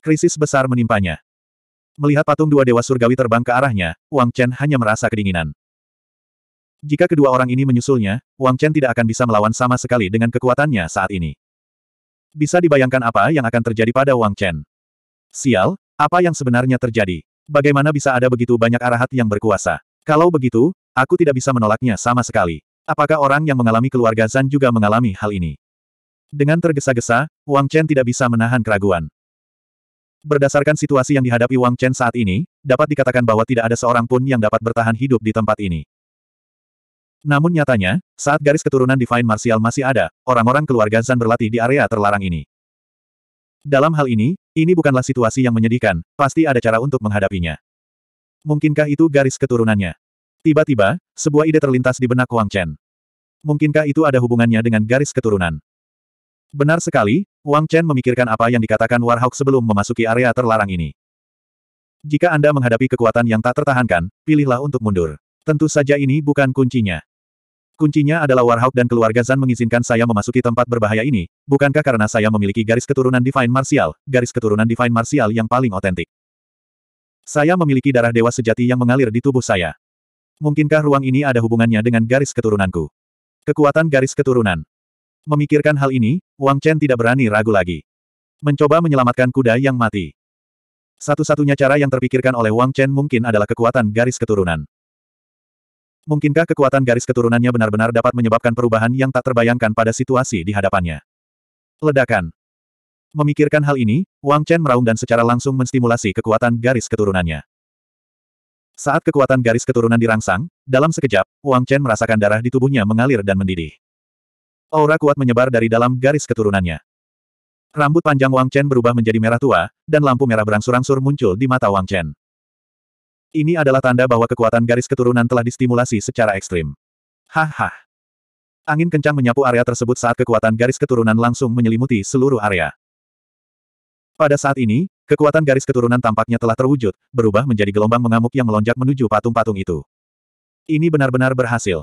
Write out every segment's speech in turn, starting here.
Krisis besar menimpanya. Melihat patung dua dewa surgawi terbang ke arahnya, Wang Chen hanya merasa kedinginan. Jika kedua orang ini menyusulnya, Wang Chen tidak akan bisa melawan sama sekali dengan kekuatannya saat ini. Bisa dibayangkan apa yang akan terjadi pada Wang Chen. Sial, apa yang sebenarnya terjadi? Bagaimana bisa ada begitu banyak arahat yang berkuasa? Kalau begitu, aku tidak bisa menolaknya sama sekali. Apakah orang yang mengalami keluarga Zan juga mengalami hal ini? Dengan tergesa-gesa, Wang Chen tidak bisa menahan keraguan. Berdasarkan situasi yang dihadapi Wang Chen saat ini, dapat dikatakan bahwa tidak ada seorang pun yang dapat bertahan hidup di tempat ini. Namun nyatanya, saat garis keturunan Divine Martial masih ada, orang-orang keluarga Zan berlatih di area terlarang ini. Dalam hal ini, ini bukanlah situasi yang menyedihkan, pasti ada cara untuk menghadapinya. Mungkinkah itu garis keturunannya? Tiba-tiba, sebuah ide terlintas di benak Wang Chen. Mungkinkah itu ada hubungannya dengan garis keturunan? Benar sekali, Wang Chen memikirkan apa yang dikatakan Warhawk sebelum memasuki area terlarang ini. Jika Anda menghadapi kekuatan yang tak tertahankan, pilihlah untuk mundur. Tentu saja ini bukan kuncinya. Kuncinya adalah Warhawk dan keluarga Zan mengizinkan saya memasuki tempat berbahaya ini, bukankah karena saya memiliki garis keturunan Divine Martial, garis keturunan Divine Martial yang paling otentik. Saya memiliki darah dewa sejati yang mengalir di tubuh saya. Mungkinkah ruang ini ada hubungannya dengan garis keturunanku? Kekuatan garis keturunan. Memikirkan hal ini, Wang Chen tidak berani ragu lagi. Mencoba menyelamatkan kuda yang mati. Satu-satunya cara yang terpikirkan oleh Wang Chen mungkin adalah kekuatan garis keturunan. Mungkinkah kekuatan garis keturunannya benar-benar dapat menyebabkan perubahan yang tak terbayangkan pada situasi di hadapannya? Ledakan. Memikirkan hal ini, Wang Chen meraung dan secara langsung menstimulasi kekuatan garis keturunannya. Saat kekuatan garis keturunan dirangsang, dalam sekejap, Wang Chen merasakan darah di tubuhnya mengalir dan mendidih. Aura kuat menyebar dari dalam garis keturunannya. Rambut panjang Wang Chen berubah menjadi merah tua, dan lampu merah berangsur-angsur muncul di mata Wang Chen. Ini adalah tanda bahwa kekuatan garis keturunan telah distimulasi secara ekstrim. Haha. Angin kencang menyapu area tersebut saat kekuatan garis keturunan langsung menyelimuti seluruh area. Pada saat ini, kekuatan garis keturunan tampaknya telah terwujud, berubah menjadi gelombang mengamuk yang melonjak menuju patung-patung itu. Ini benar-benar berhasil.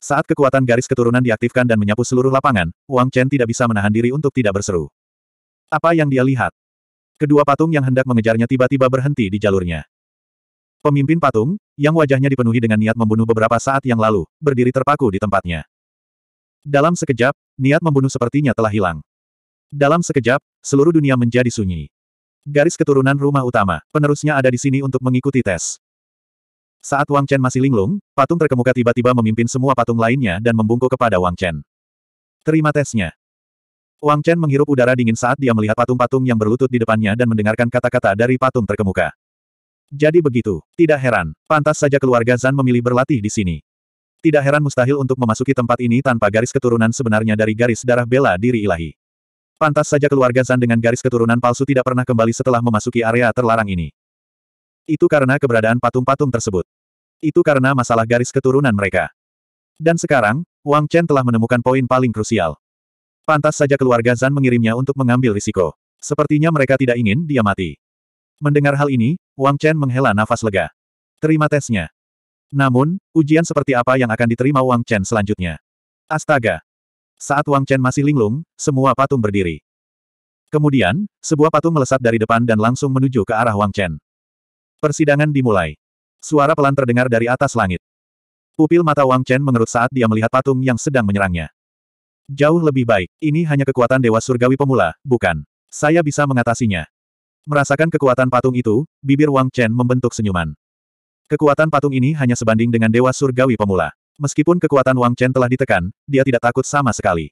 Saat kekuatan garis keturunan diaktifkan dan menyapu seluruh lapangan, Wang Chen tidak bisa menahan diri untuk tidak berseru. Apa yang dia lihat? Kedua patung yang hendak mengejarnya tiba-tiba berhenti di jalurnya. Pemimpin patung, yang wajahnya dipenuhi dengan niat membunuh beberapa saat yang lalu, berdiri terpaku di tempatnya. Dalam sekejap, niat membunuh sepertinya telah hilang. Dalam sekejap, seluruh dunia menjadi sunyi. Garis keturunan rumah utama, penerusnya ada di sini untuk mengikuti tes. Saat Wang Chen masih linglung, patung terkemuka tiba-tiba memimpin semua patung lainnya dan membungkuk kepada Wang Chen. Terima tesnya. Wang Chen menghirup udara dingin saat dia melihat patung-patung yang berlutut di depannya dan mendengarkan kata-kata dari patung terkemuka. Jadi begitu, tidak heran, pantas saja keluarga Zan memilih berlatih di sini. Tidak heran mustahil untuk memasuki tempat ini tanpa garis keturunan sebenarnya dari garis darah bela diri ilahi. Pantas saja keluarga Zan dengan garis keturunan palsu tidak pernah kembali setelah memasuki area terlarang ini. Itu karena keberadaan patung-patung tersebut. Itu karena masalah garis keturunan mereka. Dan sekarang, Wang Chen telah menemukan poin paling krusial. Pantas saja keluarga Zan mengirimnya untuk mengambil risiko. Sepertinya mereka tidak ingin dia mati. Mendengar hal ini, Wang Chen menghela nafas lega. Terima tesnya. Namun, ujian seperti apa yang akan diterima Wang Chen selanjutnya? Astaga! Saat Wang Chen masih linglung, semua patung berdiri. Kemudian, sebuah patung melesat dari depan dan langsung menuju ke arah Wang Chen. Persidangan dimulai. Suara pelan terdengar dari atas langit. Pupil mata Wang Chen mengerut saat dia melihat patung yang sedang menyerangnya. Jauh lebih baik, ini hanya kekuatan Dewa Surgawi pemula, bukan. Saya bisa mengatasinya. Merasakan kekuatan patung itu, bibir Wang Chen membentuk senyuman. Kekuatan patung ini hanya sebanding dengan Dewa Surgawi pemula. Meskipun kekuatan Wang Chen telah ditekan, dia tidak takut sama sekali.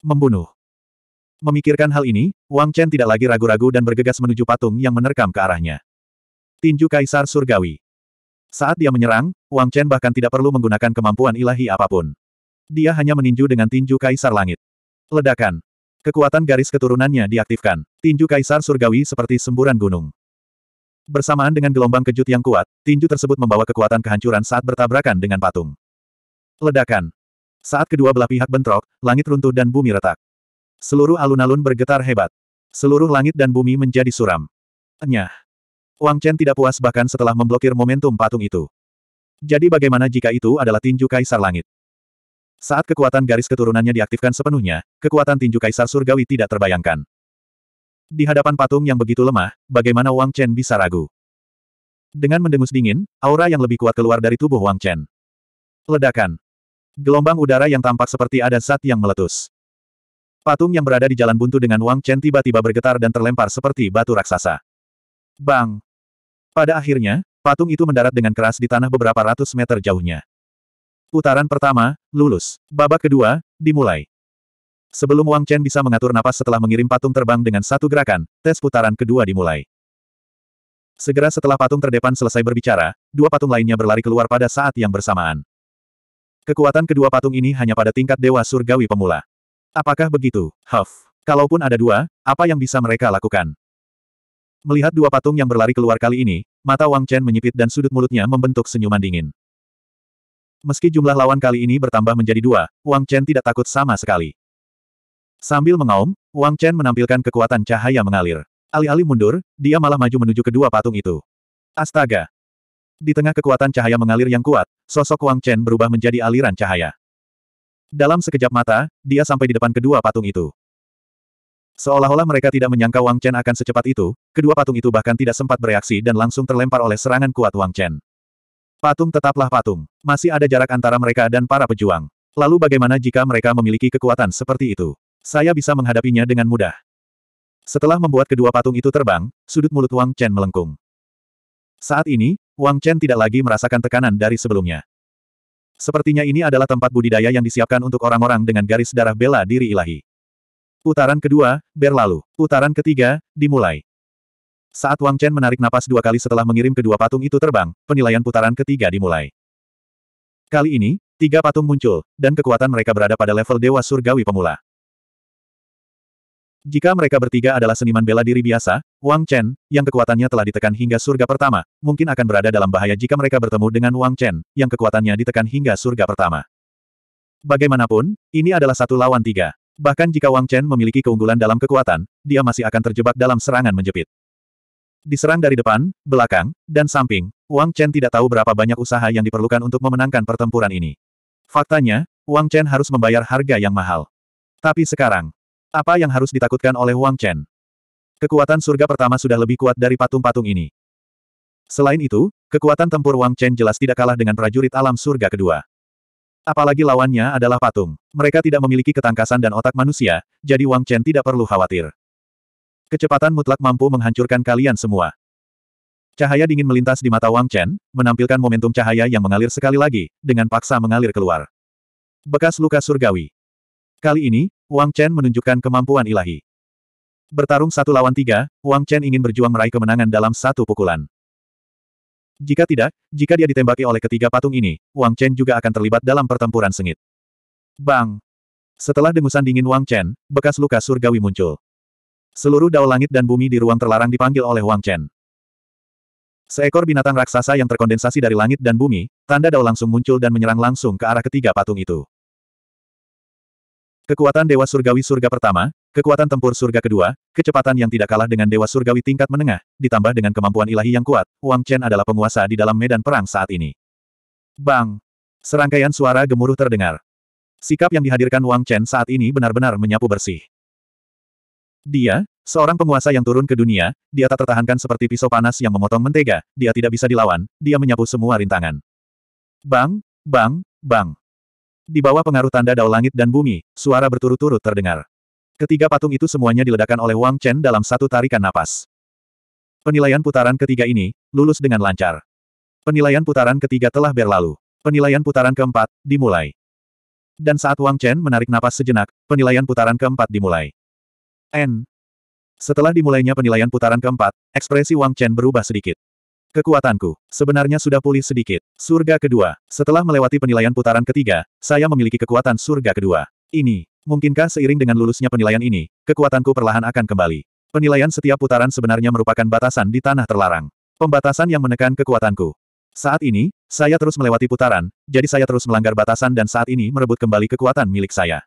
Membunuh. Memikirkan hal ini, Wang Chen tidak lagi ragu-ragu dan bergegas menuju patung yang menerkam ke arahnya. Tinju Kaisar Surgawi. Saat dia menyerang, Wang Chen bahkan tidak perlu menggunakan kemampuan ilahi apapun. Dia hanya meninju dengan tinju Kaisar Langit. Ledakan. Kekuatan garis keturunannya diaktifkan. Tinju Kaisar Surgawi seperti semburan gunung. Bersamaan dengan gelombang kejut yang kuat, tinju tersebut membawa kekuatan kehancuran saat bertabrakan dengan patung. Ledakan. Saat kedua belah pihak bentrok, langit runtuh dan bumi retak. Seluruh alun-alun bergetar hebat. Seluruh langit dan bumi menjadi suram. Enyah. Wang Chen tidak puas bahkan setelah memblokir momentum patung itu. Jadi bagaimana jika itu adalah tinju kaisar langit? Saat kekuatan garis keturunannya diaktifkan sepenuhnya, kekuatan tinju kaisar surgawi tidak terbayangkan. Di hadapan patung yang begitu lemah, bagaimana Wang Chen bisa ragu? Dengan mendengus dingin, aura yang lebih kuat keluar dari tubuh Wang Chen. Ledakan. Gelombang udara yang tampak seperti ada zat yang meletus. Patung yang berada di jalan buntu dengan Wang Chen tiba-tiba bergetar dan terlempar seperti batu raksasa. Bang! Pada akhirnya, patung itu mendarat dengan keras di tanah beberapa ratus meter jauhnya. Putaran pertama, lulus. Babak kedua, dimulai. Sebelum Wang Chen bisa mengatur napas setelah mengirim patung terbang dengan satu gerakan, tes putaran kedua dimulai. Segera setelah patung terdepan selesai berbicara, dua patung lainnya berlari keluar pada saat yang bersamaan. Kekuatan kedua patung ini hanya pada tingkat Dewa Surgawi Pemula. Apakah begitu, Huff? Kalaupun ada dua, apa yang bisa mereka lakukan? Melihat dua patung yang berlari keluar kali ini, mata Wang Chen menyipit dan sudut mulutnya membentuk senyuman dingin. Meski jumlah lawan kali ini bertambah menjadi dua, Wang Chen tidak takut sama sekali. Sambil mengaum, Wang Chen menampilkan kekuatan cahaya mengalir. Alih-alih mundur, dia malah maju menuju kedua patung itu. Astaga! Di tengah kekuatan cahaya mengalir yang kuat, sosok Wang Chen berubah menjadi aliran cahaya. Dalam sekejap mata, dia sampai di depan kedua patung itu. Seolah-olah mereka tidak menyangka Wang Chen akan secepat itu, kedua patung itu bahkan tidak sempat bereaksi dan langsung terlempar oleh serangan kuat Wang Chen. Patung tetaplah patung. Masih ada jarak antara mereka dan para pejuang. Lalu bagaimana jika mereka memiliki kekuatan seperti itu? Saya bisa menghadapinya dengan mudah. Setelah membuat kedua patung itu terbang, sudut mulut Wang Chen melengkung. Saat ini, Wang Chen tidak lagi merasakan tekanan dari sebelumnya. Sepertinya ini adalah tempat budidaya yang disiapkan untuk orang-orang dengan garis darah bela diri ilahi. Putaran kedua, berlalu. Putaran ketiga, dimulai. Saat Wang Chen menarik napas dua kali setelah mengirim kedua patung itu terbang, penilaian putaran ketiga dimulai. Kali ini, tiga patung muncul, dan kekuatan mereka berada pada level Dewa Surgawi Pemula. Jika mereka bertiga adalah seniman bela diri biasa, Wang Chen, yang kekuatannya telah ditekan hingga surga pertama, mungkin akan berada dalam bahaya jika mereka bertemu dengan Wang Chen, yang kekuatannya ditekan hingga surga pertama. Bagaimanapun, ini adalah satu lawan tiga. Bahkan jika Wang Chen memiliki keunggulan dalam kekuatan, dia masih akan terjebak dalam serangan menjepit. Diserang dari depan, belakang, dan samping, Wang Chen tidak tahu berapa banyak usaha yang diperlukan untuk memenangkan pertempuran ini. Faktanya, Wang Chen harus membayar harga yang mahal. Tapi sekarang, apa yang harus ditakutkan oleh Wang Chen? Kekuatan surga pertama sudah lebih kuat dari patung-patung ini. Selain itu, kekuatan tempur Wang Chen jelas tidak kalah dengan prajurit alam surga kedua. Apalagi lawannya adalah patung. Mereka tidak memiliki ketangkasan dan otak manusia, jadi Wang Chen tidak perlu khawatir. Kecepatan mutlak mampu menghancurkan kalian semua. Cahaya dingin melintas di mata Wang Chen, menampilkan momentum cahaya yang mengalir sekali lagi, dengan paksa mengalir keluar. Bekas luka surgawi. Kali ini, Wang Chen menunjukkan kemampuan ilahi. Bertarung satu lawan tiga, Wang Chen ingin berjuang meraih kemenangan dalam satu pukulan. Jika tidak, jika dia ditembaki oleh ketiga patung ini, Wang Chen juga akan terlibat dalam pertempuran sengit. Bang! Setelah dengusan dingin Wang Chen, bekas luka surgawi muncul. Seluruh dao langit dan bumi di ruang terlarang dipanggil oleh Wang Chen. Seekor binatang raksasa yang terkondensasi dari langit dan bumi, tanda dao langsung muncul dan menyerang langsung ke arah ketiga patung itu. Kekuatan Dewa Surgawi Surga pertama, Kekuatan tempur surga kedua, kecepatan yang tidak kalah dengan dewa surgawi tingkat menengah, ditambah dengan kemampuan ilahi yang kuat, Wang Chen adalah penguasa di dalam medan perang saat ini. Bang! Serangkaian suara gemuruh terdengar. Sikap yang dihadirkan Wang Chen saat ini benar-benar menyapu bersih. Dia, seorang penguasa yang turun ke dunia, dia tak tertahankan seperti pisau panas yang memotong mentega, dia tidak bisa dilawan, dia menyapu semua rintangan. Bang, bang, bang. Di bawah pengaruh tanda dao langit dan bumi, suara berturut-turut terdengar. Ketiga patung itu semuanya diledakkan oleh Wang Chen dalam satu tarikan napas. Penilaian putaran ketiga ini, lulus dengan lancar. Penilaian putaran ketiga telah berlalu. Penilaian putaran keempat, dimulai. Dan saat Wang Chen menarik napas sejenak, penilaian putaran keempat dimulai. N. Setelah dimulainya penilaian putaran keempat, ekspresi Wang Chen berubah sedikit. Kekuatanku, sebenarnya sudah pulih sedikit. Surga kedua. Setelah melewati penilaian putaran ketiga, saya memiliki kekuatan surga kedua. Ini. Mungkinkah seiring dengan lulusnya penilaian ini, kekuatanku perlahan akan kembali. Penilaian setiap putaran sebenarnya merupakan batasan di tanah terlarang. Pembatasan yang menekan kekuatanku. Saat ini, saya terus melewati putaran, jadi saya terus melanggar batasan dan saat ini merebut kembali kekuatan milik saya.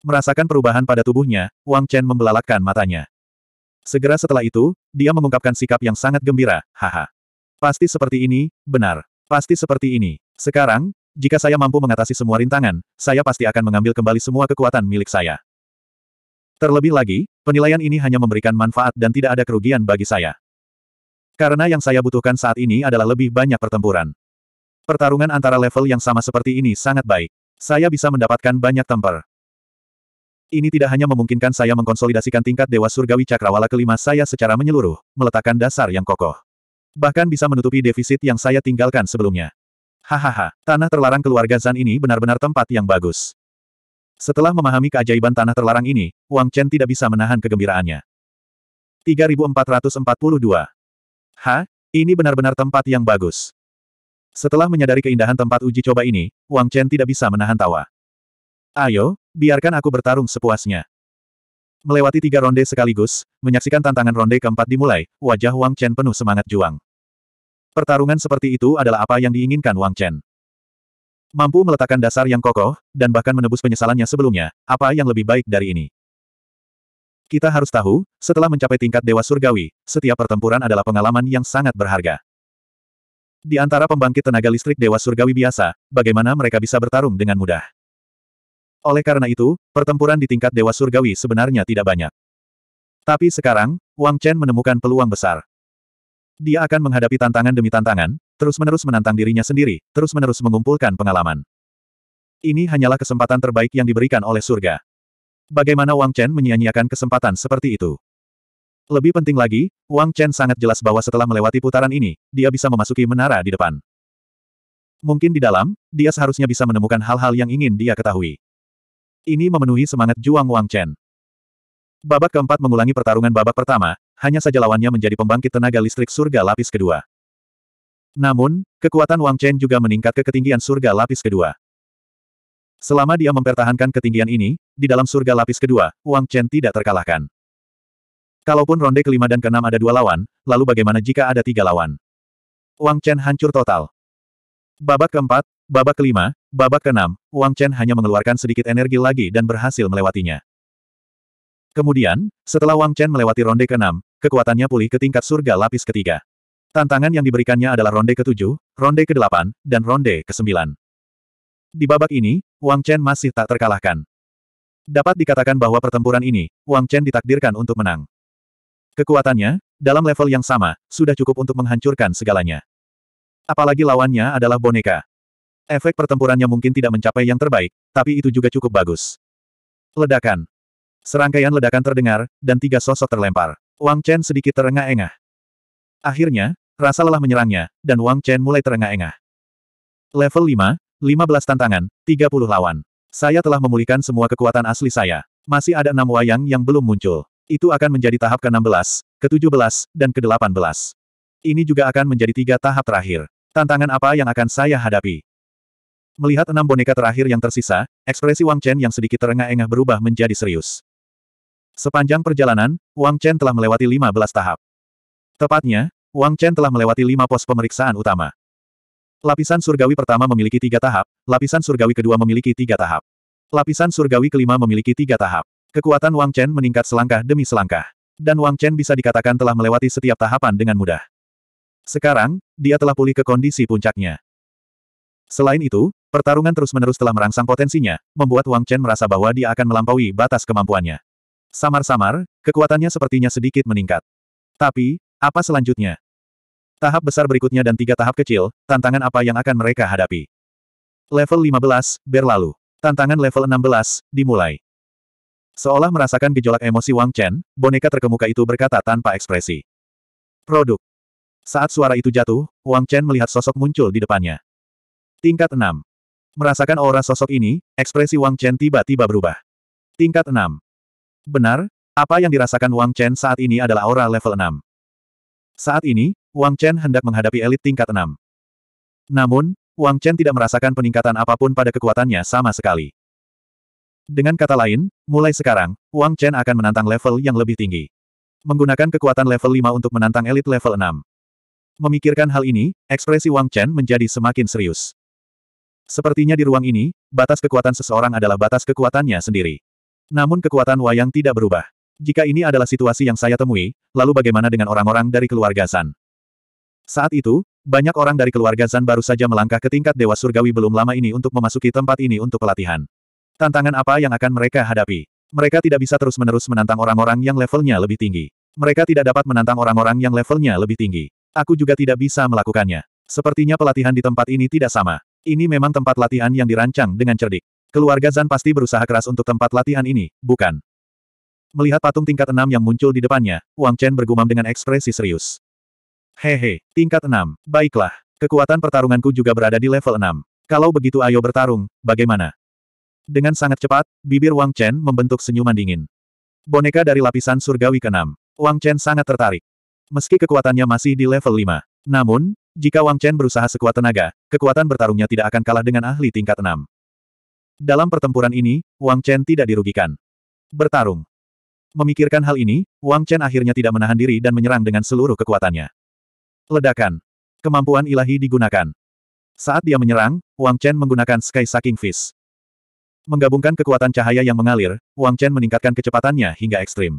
Merasakan perubahan pada tubuhnya, Wang Chen membelalakkan matanya. Segera setelah itu, dia mengungkapkan sikap yang sangat gembira, haha. Pasti seperti ini, benar. Pasti seperti ini. Sekarang, jika saya mampu mengatasi semua rintangan, saya pasti akan mengambil kembali semua kekuatan milik saya. Terlebih lagi, penilaian ini hanya memberikan manfaat dan tidak ada kerugian bagi saya. Karena yang saya butuhkan saat ini adalah lebih banyak pertempuran. Pertarungan antara level yang sama seperti ini sangat baik. Saya bisa mendapatkan banyak temper. Ini tidak hanya memungkinkan saya mengkonsolidasikan tingkat Dewa Surgawi Cakrawala kelima saya secara menyeluruh, meletakkan dasar yang kokoh. Bahkan bisa menutupi defisit yang saya tinggalkan sebelumnya. Hahaha, tanah terlarang keluarga Zan ini benar-benar tempat yang bagus. Setelah memahami keajaiban tanah terlarang ini, Wang Chen tidak bisa menahan kegembiraannya. 3442. Ha, ini benar-benar tempat yang bagus. Setelah menyadari keindahan tempat uji coba ini, Wang Chen tidak bisa menahan tawa. Ayo, biarkan aku bertarung sepuasnya. Melewati tiga ronde sekaligus, menyaksikan tantangan ronde keempat dimulai, wajah Wang Chen penuh semangat juang. Pertarungan seperti itu adalah apa yang diinginkan Wang Chen. Mampu meletakkan dasar yang kokoh, dan bahkan menebus penyesalannya sebelumnya, apa yang lebih baik dari ini? Kita harus tahu, setelah mencapai tingkat Dewa Surgawi, setiap pertempuran adalah pengalaman yang sangat berharga. Di antara pembangkit tenaga listrik Dewa Surgawi biasa, bagaimana mereka bisa bertarung dengan mudah. Oleh karena itu, pertempuran di tingkat Dewa Surgawi sebenarnya tidak banyak. Tapi sekarang, Wang Chen menemukan peluang besar. Dia akan menghadapi tantangan demi tantangan, terus-menerus menantang dirinya sendiri, terus-menerus mengumpulkan pengalaman. Ini hanyalah kesempatan terbaik yang diberikan oleh surga. Bagaimana Wang Chen menyia-nyiakan kesempatan seperti itu? Lebih penting lagi, Wang Chen sangat jelas bahwa setelah melewati putaran ini, dia bisa memasuki menara di depan. Mungkin di dalam, dia seharusnya bisa menemukan hal-hal yang ingin dia ketahui. Ini memenuhi semangat juang Wang Chen. Babak keempat mengulangi pertarungan babak pertama, hanya saja lawannya menjadi pembangkit tenaga listrik surga lapis kedua. Namun, kekuatan Wang Chen juga meningkat ke ketinggian surga lapis kedua. Selama dia mempertahankan ketinggian ini, di dalam surga lapis kedua, Wang Chen tidak terkalahkan. Kalaupun ronde kelima dan keenam ada dua lawan, lalu bagaimana jika ada tiga lawan? Wang Chen hancur total. Babak keempat, babak kelima, babak keenam, Wang Chen hanya mengeluarkan sedikit energi lagi dan berhasil melewatinya. Kemudian, setelah Wang Chen melewati ronde ke-6, kekuatannya pulih ke tingkat surga lapis ketiga. Tantangan yang diberikannya adalah ronde ke-7, ronde ke-8, dan ronde ke-9. Di babak ini, Wang Chen masih tak terkalahkan. Dapat dikatakan bahwa pertempuran ini, Wang Chen ditakdirkan untuk menang. Kekuatannya, dalam level yang sama, sudah cukup untuk menghancurkan segalanya. Apalagi lawannya adalah boneka. Efek pertempurannya mungkin tidak mencapai yang terbaik, tapi itu juga cukup bagus. Ledakan. Serangkaian ledakan terdengar, dan tiga sosok terlempar. Wang Chen sedikit terengah-engah. Akhirnya, rasa lelah menyerangnya, dan Wang Chen mulai terengah-engah. Level 5, 15 tantangan, 30 lawan. Saya telah memulihkan semua kekuatan asli saya. Masih ada enam wayang yang belum muncul. Itu akan menjadi tahap ke-16, ke-17, dan ke-18. Ini juga akan menjadi tiga tahap terakhir. Tantangan apa yang akan saya hadapi? Melihat enam boneka terakhir yang tersisa, ekspresi Wang Chen yang sedikit terengah-engah berubah menjadi serius. Sepanjang perjalanan, Wang Chen telah melewati 15 tahap. Tepatnya, Wang Chen telah melewati lima pos pemeriksaan utama. Lapisan surgawi pertama memiliki tiga tahap, lapisan surgawi kedua memiliki tiga tahap. Lapisan surgawi kelima memiliki tiga tahap. Kekuatan Wang Chen meningkat selangkah demi selangkah. Dan Wang Chen bisa dikatakan telah melewati setiap tahapan dengan mudah. Sekarang, dia telah pulih ke kondisi puncaknya. Selain itu, pertarungan terus-menerus telah merangsang potensinya, membuat Wang Chen merasa bahwa dia akan melampaui batas kemampuannya. Samar-samar, kekuatannya sepertinya sedikit meningkat. Tapi, apa selanjutnya? Tahap besar berikutnya dan tiga tahap kecil, tantangan apa yang akan mereka hadapi? Level 15, berlalu. Tantangan level 16, dimulai. Seolah merasakan gejolak emosi Wang Chen, boneka terkemuka itu berkata tanpa ekspresi. Produk. Saat suara itu jatuh, Wang Chen melihat sosok muncul di depannya. Tingkat 6. Merasakan aura sosok ini, ekspresi Wang Chen tiba-tiba berubah. Tingkat 6. Benar, apa yang dirasakan Wang Chen saat ini adalah aura level 6. Saat ini, Wang Chen hendak menghadapi elit tingkat 6. Namun, Wang Chen tidak merasakan peningkatan apapun pada kekuatannya sama sekali. Dengan kata lain, mulai sekarang, Wang Chen akan menantang level yang lebih tinggi. Menggunakan kekuatan level 5 untuk menantang elit level 6. Memikirkan hal ini, ekspresi Wang Chen menjadi semakin serius. Sepertinya di ruang ini, batas kekuatan seseorang adalah batas kekuatannya sendiri. Namun kekuatan Wayang tidak berubah. Jika ini adalah situasi yang saya temui, lalu bagaimana dengan orang-orang dari keluarga San? Saat itu, banyak orang dari keluarga San baru saja melangkah ke tingkat Dewa Surgawi belum lama ini untuk memasuki tempat ini untuk pelatihan. Tantangan apa yang akan mereka hadapi? Mereka tidak bisa terus-menerus menantang orang-orang yang levelnya lebih tinggi. Mereka tidak dapat menantang orang-orang yang levelnya lebih tinggi. Aku juga tidak bisa melakukannya. Sepertinya pelatihan di tempat ini tidak sama. Ini memang tempat latihan yang dirancang dengan cerdik. Keluarga Zan pasti berusaha keras untuk tempat latihan ini, bukan? Melihat patung tingkat enam yang muncul di depannya, Wang Chen bergumam dengan ekspresi serius. Hehe, tingkat enam. Baiklah, kekuatan pertarunganku juga berada di level enam. Kalau begitu ayo bertarung, bagaimana? Dengan sangat cepat, bibir Wang Chen membentuk senyuman dingin. Boneka dari lapisan surgawi keenam. Wang Chen sangat tertarik. Meski kekuatannya masih di level 5. Namun, jika Wang Chen berusaha sekuat tenaga, kekuatan bertarungnya tidak akan kalah dengan ahli tingkat 6. Dalam pertempuran ini, Wang Chen tidak dirugikan. Bertarung. Memikirkan hal ini, Wang Chen akhirnya tidak menahan diri dan menyerang dengan seluruh kekuatannya. Ledakan. Kemampuan ilahi digunakan. Saat dia menyerang, Wang Chen menggunakan Sky Sucking Fist. Menggabungkan kekuatan cahaya yang mengalir, Wang Chen meningkatkan kecepatannya hingga ekstrim.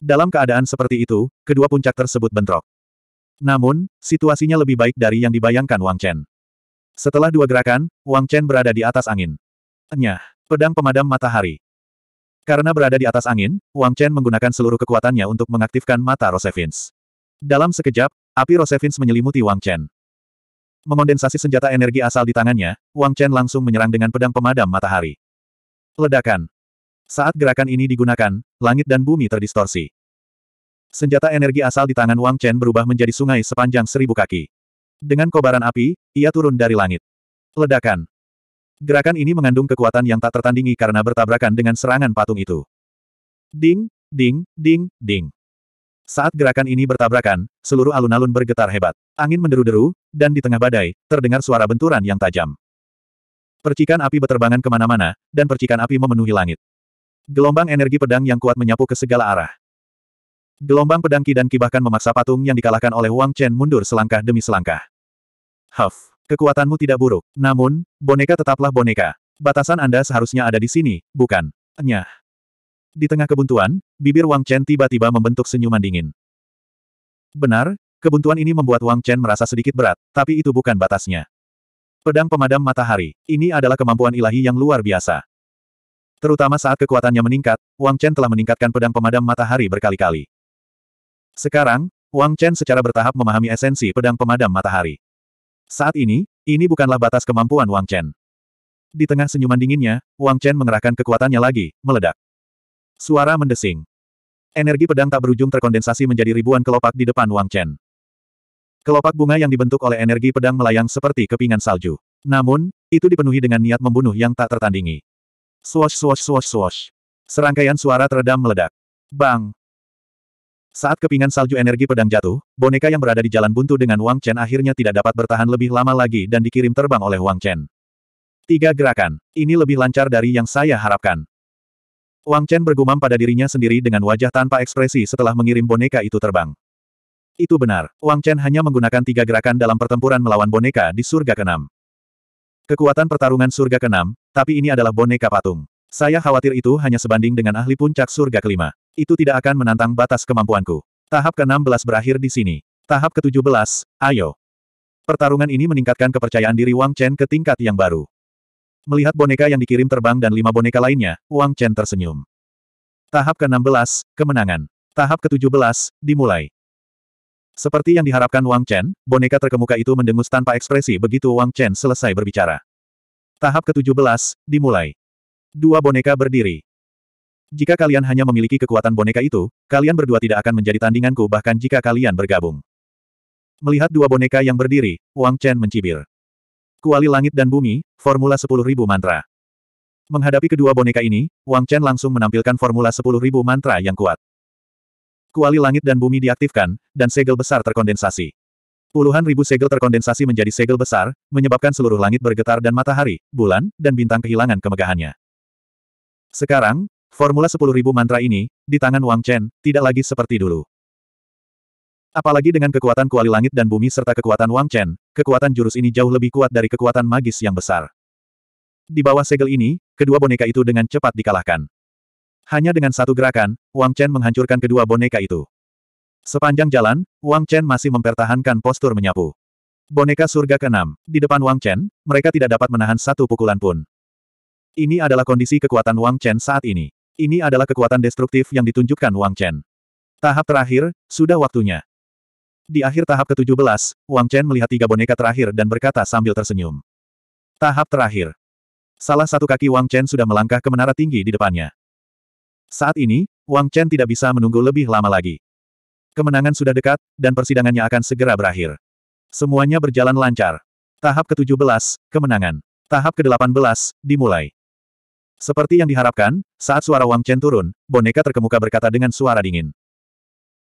Dalam keadaan seperti itu, kedua puncak tersebut bentrok. Namun, situasinya lebih baik dari yang dibayangkan Wang Chen. Setelah dua gerakan, Wang Chen berada di atas angin. Nyah, pedang pemadam matahari. Karena berada di atas angin, Wang Chen menggunakan seluruh kekuatannya untuk mengaktifkan mata Rosevins. Dalam sekejap, api Rosevins menyelimuti Wang Chen. Mengondensasi senjata energi asal di tangannya, Wang Chen langsung menyerang dengan pedang pemadam matahari. Ledakan. Saat gerakan ini digunakan, langit dan bumi terdistorsi. Senjata energi asal di tangan Wang Chen berubah menjadi sungai sepanjang seribu kaki. Dengan kobaran api, ia turun dari langit. Ledakan. Gerakan ini mengandung kekuatan yang tak tertandingi karena bertabrakan dengan serangan patung itu. Ding, ding, ding, ding. Saat gerakan ini bertabrakan, seluruh alun-alun bergetar hebat. Angin menderu-deru, dan di tengah badai, terdengar suara benturan yang tajam. Percikan api beterbangan kemana-mana, dan percikan api memenuhi langit. Gelombang energi pedang yang kuat menyapu ke segala arah. Gelombang pedang ki dan ki bahkan memaksa patung yang dikalahkan oleh Wang Chen mundur selangkah demi selangkah. Huff. Kekuatanmu tidak buruk. Namun, boneka tetaplah boneka. Batasan Anda seharusnya ada di sini, bukan? Nyah. Di tengah kebuntuan, bibir Wang Chen tiba-tiba membentuk senyuman dingin. Benar, kebuntuan ini membuat Wang Chen merasa sedikit berat, tapi itu bukan batasnya. Pedang pemadam matahari, ini adalah kemampuan ilahi yang luar biasa. Terutama saat kekuatannya meningkat, Wang Chen telah meningkatkan pedang pemadam matahari berkali-kali. Sekarang, Wang Chen secara bertahap memahami esensi pedang pemadam matahari. Saat ini, ini bukanlah batas kemampuan Wang Chen. Di tengah senyuman dinginnya, Wang Chen mengerahkan kekuatannya lagi, meledak. Suara mendesing. Energi pedang tak berujung terkondensasi menjadi ribuan kelopak di depan Wang Chen. Kelopak bunga yang dibentuk oleh energi pedang melayang seperti kepingan salju. Namun, itu dipenuhi dengan niat membunuh yang tak tertandingi. Swash swash swash swash. Serangkaian suara teredam meledak. Bang! Saat kepingan salju energi pedang jatuh, boneka yang berada di jalan buntu dengan Wang Chen akhirnya tidak dapat bertahan lebih lama lagi dan dikirim terbang oleh Wang Chen. Tiga gerakan. Ini lebih lancar dari yang saya harapkan. Wang Chen bergumam pada dirinya sendiri dengan wajah tanpa ekspresi setelah mengirim boneka itu terbang. Itu benar, Wang Chen hanya menggunakan tiga gerakan dalam pertempuran melawan boneka di surga keenam. Kekuatan pertarungan surga keenam, tapi ini adalah boneka patung. Saya khawatir itu hanya sebanding dengan ahli puncak surga kelima. Itu tidak akan menantang batas kemampuanku. Tahap ke-16 berakhir di sini. Tahap ke-17, ayo. Pertarungan ini meningkatkan kepercayaan diri Wang Chen ke tingkat yang baru. Melihat boneka yang dikirim terbang dan lima boneka lainnya, Wang Chen tersenyum. Tahap ke-16, kemenangan. Tahap ke-17, dimulai. Seperti yang diharapkan Wang Chen, boneka terkemuka itu mendengus tanpa ekspresi begitu Wang Chen selesai berbicara. Tahap ke-17, dimulai. Dua boneka berdiri. Jika kalian hanya memiliki kekuatan boneka itu, kalian berdua tidak akan menjadi tandinganku bahkan jika kalian bergabung. Melihat dua boneka yang berdiri, Wang Chen mencibir. Kuali langit dan bumi, formula 10.000 mantra. Menghadapi kedua boneka ini, Wang Chen langsung menampilkan formula 10.000 mantra yang kuat. Kuali langit dan bumi diaktifkan, dan segel besar terkondensasi. Puluhan ribu segel terkondensasi menjadi segel besar, menyebabkan seluruh langit bergetar dan matahari, bulan, dan bintang kehilangan kemegahannya. Sekarang, formula 10.000 mantra ini, di tangan Wang Chen, tidak lagi seperti dulu. Apalagi dengan kekuatan kuali langit dan bumi serta kekuatan Wang Chen, kekuatan jurus ini jauh lebih kuat dari kekuatan magis yang besar. Di bawah segel ini, kedua boneka itu dengan cepat dikalahkan. Hanya dengan satu gerakan, Wang Chen menghancurkan kedua boneka itu. Sepanjang jalan, Wang Chen masih mempertahankan postur menyapu. Boneka surga Keenam Di depan Wang Chen, mereka tidak dapat menahan satu pukulan pun. Ini adalah kondisi kekuatan Wang Chen saat ini. Ini adalah kekuatan destruktif yang ditunjukkan Wang Chen. Tahap terakhir, sudah waktunya. Di akhir tahap ke-17, Wang Chen melihat tiga boneka terakhir dan berkata sambil tersenyum. Tahap terakhir. Salah satu kaki Wang Chen sudah melangkah ke menara tinggi di depannya. Saat ini, Wang Chen tidak bisa menunggu lebih lama lagi. Kemenangan sudah dekat, dan persidangannya akan segera berakhir. Semuanya berjalan lancar. Tahap ke-17, kemenangan. Tahap ke-18, dimulai. Seperti yang diharapkan, saat suara Wang Chen turun, boneka terkemuka berkata dengan suara dingin.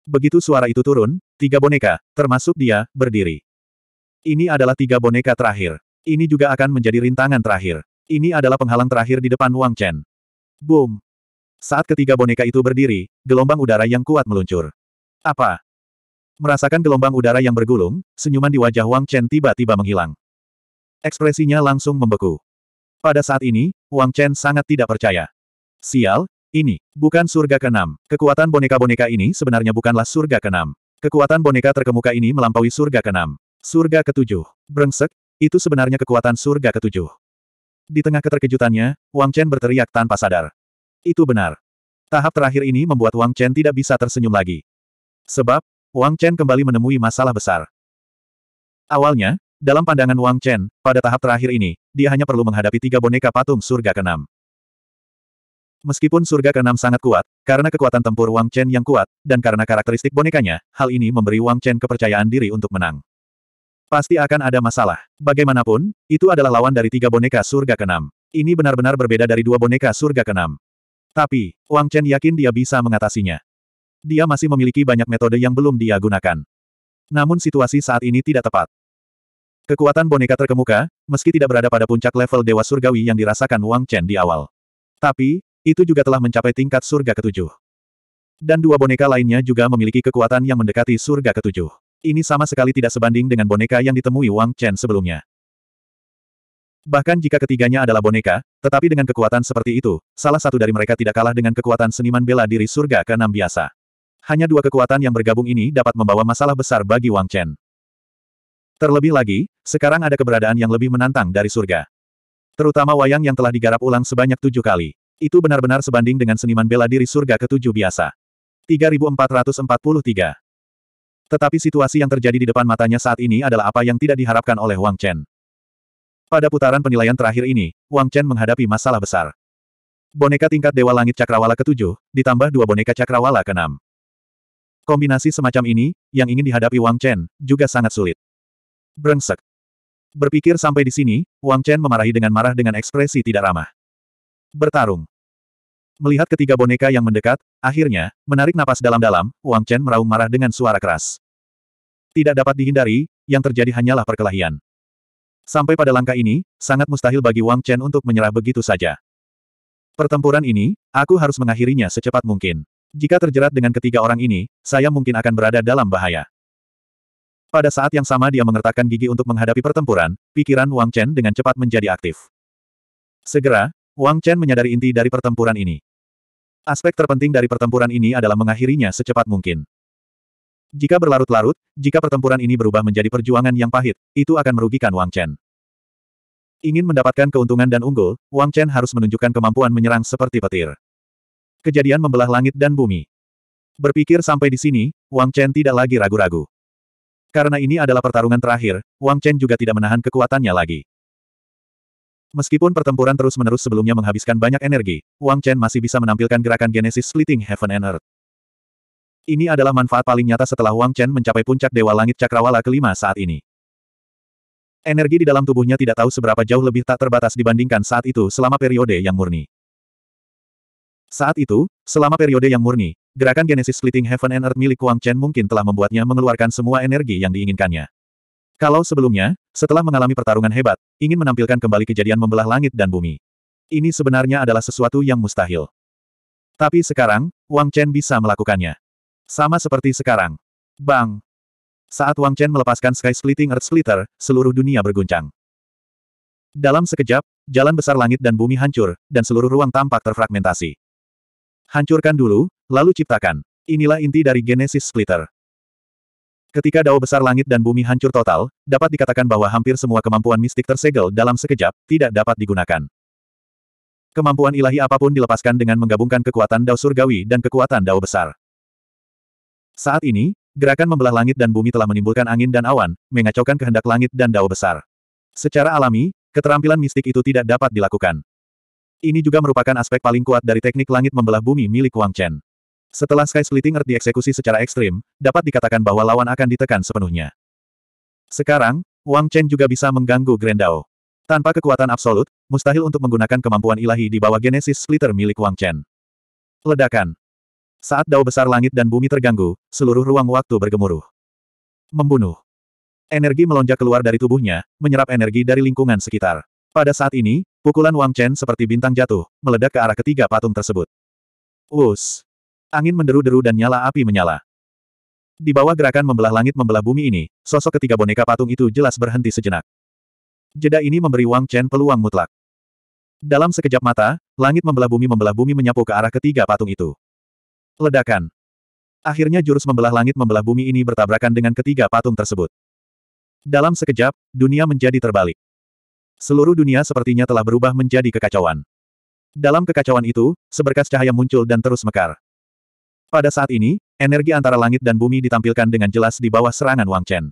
Begitu suara itu turun, tiga boneka, termasuk dia, berdiri. Ini adalah tiga boneka terakhir. Ini juga akan menjadi rintangan terakhir. Ini adalah penghalang terakhir di depan Wang Chen. Boom! Saat ketiga boneka itu berdiri, gelombang udara yang kuat meluncur. Apa? Merasakan gelombang udara yang bergulung, senyuman di wajah Wang Chen tiba-tiba menghilang. Ekspresinya langsung membeku. Pada saat ini, Wang Chen sangat tidak percaya. Sial, ini bukan surga keenam. Kekuatan boneka-boneka ini sebenarnya bukanlah surga keenam. Kekuatan boneka terkemuka ini melampaui surga keenam. Surga ketujuh. Brengsek, itu sebenarnya kekuatan surga ketujuh. Di tengah keterkejutannya, Wang Chen berteriak tanpa sadar. Itu benar. Tahap terakhir ini membuat Wang Chen tidak bisa tersenyum lagi. Sebab, Wang Chen kembali menemui masalah besar. Awalnya, dalam pandangan Wang Chen, pada tahap terakhir ini, dia hanya perlu menghadapi tiga boneka patung surga keenam. Meskipun surga keenam sangat kuat, karena kekuatan tempur Wang Chen yang kuat, dan karena karakteristik bonekanya, hal ini memberi Wang Chen kepercayaan diri untuk menang. Pasti akan ada masalah. Bagaimanapun, itu adalah lawan dari tiga boneka surga keenam. Ini benar-benar berbeda dari dua boneka surga keenam. Tapi, Wang Chen yakin dia bisa mengatasinya. Dia masih memiliki banyak metode yang belum dia gunakan. Namun situasi saat ini tidak tepat. Kekuatan boneka terkemuka, meski tidak berada pada puncak level Dewa Surgawi yang dirasakan Wang Chen di awal. Tapi, itu juga telah mencapai tingkat surga ketujuh. Dan dua boneka lainnya juga memiliki kekuatan yang mendekati surga ketujuh. Ini sama sekali tidak sebanding dengan boneka yang ditemui Wang Chen sebelumnya. Bahkan jika ketiganya adalah boneka, tetapi dengan kekuatan seperti itu, salah satu dari mereka tidak kalah dengan kekuatan seniman bela diri surga ke biasa. Hanya dua kekuatan yang bergabung ini dapat membawa masalah besar bagi Wang Chen. Terlebih lagi, sekarang ada keberadaan yang lebih menantang dari surga. Terutama wayang yang telah digarap ulang sebanyak tujuh kali. Itu benar-benar sebanding dengan seniman bela diri surga ketujuh biasa. 3443 Tetapi situasi yang terjadi di depan matanya saat ini adalah apa yang tidak diharapkan oleh Wang Chen. Pada putaran penilaian terakhir ini, Wang Chen menghadapi masalah besar. Boneka tingkat Dewa Langit Cakrawala ke ketujuh, ditambah dua boneka Cakrawala keenam. Kombinasi semacam ini, yang ingin dihadapi Wang Chen, juga sangat sulit. Brengsek. Berpikir sampai di sini, Wang Chen memarahi dengan marah dengan ekspresi tidak ramah. Bertarung. Melihat ketiga boneka yang mendekat, akhirnya, menarik napas dalam-dalam, Wang Chen meraung marah dengan suara keras. Tidak dapat dihindari, yang terjadi hanyalah perkelahian. Sampai pada langkah ini, sangat mustahil bagi Wang Chen untuk menyerah begitu saja. Pertempuran ini, aku harus mengakhirinya secepat mungkin. Jika terjerat dengan ketiga orang ini, saya mungkin akan berada dalam bahaya. Pada saat yang sama dia mengertakkan gigi untuk menghadapi pertempuran, pikiran Wang Chen dengan cepat menjadi aktif. Segera, Wang Chen menyadari inti dari pertempuran ini. Aspek terpenting dari pertempuran ini adalah mengakhirinya secepat mungkin. Jika berlarut-larut, jika pertempuran ini berubah menjadi perjuangan yang pahit, itu akan merugikan Wang Chen. Ingin mendapatkan keuntungan dan unggul, Wang Chen harus menunjukkan kemampuan menyerang seperti petir. Kejadian membelah langit dan bumi. Berpikir sampai di sini, Wang Chen tidak lagi ragu-ragu. Karena ini adalah pertarungan terakhir, Wang Chen juga tidak menahan kekuatannya lagi. Meskipun pertempuran terus-menerus sebelumnya menghabiskan banyak energi, Wang Chen masih bisa menampilkan gerakan Genesis Splitting Heaven and Earth. Ini adalah manfaat paling nyata setelah Wang Chen mencapai puncak Dewa Langit Cakrawala kelima saat ini. Energi di dalam tubuhnya tidak tahu seberapa jauh lebih tak terbatas dibandingkan saat itu selama periode yang murni. Saat itu, selama periode yang murni, Gerakan Genesis Splitting Heaven and Earth milik Wang Chen mungkin telah membuatnya mengeluarkan semua energi yang diinginkannya. Kalau sebelumnya, setelah mengalami pertarungan hebat, ingin menampilkan kembali kejadian membelah langit dan bumi. Ini sebenarnya adalah sesuatu yang mustahil. Tapi sekarang, Wang Chen bisa melakukannya. Sama seperti sekarang. Bang! Saat Wang Chen melepaskan Sky Splitting Earth Splitter, seluruh dunia berguncang. Dalam sekejap, jalan besar langit dan bumi hancur, dan seluruh ruang tampak terfragmentasi. Hancurkan dulu, lalu ciptakan. Inilah inti dari Genesis Splitter. Ketika dao besar langit dan bumi hancur total, dapat dikatakan bahwa hampir semua kemampuan mistik tersegel dalam sekejap, tidak dapat digunakan. Kemampuan ilahi apapun dilepaskan dengan menggabungkan kekuatan dao surgawi dan kekuatan dao besar. Saat ini, gerakan membelah langit dan bumi telah menimbulkan angin dan awan, mengacaukan kehendak langit dan dao besar. Secara alami, keterampilan mistik itu tidak dapat dilakukan. Ini juga merupakan aspek paling kuat dari teknik langit membelah bumi milik Wang Chen. Setelah Sky Splitting Earth dieksekusi secara ekstrim, dapat dikatakan bahwa lawan akan ditekan sepenuhnya. Sekarang, Wang Chen juga bisa mengganggu Grand Dao. Tanpa kekuatan absolut, mustahil untuk menggunakan kemampuan ilahi di bawah Genesis Splitter milik Wang Chen. Ledakan. Saat dao besar langit dan bumi terganggu, seluruh ruang waktu bergemuruh. Membunuh. Energi melonjak keluar dari tubuhnya, menyerap energi dari lingkungan sekitar. Pada saat ini, pukulan Wang Chen seperti bintang jatuh, meledak ke arah ketiga patung tersebut. Wus! Angin menderu-deru dan nyala api menyala. Di bawah gerakan membelah langit membelah bumi ini, sosok ketiga boneka patung itu jelas berhenti sejenak. Jeda ini memberi Wang Chen peluang mutlak. Dalam sekejap mata, langit membelah bumi membelah bumi menyapu ke arah ketiga patung itu. Ledakan. Akhirnya jurus membelah langit membelah bumi ini bertabrakan dengan ketiga patung tersebut. Dalam sekejap, dunia menjadi terbalik. Seluruh dunia sepertinya telah berubah menjadi kekacauan. Dalam kekacauan itu, seberkas cahaya muncul dan terus mekar. Pada saat ini, energi antara langit dan bumi ditampilkan dengan jelas di bawah serangan Wang Chen.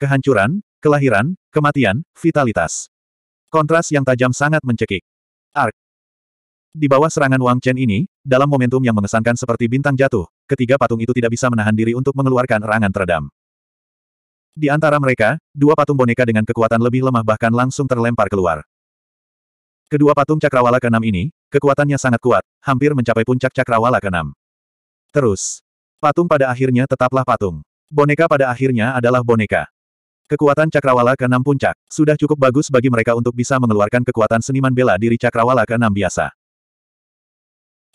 Kehancuran, kelahiran, kematian, vitalitas. Kontras yang tajam sangat mencekik. Ark. Di bawah serangan Wang Chen ini, dalam momentum yang mengesankan seperti bintang jatuh, ketiga patung itu tidak bisa menahan diri untuk mengeluarkan erangan teredam. Di antara mereka, dua patung boneka dengan kekuatan lebih lemah bahkan langsung terlempar keluar. Kedua patung cakrawala keenam ini, kekuatannya sangat kuat, hampir mencapai puncak cakrawala keenam. Terus, patung pada akhirnya tetaplah patung. Boneka pada akhirnya adalah boneka. Kekuatan cakrawala keenam puncak, sudah cukup bagus bagi mereka untuk bisa mengeluarkan kekuatan seniman bela diri cakrawala keenam biasa.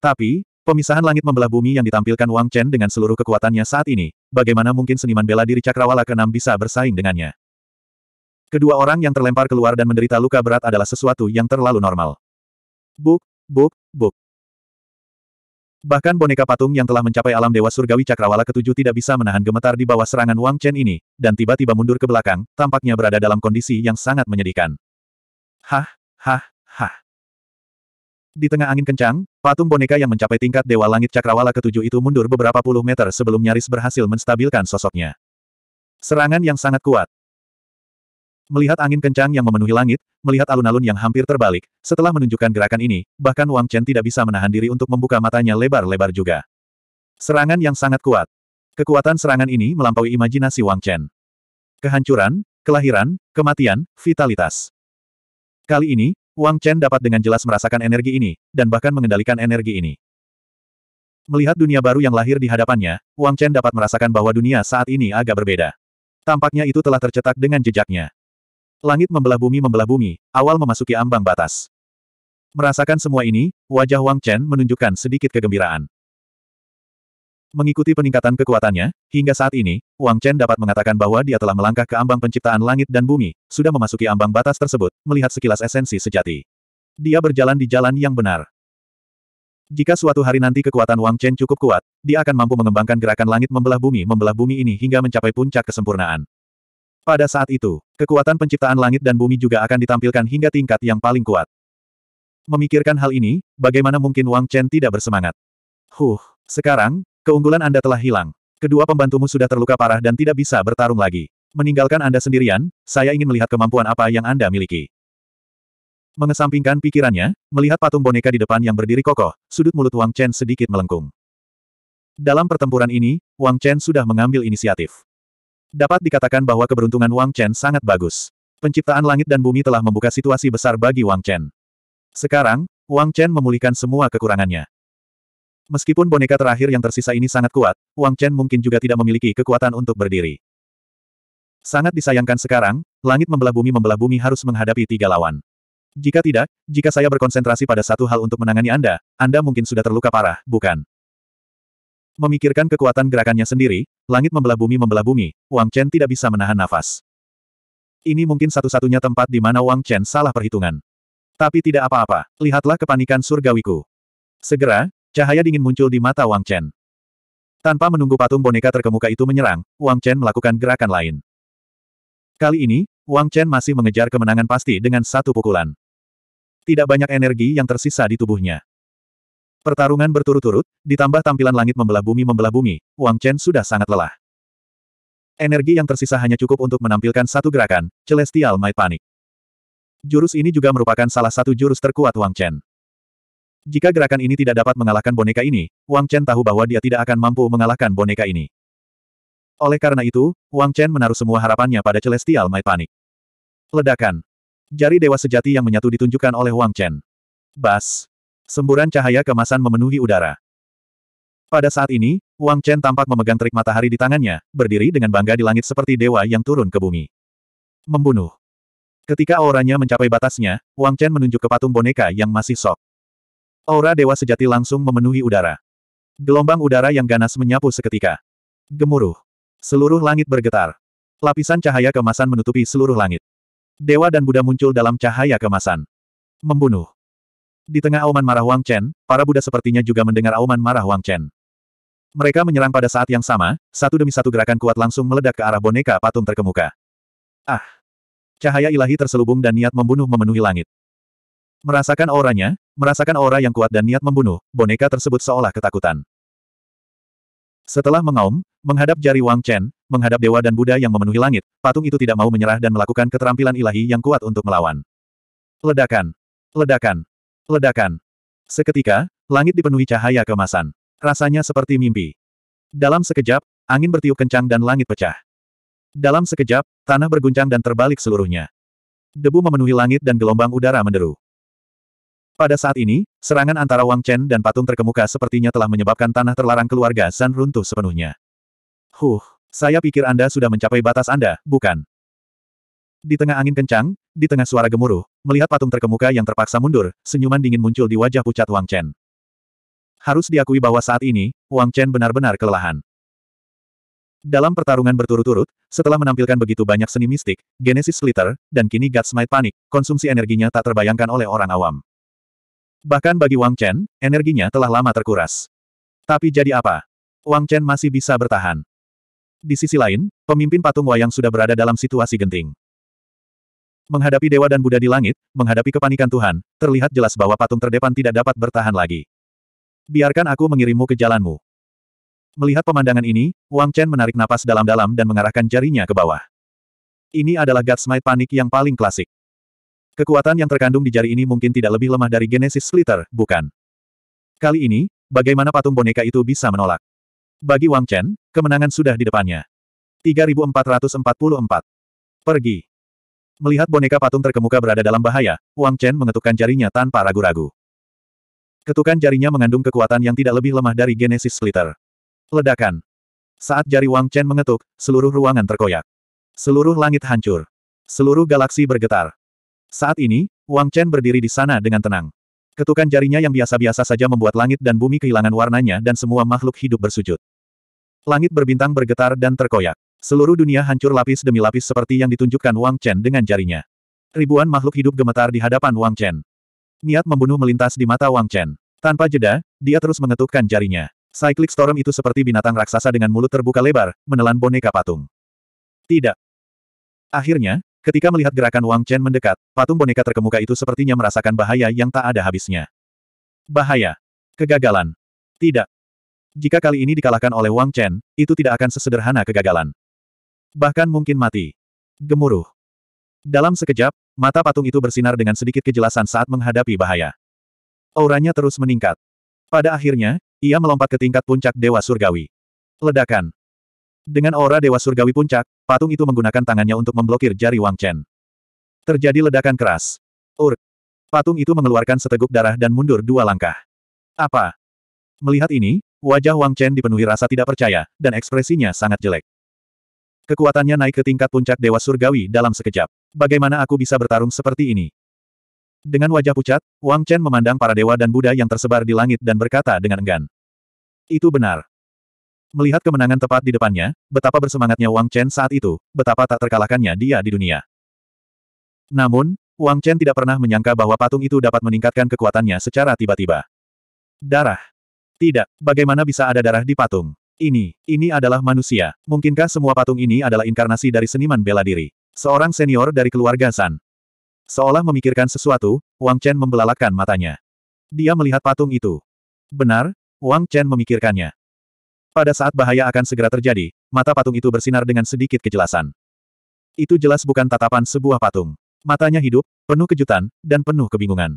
Tapi, Pemisahan langit membelah bumi yang ditampilkan Wang Chen dengan seluruh kekuatannya saat ini, bagaimana mungkin seniman bela diri cakrawala ke-6 bisa bersaing dengannya? Kedua orang yang terlempar keluar dan menderita luka berat adalah sesuatu yang terlalu normal. Buk, buk, buk. Bahkan boneka patung yang telah mencapai alam dewa surgawi cakrawala ketujuh tidak bisa menahan gemetar di bawah serangan Wang Chen ini, dan tiba-tiba mundur ke belakang, tampaknya berada dalam kondisi yang sangat menyedihkan. Hah, hah, hah. Di tengah angin kencang, patung boneka yang mencapai tingkat Dewa Langit Cakrawala ketujuh itu mundur beberapa puluh meter sebelum nyaris berhasil menstabilkan sosoknya. Serangan yang sangat kuat. Melihat angin kencang yang memenuhi langit, melihat alun-alun yang hampir terbalik, setelah menunjukkan gerakan ini, bahkan Wang Chen tidak bisa menahan diri untuk membuka matanya lebar-lebar juga. Serangan yang sangat kuat. Kekuatan serangan ini melampaui imajinasi Wang Chen. Kehancuran, kelahiran, kematian, vitalitas. Kali ini, Wang Chen dapat dengan jelas merasakan energi ini, dan bahkan mengendalikan energi ini. Melihat dunia baru yang lahir di hadapannya, Wang Chen dapat merasakan bahwa dunia saat ini agak berbeda. Tampaknya itu telah tercetak dengan jejaknya. Langit membelah bumi membelah bumi, awal memasuki ambang batas. Merasakan semua ini, wajah Wang Chen menunjukkan sedikit kegembiraan. Mengikuti peningkatan kekuatannya, hingga saat ini, Wang Chen dapat mengatakan bahwa dia telah melangkah ke ambang penciptaan langit dan bumi, sudah memasuki ambang batas tersebut, melihat sekilas esensi sejati. Dia berjalan di jalan yang benar. Jika suatu hari nanti kekuatan Wang Chen cukup kuat, dia akan mampu mengembangkan gerakan langit membelah bumi membelah bumi ini hingga mencapai puncak kesempurnaan. Pada saat itu, kekuatan penciptaan langit dan bumi juga akan ditampilkan hingga tingkat yang paling kuat. Memikirkan hal ini, bagaimana mungkin Wang Chen tidak bersemangat? Huh, sekarang, Keunggulan Anda telah hilang. Kedua pembantumu sudah terluka parah dan tidak bisa bertarung lagi. Meninggalkan Anda sendirian, saya ingin melihat kemampuan apa yang Anda miliki. Mengesampingkan pikirannya, melihat patung boneka di depan yang berdiri kokoh, sudut mulut Wang Chen sedikit melengkung. Dalam pertempuran ini, Wang Chen sudah mengambil inisiatif. Dapat dikatakan bahwa keberuntungan Wang Chen sangat bagus. Penciptaan langit dan bumi telah membuka situasi besar bagi Wang Chen. Sekarang, Wang Chen memulihkan semua kekurangannya. Meskipun boneka terakhir yang tersisa ini sangat kuat, Wang Chen mungkin juga tidak memiliki kekuatan untuk berdiri. Sangat disayangkan sekarang, langit membelah bumi membelah bumi harus menghadapi tiga lawan. Jika tidak, jika saya berkonsentrasi pada satu hal untuk menangani Anda, Anda mungkin sudah terluka parah, bukan? Memikirkan kekuatan gerakannya sendiri, langit membelah bumi membelah bumi, Wang Chen tidak bisa menahan nafas. Ini mungkin satu-satunya tempat di mana Wang Chen salah perhitungan. Tapi tidak apa-apa, lihatlah kepanikan surgawiku. Segera, Cahaya dingin muncul di mata Wang Chen. Tanpa menunggu patung boneka terkemuka itu menyerang, Wang Chen melakukan gerakan lain. Kali ini, Wang Chen masih mengejar kemenangan pasti dengan satu pukulan. Tidak banyak energi yang tersisa di tubuhnya. Pertarungan berturut-turut, ditambah tampilan langit membelah bumi membelah bumi, Wang Chen sudah sangat lelah. Energi yang tersisa hanya cukup untuk menampilkan satu gerakan, Celestial Might Panic. Jurus ini juga merupakan salah satu jurus terkuat Wang Chen. Jika gerakan ini tidak dapat mengalahkan boneka ini, Wang Chen tahu bahwa dia tidak akan mampu mengalahkan boneka ini. Oleh karena itu, Wang Chen menaruh semua harapannya pada Celestial Might Panic. Ledakan. Jari dewa sejati yang menyatu ditunjukkan oleh Wang Chen. Bas. Semburan cahaya kemasan memenuhi udara. Pada saat ini, Wang Chen tampak memegang terik matahari di tangannya, berdiri dengan bangga di langit seperti dewa yang turun ke bumi. Membunuh. Ketika auranya mencapai batasnya, Wang Chen menunjuk ke patung boneka yang masih sok. Aura dewa sejati langsung memenuhi udara. Gelombang udara yang ganas menyapu seketika. Gemuruh. Seluruh langit bergetar. Lapisan cahaya kemasan menutupi seluruh langit. Dewa dan Buddha muncul dalam cahaya kemasan. Membunuh. Di tengah auman marah Wang Chen, para Buddha sepertinya juga mendengar auman marah Wang Chen. Mereka menyerang pada saat yang sama, satu demi satu gerakan kuat langsung meledak ke arah boneka patung terkemuka. Ah! Cahaya ilahi terselubung dan niat membunuh memenuhi langit. Merasakan auranya, merasakan aura yang kuat dan niat membunuh, boneka tersebut seolah ketakutan. Setelah mengaum, menghadap jari Wang Chen, menghadap dewa dan Buddha yang memenuhi langit, patung itu tidak mau menyerah dan melakukan keterampilan ilahi yang kuat untuk melawan. Ledakan! Ledakan! Ledakan! Seketika, langit dipenuhi cahaya kemasan. Rasanya seperti mimpi. Dalam sekejap, angin bertiup kencang dan langit pecah. Dalam sekejap, tanah berguncang dan terbalik seluruhnya. Debu memenuhi langit dan gelombang udara menderu. Pada saat ini, serangan antara Wang Chen dan patung terkemuka sepertinya telah menyebabkan tanah terlarang keluarga San runtuh sepenuhnya. Huh, saya pikir Anda sudah mencapai batas Anda, bukan? Di tengah angin kencang, di tengah suara gemuruh, melihat patung terkemuka yang terpaksa mundur, senyuman dingin muncul di wajah pucat Wang Chen. Harus diakui bahwa saat ini, Wang Chen benar-benar kelelahan. Dalam pertarungan berturut-turut, setelah menampilkan begitu banyak seni mistik, Genesis Splitter, dan kini Godsmite panik, konsumsi energinya tak terbayangkan oleh orang awam. Bahkan bagi Wang Chen, energinya telah lama terkuras. Tapi jadi apa? Wang Chen masih bisa bertahan. Di sisi lain, pemimpin patung wayang sudah berada dalam situasi genting. Menghadapi dewa dan Buddha di langit, menghadapi kepanikan Tuhan, terlihat jelas bahwa patung terdepan tidak dapat bertahan lagi. Biarkan aku mengirimmu ke jalanmu. Melihat pemandangan ini, Wang Chen menarik napas dalam-dalam dan mengarahkan jarinya ke bawah. Ini adalah Gatsmite panik yang paling klasik. Kekuatan yang terkandung di jari ini mungkin tidak lebih lemah dari Genesis Splitter, bukan? Kali ini, bagaimana patung boneka itu bisa menolak? Bagi Wang Chen, kemenangan sudah di depannya. 3444. Pergi. Melihat boneka patung terkemuka berada dalam bahaya, Wang Chen mengetukkan jarinya tanpa ragu-ragu. Ketukan jarinya mengandung kekuatan yang tidak lebih lemah dari Genesis Splitter. Ledakan. Saat jari Wang Chen mengetuk, seluruh ruangan terkoyak. Seluruh langit hancur. Seluruh galaksi bergetar. Saat ini, Wang Chen berdiri di sana dengan tenang. Ketukan jarinya yang biasa-biasa saja membuat langit dan bumi kehilangan warnanya dan semua makhluk hidup bersujud. Langit berbintang bergetar dan terkoyak. Seluruh dunia hancur lapis demi lapis seperti yang ditunjukkan Wang Chen dengan jarinya. Ribuan makhluk hidup gemetar di hadapan Wang Chen. Niat membunuh melintas di mata Wang Chen. Tanpa jeda, dia terus mengetukkan jarinya. Cyclic Storm itu seperti binatang raksasa dengan mulut terbuka lebar, menelan boneka patung. Tidak. Akhirnya, Ketika melihat gerakan Wang Chen mendekat, patung boneka terkemuka itu sepertinya merasakan bahaya yang tak ada habisnya. Bahaya. Kegagalan. Tidak. Jika kali ini dikalahkan oleh Wang Chen, itu tidak akan sesederhana kegagalan. Bahkan mungkin mati. Gemuruh. Dalam sekejap, mata patung itu bersinar dengan sedikit kejelasan saat menghadapi bahaya. Auranya terus meningkat. Pada akhirnya, ia melompat ke tingkat puncak Dewa Surgawi. Ledakan. Dengan aura Dewa Surgawi puncak, Patung itu menggunakan tangannya untuk memblokir jari Wang Chen. Terjadi ledakan keras. Ur. Patung itu mengeluarkan seteguk darah dan mundur dua langkah. Apa? Melihat ini, wajah Wang Chen dipenuhi rasa tidak percaya, dan ekspresinya sangat jelek. Kekuatannya naik ke tingkat puncak Dewa Surgawi dalam sekejap. Bagaimana aku bisa bertarung seperti ini? Dengan wajah pucat, Wang Chen memandang para dewa dan Buddha yang tersebar di langit dan berkata dengan enggan. Itu benar. Melihat kemenangan tepat di depannya, betapa bersemangatnya Wang Chen saat itu, betapa tak terkalahkannya dia di dunia. Namun, Wang Chen tidak pernah menyangka bahwa patung itu dapat meningkatkan kekuatannya secara tiba-tiba. Darah. Tidak, bagaimana bisa ada darah di patung? Ini, ini adalah manusia. Mungkinkah semua patung ini adalah inkarnasi dari seniman bela diri? Seorang senior dari keluarga San. Seolah memikirkan sesuatu, Wang Chen membelalakan matanya. Dia melihat patung itu. Benar, Wang Chen memikirkannya. Pada saat bahaya akan segera terjadi, mata patung itu bersinar dengan sedikit kejelasan. Itu jelas bukan tatapan sebuah patung. Matanya hidup, penuh kejutan, dan penuh kebingungan.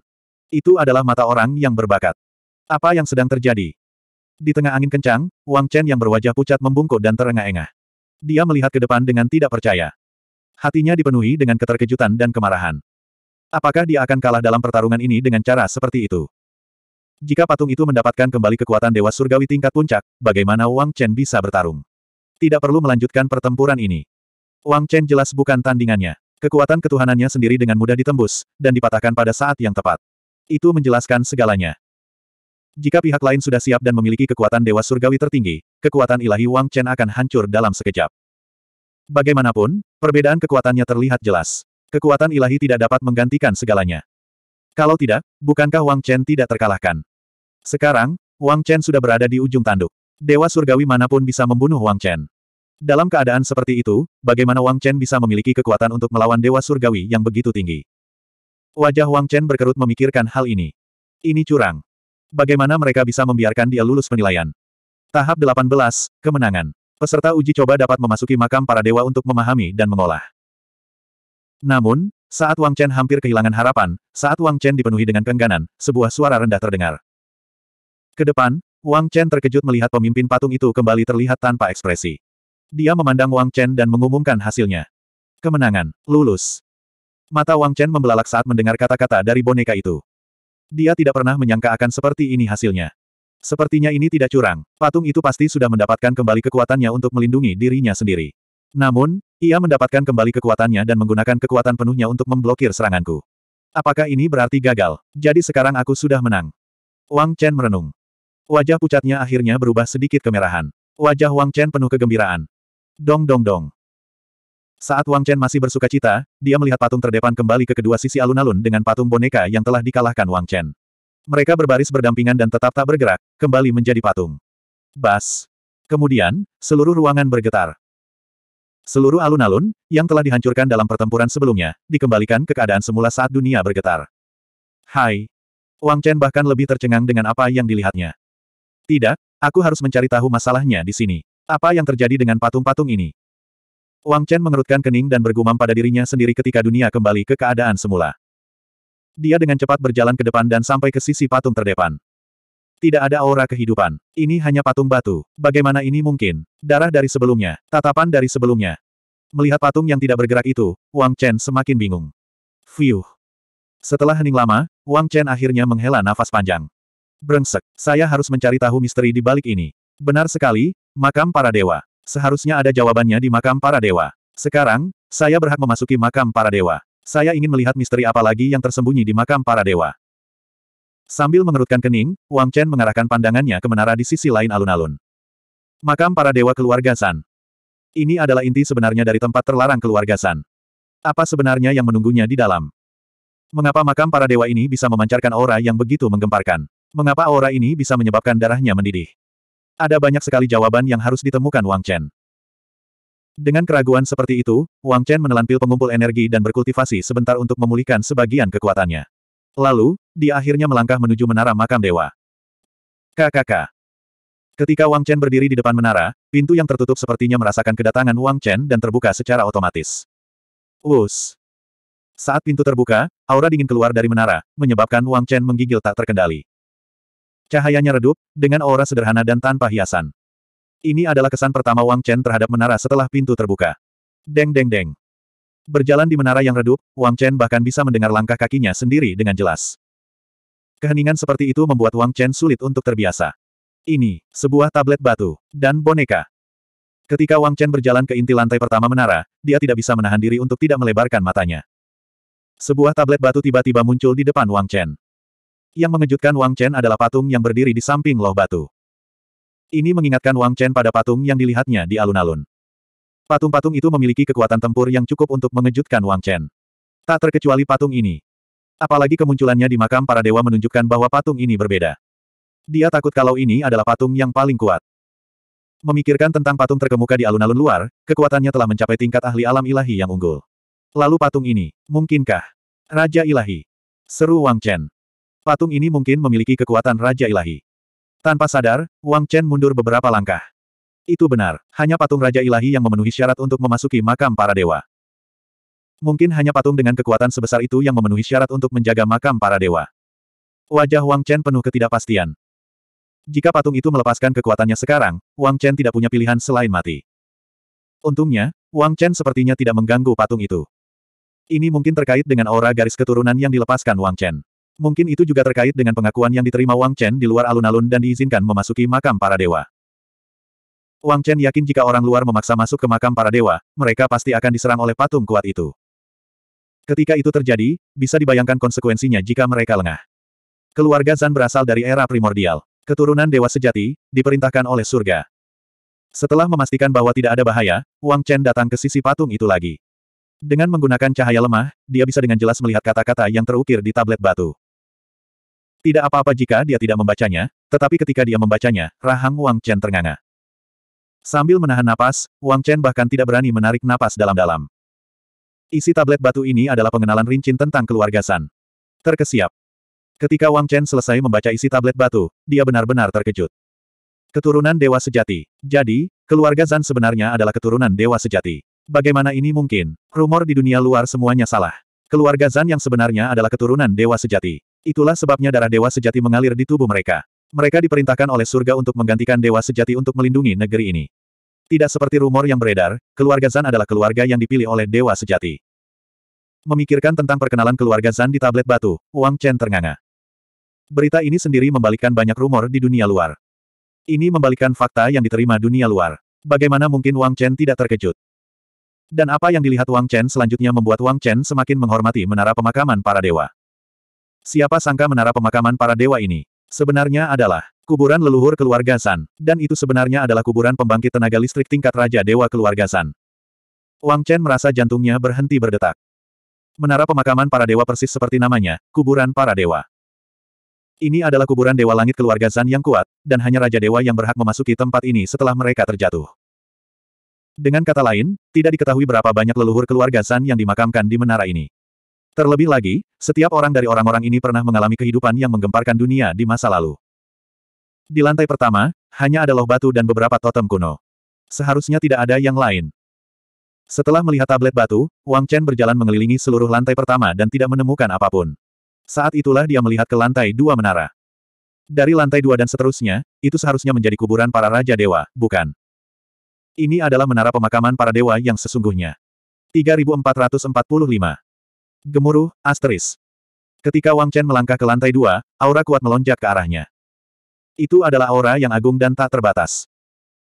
Itu adalah mata orang yang berbakat. Apa yang sedang terjadi? Di tengah angin kencang, Wang Chen yang berwajah pucat membungkuk dan terengah-engah. Dia melihat ke depan dengan tidak percaya. Hatinya dipenuhi dengan keterkejutan dan kemarahan. Apakah dia akan kalah dalam pertarungan ini dengan cara seperti itu? Jika patung itu mendapatkan kembali kekuatan Dewa Surgawi tingkat puncak, bagaimana Wang Chen bisa bertarung? Tidak perlu melanjutkan pertempuran ini. Wang Chen jelas bukan tandingannya. Kekuatan ketuhanannya sendiri dengan mudah ditembus, dan dipatahkan pada saat yang tepat. Itu menjelaskan segalanya. Jika pihak lain sudah siap dan memiliki kekuatan Dewa Surgawi tertinggi, kekuatan ilahi Wang Chen akan hancur dalam sekejap. Bagaimanapun, perbedaan kekuatannya terlihat jelas. Kekuatan ilahi tidak dapat menggantikan segalanya. Kalau tidak, bukankah Wang Chen tidak terkalahkan? Sekarang, Wang Chen sudah berada di ujung tanduk. Dewa surgawi manapun bisa membunuh Wang Chen. Dalam keadaan seperti itu, bagaimana Wang Chen bisa memiliki kekuatan untuk melawan dewa surgawi yang begitu tinggi? Wajah Wang Chen berkerut memikirkan hal ini. Ini curang. Bagaimana mereka bisa membiarkan dia lulus penilaian? Tahap 18, Kemenangan. Peserta uji coba dapat memasuki makam para dewa untuk memahami dan mengolah. Namun, saat Wang Chen hampir kehilangan harapan, saat Wang Chen dipenuhi dengan kengganan, sebuah suara rendah terdengar. Ke depan, Wang Chen terkejut melihat pemimpin patung itu kembali terlihat tanpa ekspresi. Dia memandang Wang Chen dan mengumumkan hasilnya. Kemenangan, lulus. Mata Wang Chen membelalak saat mendengar kata-kata dari boneka itu. Dia tidak pernah menyangka akan seperti ini hasilnya. Sepertinya ini tidak curang, patung itu pasti sudah mendapatkan kembali kekuatannya untuk melindungi dirinya sendiri. Namun, ia mendapatkan kembali kekuatannya dan menggunakan kekuatan penuhnya untuk memblokir seranganku. Apakah ini berarti gagal? Jadi sekarang aku sudah menang. Wang Chen merenung. Wajah pucatnya akhirnya berubah sedikit kemerahan. Wajah Wang Chen penuh kegembiraan. Dong dong dong. Saat Wang Chen masih bersuka cita, dia melihat patung terdepan kembali ke kedua sisi alun-alun dengan patung boneka yang telah dikalahkan Wang Chen. Mereka berbaris berdampingan dan tetap tak bergerak, kembali menjadi patung. Bas. Kemudian, seluruh ruangan bergetar. Seluruh alun-alun, yang telah dihancurkan dalam pertempuran sebelumnya, dikembalikan ke keadaan semula saat dunia bergetar. Hai. Wang Chen bahkan lebih tercengang dengan apa yang dilihatnya. Tidak, aku harus mencari tahu masalahnya di sini. Apa yang terjadi dengan patung-patung ini? Wang Chen mengerutkan kening dan bergumam pada dirinya sendiri ketika dunia kembali ke keadaan semula. Dia dengan cepat berjalan ke depan dan sampai ke sisi patung terdepan. Tidak ada aura kehidupan. Ini hanya patung batu. Bagaimana ini mungkin? Darah dari sebelumnya, tatapan dari sebelumnya. Melihat patung yang tidak bergerak itu, Wang Chen semakin bingung. Fiuh. Setelah hening lama, Wang Chen akhirnya menghela nafas panjang. Brengsek, saya harus mencari tahu misteri di balik ini. Benar sekali, makam para dewa. Seharusnya ada jawabannya di makam para dewa. Sekarang, saya berhak memasuki makam para dewa. Saya ingin melihat misteri apa lagi yang tersembunyi di makam para dewa. Sambil mengerutkan kening, Wang Chen mengarahkan pandangannya ke menara di sisi lain alun-alun. Makam para dewa keluarga San. Ini adalah inti sebenarnya dari tempat terlarang keluarga San. Apa sebenarnya yang menunggunya di dalam? Mengapa makam para dewa ini bisa memancarkan aura yang begitu menggemparkan? Mengapa aura ini bisa menyebabkan darahnya mendidih? Ada banyak sekali jawaban yang harus ditemukan Wang Chen. Dengan keraguan seperti itu, Wang Chen menelan pil pengumpul energi dan berkultivasi sebentar untuk memulihkan sebagian kekuatannya. Lalu, dia akhirnya melangkah menuju menara makam dewa. KKK. Ketika Wang Chen berdiri di depan menara, pintu yang tertutup sepertinya merasakan kedatangan Wang Chen dan terbuka secara otomatis. Wus. Saat pintu terbuka, aura dingin keluar dari menara, menyebabkan Wang Chen menggigil tak terkendali. Cahayanya redup, dengan aura sederhana dan tanpa hiasan. Ini adalah kesan pertama Wang Chen terhadap menara setelah pintu terbuka. Deng deng deng. Berjalan di menara yang redup, Wang Chen bahkan bisa mendengar langkah kakinya sendiri dengan jelas. Keheningan seperti itu membuat Wang Chen sulit untuk terbiasa. Ini, sebuah tablet batu, dan boneka. Ketika Wang Chen berjalan ke inti lantai pertama menara, dia tidak bisa menahan diri untuk tidak melebarkan matanya. Sebuah tablet batu tiba-tiba muncul di depan Wang Chen. Yang mengejutkan Wang Chen adalah patung yang berdiri di samping loh batu. Ini mengingatkan Wang Chen pada patung yang dilihatnya di alun-alun. Patung-patung itu memiliki kekuatan tempur yang cukup untuk mengejutkan Wang Chen. Tak terkecuali patung ini. Apalagi kemunculannya di makam para dewa menunjukkan bahwa patung ini berbeda. Dia takut kalau ini adalah patung yang paling kuat. Memikirkan tentang patung terkemuka di alun-alun luar, kekuatannya telah mencapai tingkat ahli alam ilahi yang unggul. Lalu patung ini, mungkinkah? Raja ilahi. Seru Wang Chen. Patung ini mungkin memiliki kekuatan Raja Ilahi. Tanpa sadar, Wang Chen mundur beberapa langkah. Itu benar, hanya patung Raja Ilahi yang memenuhi syarat untuk memasuki makam para dewa. Mungkin hanya patung dengan kekuatan sebesar itu yang memenuhi syarat untuk menjaga makam para dewa. Wajah Wang Chen penuh ketidakpastian. Jika patung itu melepaskan kekuatannya sekarang, Wang Chen tidak punya pilihan selain mati. Untungnya, Wang Chen sepertinya tidak mengganggu patung itu. Ini mungkin terkait dengan aura garis keturunan yang dilepaskan Wang Chen. Mungkin itu juga terkait dengan pengakuan yang diterima Wang Chen di luar alun-alun dan diizinkan memasuki makam para dewa. Wang Chen yakin jika orang luar memaksa masuk ke makam para dewa, mereka pasti akan diserang oleh patung kuat itu. Ketika itu terjadi, bisa dibayangkan konsekuensinya jika mereka lengah. Keluarga Zan berasal dari era primordial. Keturunan dewa sejati, diperintahkan oleh surga. Setelah memastikan bahwa tidak ada bahaya, Wang Chen datang ke sisi patung itu lagi. Dengan menggunakan cahaya lemah, dia bisa dengan jelas melihat kata-kata yang terukir di tablet batu. Tidak apa-apa jika dia tidak membacanya, tetapi ketika dia membacanya, rahang Wang Chen ternganga. Sambil menahan napas, Wang Chen bahkan tidak berani menarik napas dalam-dalam. Isi tablet batu ini adalah pengenalan rincin tentang keluarga San. Terkesiap. Ketika Wang Chen selesai membaca isi tablet batu, dia benar-benar terkejut. Keturunan Dewa Sejati. Jadi, keluarga Zan sebenarnya adalah keturunan Dewa Sejati. Bagaimana ini mungkin? Rumor di dunia luar semuanya salah. Keluarga Zan yang sebenarnya adalah keturunan dewa sejati. Itulah sebabnya darah dewa sejati mengalir di tubuh mereka. Mereka diperintahkan oleh surga untuk menggantikan dewa sejati untuk melindungi negeri ini. Tidak seperti rumor yang beredar, keluarga Zan adalah keluarga yang dipilih oleh dewa sejati. Memikirkan tentang perkenalan keluarga Zan di tablet batu, Wang Chen ternganga. Berita ini sendiri membalikkan banyak rumor di dunia luar. Ini membalikkan fakta yang diterima dunia luar. Bagaimana mungkin Wang Chen tidak terkejut? Dan apa yang dilihat Wang Chen selanjutnya membuat Wang Chen semakin menghormati menara pemakaman para dewa. Siapa sangka menara pemakaman para dewa ini? Sebenarnya adalah kuburan leluhur keluarga San, dan itu sebenarnya adalah kuburan pembangkit tenaga listrik tingkat Raja Dewa keluarga San. Wang Chen merasa jantungnya berhenti berdetak. Menara pemakaman para dewa persis seperti namanya, kuburan para dewa. Ini adalah kuburan Dewa Langit keluarga San yang kuat, dan hanya Raja Dewa yang berhak memasuki tempat ini setelah mereka terjatuh. Dengan kata lain, tidak diketahui berapa banyak leluhur keluarga San yang dimakamkan di menara ini. Terlebih lagi, setiap orang dari orang-orang ini pernah mengalami kehidupan yang menggemparkan dunia di masa lalu. Di lantai pertama, hanya ada loh batu dan beberapa totem kuno. Seharusnya tidak ada yang lain. Setelah melihat tablet batu, Wang Chen berjalan mengelilingi seluruh lantai pertama dan tidak menemukan apapun. Saat itulah dia melihat ke lantai dua menara. Dari lantai dua dan seterusnya, itu seharusnya menjadi kuburan para raja dewa, bukan? Ini adalah menara pemakaman para dewa yang sesungguhnya. 3445. Gemuruh, asteris. Ketika Wang Chen melangkah ke lantai dua, aura kuat melonjak ke arahnya. Itu adalah aura yang agung dan tak terbatas.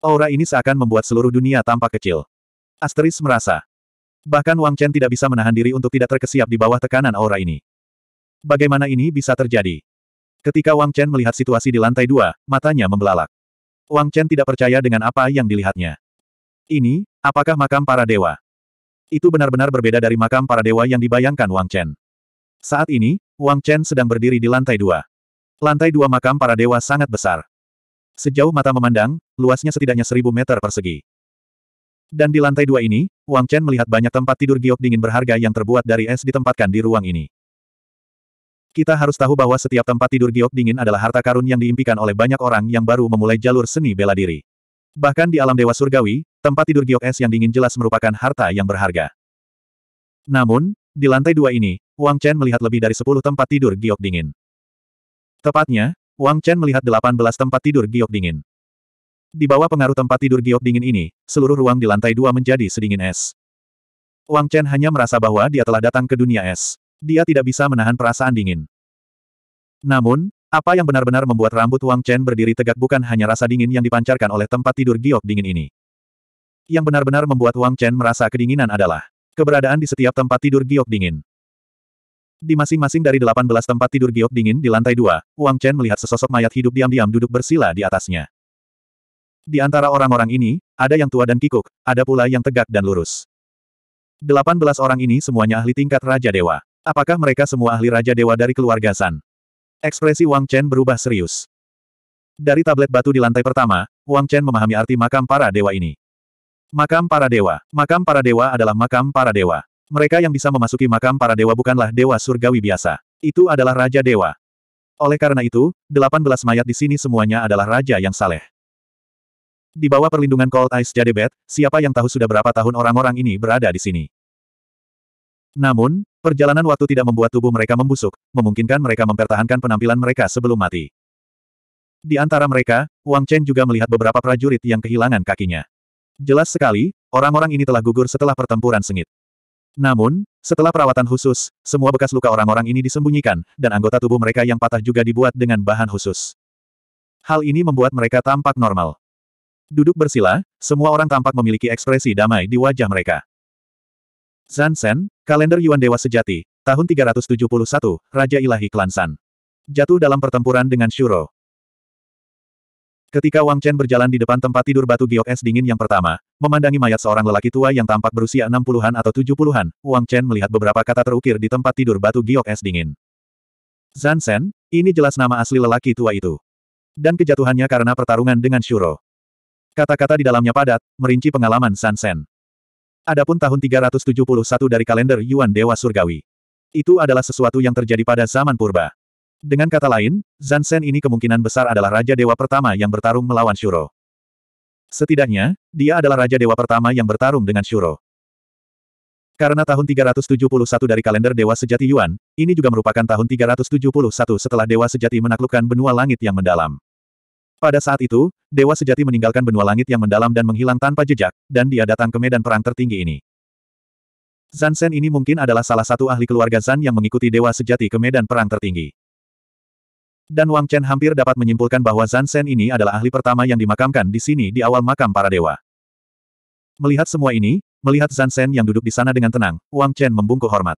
Aura ini seakan membuat seluruh dunia tampak kecil. Asteris merasa. Bahkan Wang Chen tidak bisa menahan diri untuk tidak terkesiap di bawah tekanan aura ini. Bagaimana ini bisa terjadi? Ketika Wang Chen melihat situasi di lantai dua, matanya membelalak. Wang Chen tidak percaya dengan apa yang dilihatnya. Ini, apakah makam para dewa? Itu benar-benar berbeda dari makam para dewa yang dibayangkan Wang Chen. Saat ini, Wang Chen sedang berdiri di lantai dua. Lantai dua makam para dewa sangat besar. Sejauh mata memandang, luasnya setidaknya seribu meter persegi. Dan di lantai dua ini, Wang Chen melihat banyak tempat tidur giok dingin berharga yang terbuat dari es ditempatkan di ruang ini. Kita harus tahu bahwa setiap tempat tidur giok dingin adalah harta karun yang diimpikan oleh banyak orang yang baru memulai jalur seni bela diri. Bahkan di alam dewa surgawi, Tempat tidur giok es yang dingin jelas merupakan harta yang berharga. Namun, di lantai dua ini, Wang Chen melihat lebih dari 10 tempat tidur giok dingin. Tepatnya, Wang Chen melihat 18 tempat tidur giok dingin. Di bawah pengaruh tempat tidur giok dingin ini, seluruh ruang di lantai dua menjadi sedingin es. Wang Chen hanya merasa bahwa dia telah datang ke dunia es. Dia tidak bisa menahan perasaan dingin. Namun, apa yang benar-benar membuat rambut Wang Chen berdiri tegak bukan hanya rasa dingin yang dipancarkan oleh tempat tidur giok dingin ini. Yang benar-benar membuat Wang Chen merasa kedinginan adalah keberadaan di setiap tempat tidur giok dingin. Di masing-masing dari 18 tempat tidur giok dingin di lantai dua, Wang Chen melihat sesosok mayat hidup diam-diam duduk bersila di atasnya. Di antara orang-orang ini, ada yang tua dan kikuk, ada pula yang tegak dan lurus. 18 orang ini semuanya ahli tingkat Raja Dewa. Apakah mereka semua ahli Raja Dewa dari keluarga San? Ekspresi Wang Chen berubah serius. Dari tablet batu di lantai pertama, Wang Chen memahami arti makam para dewa ini. Makam para dewa. Makam para dewa adalah makam para dewa. Mereka yang bisa memasuki makam para dewa bukanlah dewa surgawi biasa. Itu adalah raja dewa. Oleh karena itu, 18 mayat di sini semuanya adalah raja yang saleh. Di bawah perlindungan Cold Ice Jadebet, siapa yang tahu sudah berapa tahun orang-orang ini berada di sini. Namun, perjalanan waktu tidak membuat tubuh mereka membusuk, memungkinkan mereka mempertahankan penampilan mereka sebelum mati. Di antara mereka, Wang Chen juga melihat beberapa prajurit yang kehilangan kakinya. Jelas sekali, orang-orang ini telah gugur setelah pertempuran sengit. Namun, setelah perawatan khusus, semua bekas luka orang-orang ini disembunyikan, dan anggota tubuh mereka yang patah juga dibuat dengan bahan khusus. Hal ini membuat mereka tampak normal. Duduk bersila, semua orang tampak memiliki ekspresi damai di wajah mereka. Zansen, kalender Yuan Dewa Sejati, tahun 371, Raja Ilahi Klansan. Jatuh dalam pertempuran dengan Shuro. Ketika Wang Chen berjalan di depan tempat tidur batu giok es dingin yang pertama, memandangi mayat seorang lelaki tua yang tampak berusia 60-an atau 70-an, Wang Chen melihat beberapa kata terukir di tempat tidur batu giok es dingin. Zan Sen, ini jelas nama asli lelaki tua itu. Dan kejatuhannya karena pertarungan dengan Shuro. Kata-kata di dalamnya padat, merinci pengalaman Zan Sen. Adapun tahun 371 dari kalender Yuan Dewa Surgawi. Itu adalah sesuatu yang terjadi pada zaman purba. Dengan kata lain, Zansen ini kemungkinan besar adalah Raja Dewa pertama yang bertarung melawan Shuro. Setidaknya, dia adalah Raja Dewa pertama yang bertarung dengan Shuro. Karena tahun 371 dari kalender Dewa Sejati Yuan, ini juga merupakan tahun 371 setelah Dewa Sejati menaklukkan benua langit yang mendalam. Pada saat itu, Dewa Sejati meninggalkan benua langit yang mendalam dan menghilang tanpa jejak, dan dia datang ke medan perang tertinggi ini. Zansen ini mungkin adalah salah satu ahli keluarga Zan yang mengikuti Dewa Sejati ke medan perang tertinggi. Dan Wang Chen hampir dapat menyimpulkan bahwa Zan Sen ini adalah ahli pertama yang dimakamkan di sini di awal makam para dewa. Melihat semua ini, melihat Zan Sen yang duduk di sana dengan tenang, Wang Chen membungkuk hormat.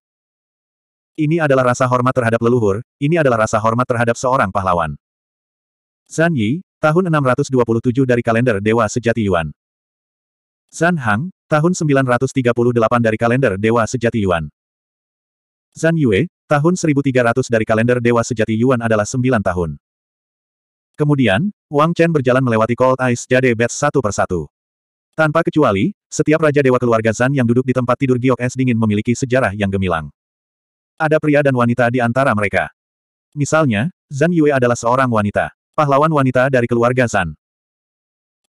Ini adalah rasa hormat terhadap leluhur, ini adalah rasa hormat terhadap seorang pahlawan. Zan Yi, tahun 627 dari kalender Dewa Sejati Yuan. Zan Hang, tahun 938 dari kalender Dewa Sejati Yuan. Zan Yue, Tahun 1300 dari kalender Dewa Sejati Yuan adalah sembilan tahun. Kemudian, Wang Chen berjalan melewati Cold Ice Jade bed satu persatu. Tanpa kecuali, setiap Raja Dewa Keluarga Zan yang duduk di tempat tidur giok es dingin memiliki sejarah yang gemilang. Ada pria dan wanita di antara mereka. Misalnya, Zan Yue adalah seorang wanita. Pahlawan wanita dari keluarga Zan.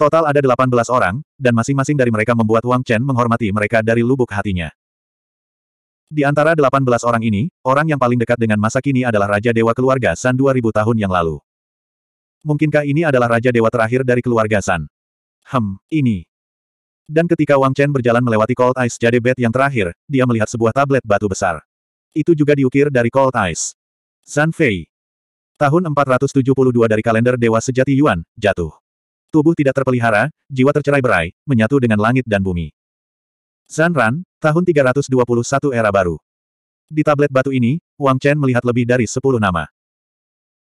Total ada 18 orang, dan masing-masing dari mereka membuat Wang Chen menghormati mereka dari lubuk hatinya. Di antara 18 orang ini, orang yang paling dekat dengan masa kini adalah Raja Dewa Keluarga San 2000 tahun yang lalu. Mungkinkah ini adalah Raja Dewa terakhir dari keluarga San? Hmm, ini. Dan ketika Wang Chen berjalan melewati Cold Ice Jade Bed yang terakhir, dia melihat sebuah tablet batu besar. Itu juga diukir dari Cold Ice. San Fei. Tahun 472 dari kalender Dewa Sejati Yuan, jatuh. Tubuh tidak terpelihara, jiwa tercerai berai, menyatu dengan langit dan bumi. Zan Ran, Tahun 321 Era Baru. Di tablet batu ini, Wang Chen melihat lebih dari 10 nama.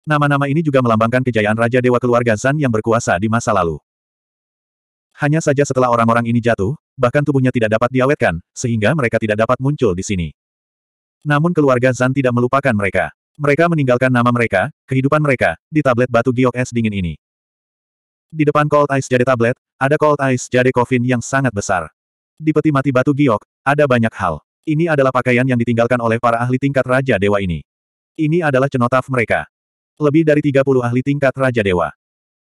Nama-nama ini juga melambangkan kejayaan Raja Dewa Keluarga Zan yang berkuasa di masa lalu. Hanya saja setelah orang-orang ini jatuh, bahkan tubuhnya tidak dapat diawetkan, sehingga mereka tidak dapat muncul di sini. Namun keluarga Zan tidak melupakan mereka. Mereka meninggalkan nama mereka, kehidupan mereka, di tablet batu giok es dingin ini. Di depan Cold Ice Jade Tablet, ada Cold Ice Jade Coffin yang sangat besar. Di peti mati batu giok, ada banyak hal. Ini adalah pakaian yang ditinggalkan oleh para ahli tingkat Raja Dewa ini. Ini adalah cenotaf mereka. Lebih dari 30 ahli tingkat Raja Dewa.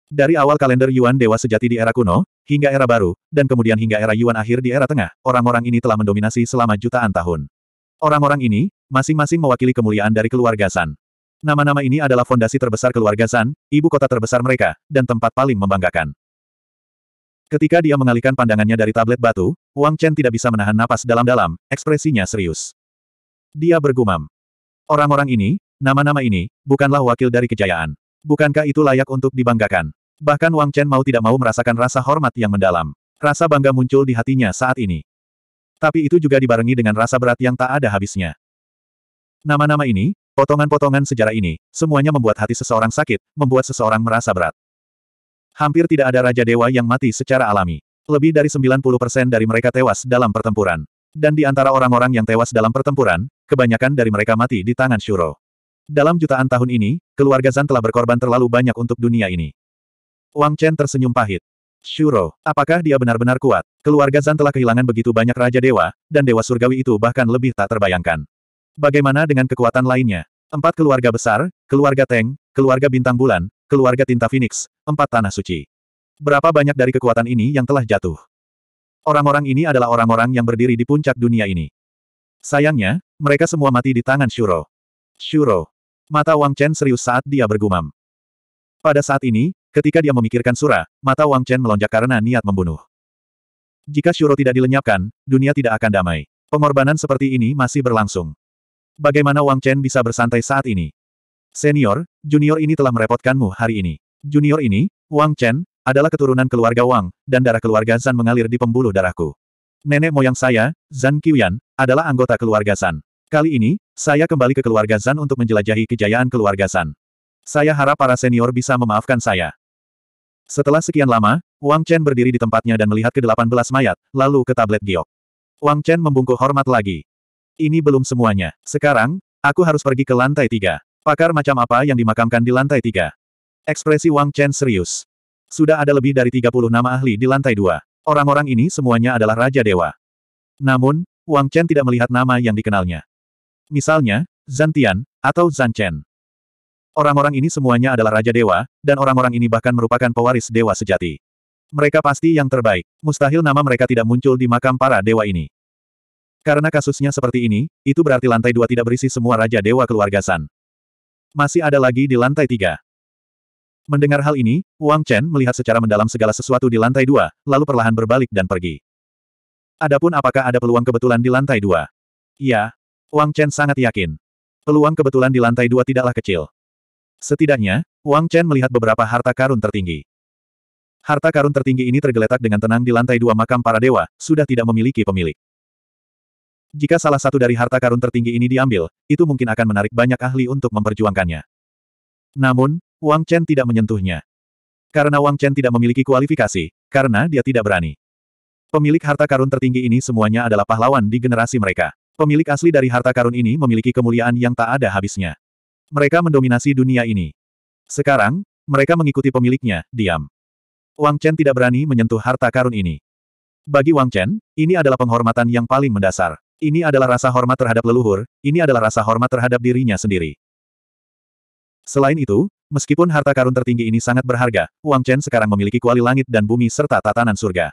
Dari awal kalender Yuan Dewa sejati di era kuno, hingga era baru, dan kemudian hingga era Yuan akhir di era tengah, orang-orang ini telah mendominasi selama jutaan tahun. Orang-orang ini, masing-masing mewakili kemuliaan dari keluarga San. Nama-nama ini adalah fondasi terbesar keluarga San, ibu kota terbesar mereka, dan tempat paling membanggakan. Ketika dia mengalihkan pandangannya dari tablet batu, Wang Chen tidak bisa menahan napas dalam-dalam, ekspresinya serius. Dia bergumam. Orang-orang ini, nama-nama ini, bukanlah wakil dari kejayaan. Bukankah itu layak untuk dibanggakan? Bahkan Wang Chen mau tidak mau merasakan rasa hormat yang mendalam. Rasa bangga muncul di hatinya saat ini. Tapi itu juga dibarengi dengan rasa berat yang tak ada habisnya. Nama-nama ini, potongan-potongan sejarah ini, semuanya membuat hati seseorang sakit, membuat seseorang merasa berat. Hampir tidak ada Raja Dewa yang mati secara alami. Lebih dari 90% dari mereka tewas dalam pertempuran. Dan di antara orang-orang yang tewas dalam pertempuran, kebanyakan dari mereka mati di tangan Shuro. Dalam jutaan tahun ini, keluarga Zan telah berkorban terlalu banyak untuk dunia ini. Wang Chen tersenyum pahit. Shuro, apakah dia benar-benar kuat? Keluarga Zan telah kehilangan begitu banyak Raja Dewa, dan Dewa Surgawi itu bahkan lebih tak terbayangkan. Bagaimana dengan kekuatan lainnya? Empat keluarga besar, keluarga Teng, keluarga bintang bulan, keluarga tinta Phoenix, empat tanah suci. Berapa banyak dari kekuatan ini yang telah jatuh? Orang-orang ini adalah orang-orang yang berdiri di puncak dunia ini. Sayangnya, mereka semua mati di tangan Shuro. Shuro. Mata Wang Chen serius saat dia bergumam. Pada saat ini, ketika dia memikirkan Sura, mata Wang Chen melonjak karena niat membunuh. Jika Shuro tidak dilenyapkan, dunia tidak akan damai. Pengorbanan seperti ini masih berlangsung. Bagaimana Wang Chen bisa bersantai saat ini? Senior, junior ini telah merepotkanmu hari ini. Junior ini, Wang Chen, adalah keturunan keluarga Wang, dan darah keluarga Zan mengalir di pembuluh darahku. Nenek moyang saya, Zan Qiuyan, adalah anggota keluarga Zan. Kali ini, saya kembali ke keluarga Zan untuk menjelajahi kejayaan keluarga Zan. Saya harap para senior bisa memaafkan saya. Setelah sekian lama, Wang Chen berdiri di tempatnya dan melihat ke-18 mayat, lalu ke tablet giok. Wang Chen membungkuk hormat lagi. Ini belum semuanya. Sekarang, aku harus pergi ke lantai tiga. Pakar macam apa yang dimakamkan di lantai tiga? Ekspresi Wang Chen serius. Sudah ada lebih dari 30 nama ahli di lantai dua. Orang-orang ini semuanya adalah Raja Dewa. Namun, Wang Chen tidak melihat nama yang dikenalnya. Misalnya, Zan Tian, atau Zan Chen. Orang-orang ini semuanya adalah Raja Dewa, dan orang-orang ini bahkan merupakan pewaris Dewa sejati. Mereka pasti yang terbaik. Mustahil nama mereka tidak muncul di makam para Dewa ini. Karena kasusnya seperti ini, itu berarti lantai dua tidak berisi semua Raja Dewa keluarga San. Masih ada lagi di lantai tiga. Mendengar hal ini, Wang Chen melihat secara mendalam segala sesuatu di lantai dua, lalu perlahan berbalik dan pergi. Adapun apakah ada peluang kebetulan di lantai dua? Ya, Wang Chen sangat yakin. Peluang kebetulan di lantai dua tidaklah kecil. Setidaknya, Wang Chen melihat beberapa harta karun tertinggi. Harta karun tertinggi ini tergeletak dengan tenang di lantai dua makam para dewa, sudah tidak memiliki pemilik. Jika salah satu dari harta karun tertinggi ini diambil, itu mungkin akan menarik banyak ahli untuk memperjuangkannya. Namun, Wang Chen tidak menyentuhnya. Karena Wang Chen tidak memiliki kualifikasi, karena dia tidak berani. Pemilik harta karun tertinggi ini semuanya adalah pahlawan di generasi mereka. Pemilik asli dari harta karun ini memiliki kemuliaan yang tak ada habisnya. Mereka mendominasi dunia ini. Sekarang, mereka mengikuti pemiliknya, diam. Wang Chen tidak berani menyentuh harta karun ini. Bagi Wang Chen, ini adalah penghormatan yang paling mendasar. Ini adalah rasa hormat terhadap leluhur, ini adalah rasa hormat terhadap dirinya sendiri. Selain itu, meskipun harta karun tertinggi ini sangat berharga, Wang Chen sekarang memiliki kuali langit dan bumi serta tatanan surga.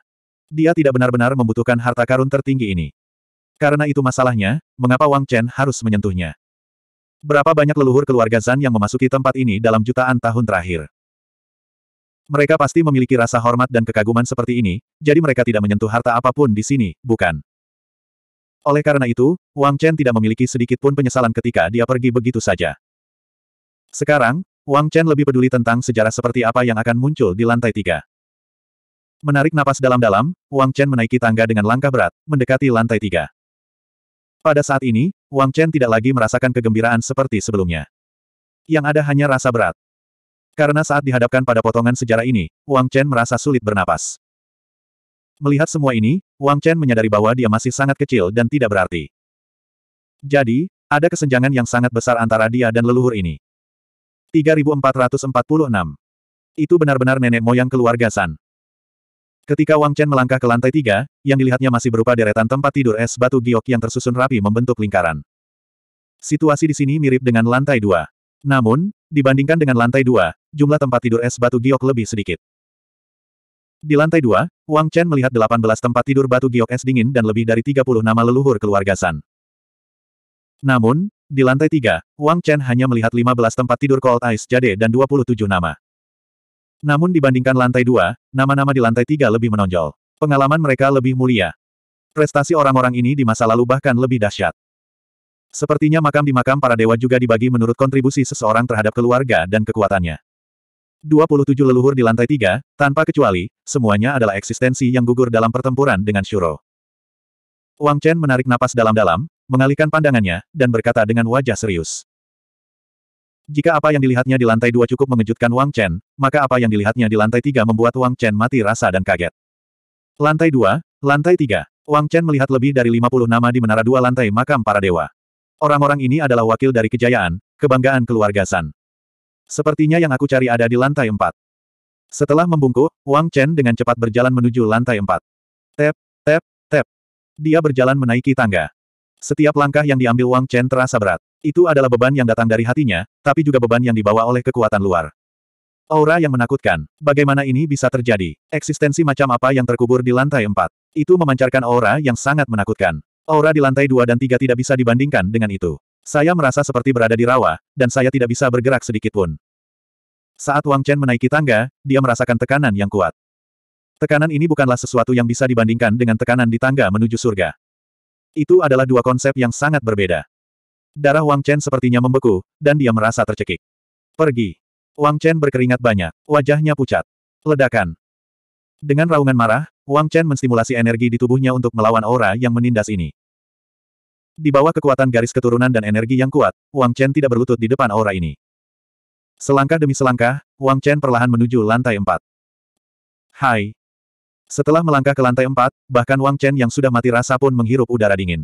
Dia tidak benar-benar membutuhkan harta karun tertinggi ini. Karena itu masalahnya, mengapa Wang Chen harus menyentuhnya? Berapa banyak leluhur keluarga Zan yang memasuki tempat ini dalam jutaan tahun terakhir? Mereka pasti memiliki rasa hormat dan kekaguman seperti ini, jadi mereka tidak menyentuh harta apapun di sini, bukan? Oleh karena itu, Wang Chen tidak memiliki sedikit pun penyesalan ketika dia pergi begitu saja. Sekarang, Wang Chen lebih peduli tentang sejarah seperti apa yang akan muncul di lantai tiga. Menarik napas dalam-dalam, Wang Chen menaiki tangga dengan langkah berat, mendekati lantai tiga. Pada saat ini, Wang Chen tidak lagi merasakan kegembiraan seperti sebelumnya. Yang ada hanya rasa berat. Karena saat dihadapkan pada potongan sejarah ini, Wang Chen merasa sulit bernapas. Melihat semua ini, Wang Chen menyadari bahwa dia masih sangat kecil dan tidak berarti. Jadi, ada kesenjangan yang sangat besar antara dia dan leluhur ini. 3446. Itu benar-benar nenek moyang keluarga San. Ketika Wang Chen melangkah ke lantai tiga, yang dilihatnya masih berupa deretan tempat tidur es batu giok yang tersusun rapi membentuk lingkaran. Situasi di sini mirip dengan lantai dua. Namun, dibandingkan dengan lantai dua, jumlah tempat tidur es batu giok lebih sedikit. Di lantai dua, Wang Chen melihat 18 tempat tidur batu giok es dingin dan lebih dari 30 nama leluhur keluarga San. Namun, di lantai tiga, Wang Chen hanya melihat 15 tempat tidur cold ice jade dan 27 nama. Namun dibandingkan lantai dua, nama-nama di lantai tiga lebih menonjol. Pengalaman mereka lebih mulia. Prestasi orang-orang ini di masa lalu bahkan lebih dahsyat. Sepertinya makam di makam para dewa juga dibagi menurut kontribusi seseorang terhadap keluarga dan kekuatannya. 27 leluhur di lantai tiga, tanpa kecuali, semuanya adalah eksistensi yang gugur dalam pertempuran dengan Shuro. Wang Chen menarik napas dalam-dalam, mengalihkan pandangannya, dan berkata dengan wajah serius. Jika apa yang dilihatnya di lantai dua cukup mengejutkan Wang Chen, maka apa yang dilihatnya di lantai tiga membuat Wang Chen mati rasa dan kaget. Lantai dua, lantai tiga. Wang Chen melihat lebih dari 50 nama di menara dua lantai makam para dewa. Orang-orang ini adalah wakil dari kejayaan, kebanggaan keluarga San. Sepertinya yang aku cari ada di lantai empat. Setelah membungkuk, Wang Chen dengan cepat berjalan menuju lantai empat. Tap, tap, tap. Dia berjalan menaiki tangga. Setiap langkah yang diambil Wang Chen terasa berat. Itu adalah beban yang datang dari hatinya, tapi juga beban yang dibawa oleh kekuatan luar. Aura yang menakutkan. Bagaimana ini bisa terjadi? Eksistensi macam apa yang terkubur di lantai empat? Itu memancarkan aura yang sangat menakutkan. Aura di lantai dua dan tiga tidak bisa dibandingkan dengan itu. Saya merasa seperti berada di rawa, dan saya tidak bisa bergerak sedikit pun. Saat Wang Chen menaiki tangga, dia merasakan tekanan yang kuat. Tekanan ini bukanlah sesuatu yang bisa dibandingkan dengan tekanan di tangga menuju surga. Itu adalah dua konsep yang sangat berbeda. Darah Wang Chen sepertinya membeku, dan dia merasa tercekik. Pergi. Wang Chen berkeringat banyak, wajahnya pucat. Ledakan. Dengan raungan marah, Wang Chen menstimulasi energi di tubuhnya untuk melawan aura yang menindas ini. Di bawah kekuatan garis keturunan dan energi yang kuat, Wang Chen tidak berlutut di depan aura ini. Selangkah demi selangkah, Wang Chen perlahan menuju lantai empat. Hai. Setelah melangkah ke lantai empat, bahkan Wang Chen yang sudah mati rasa pun menghirup udara dingin.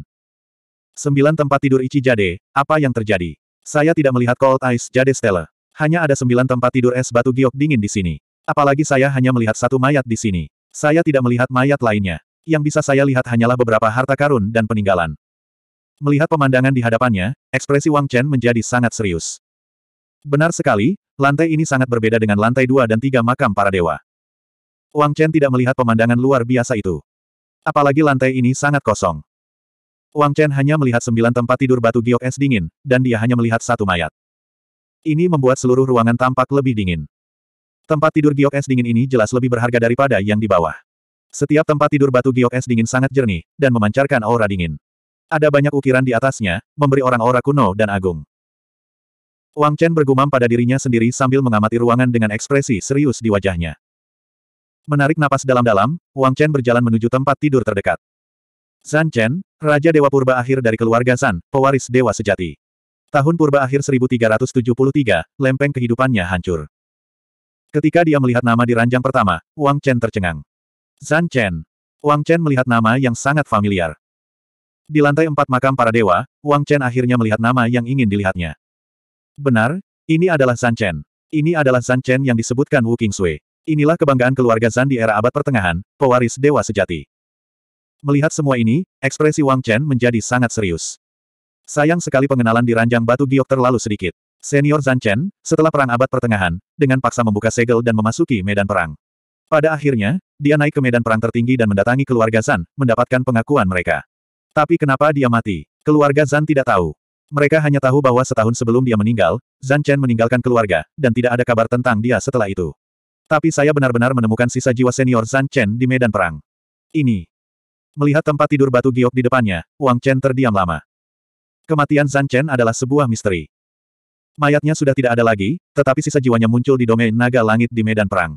Sembilan tempat tidur Ichi Jade, apa yang terjadi? Saya tidak melihat Cold Ice Jade Stella. Hanya ada sembilan tempat tidur es batu giok dingin di sini. Apalagi saya hanya melihat satu mayat di sini. Saya tidak melihat mayat lainnya. Yang bisa saya lihat hanyalah beberapa harta karun dan peninggalan. Melihat pemandangan di hadapannya, ekspresi Wang Chen menjadi sangat serius. Benar sekali, lantai ini sangat berbeda dengan lantai dua dan tiga makam para dewa. Wang Chen tidak melihat pemandangan luar biasa itu. Apalagi lantai ini sangat kosong. Wang Chen hanya melihat sembilan tempat tidur batu giok es dingin, dan dia hanya melihat satu mayat. Ini membuat seluruh ruangan tampak lebih dingin. Tempat tidur giok es dingin ini jelas lebih berharga daripada yang di bawah. Setiap tempat tidur batu giok es dingin sangat jernih, dan memancarkan aura dingin. Ada banyak ukiran di atasnya, memberi orang aura kuno dan agung. Wang Chen bergumam pada dirinya sendiri sambil mengamati ruangan dengan ekspresi serius di wajahnya. Menarik napas dalam-dalam, Wang Chen berjalan menuju tempat tidur terdekat. Zan Chen, Raja Dewa Purba akhir dari keluarga Zan, pewaris Dewa Sejati. Tahun Purba akhir 1373, lempeng kehidupannya hancur. Ketika dia melihat nama di ranjang pertama, Wang Chen tercengang. Zan Chen. Wang Chen melihat nama yang sangat familiar. Di lantai empat makam para dewa, Wang Chen akhirnya melihat nama yang ingin dilihatnya. Benar, ini adalah San Chen. Ini adalah San Chen yang disebutkan Wu King Sui. Inilah kebanggaan keluarga Zan di era abad pertengahan, pewaris dewa sejati. Melihat semua ini, ekspresi Wang Chen menjadi sangat serius. Sayang sekali pengenalan di ranjang batu giok terlalu sedikit. Senior Zan Chen, setelah perang abad pertengahan, dengan paksa membuka segel dan memasuki medan perang. Pada akhirnya, dia naik ke medan perang tertinggi dan mendatangi keluarga Zan, mendapatkan pengakuan mereka. Tapi kenapa dia mati? Keluarga Zan tidak tahu. Mereka hanya tahu bahwa setahun sebelum dia meninggal, Zan Chen meninggalkan keluarga, dan tidak ada kabar tentang dia setelah itu. Tapi saya benar-benar menemukan sisa jiwa senior Zan Chen di medan perang. Ini. Melihat tempat tidur batu giok di depannya, Wang Chen terdiam lama. Kematian Zan Chen adalah sebuah misteri. Mayatnya sudah tidak ada lagi, tetapi sisa jiwanya muncul di domain naga langit di medan perang.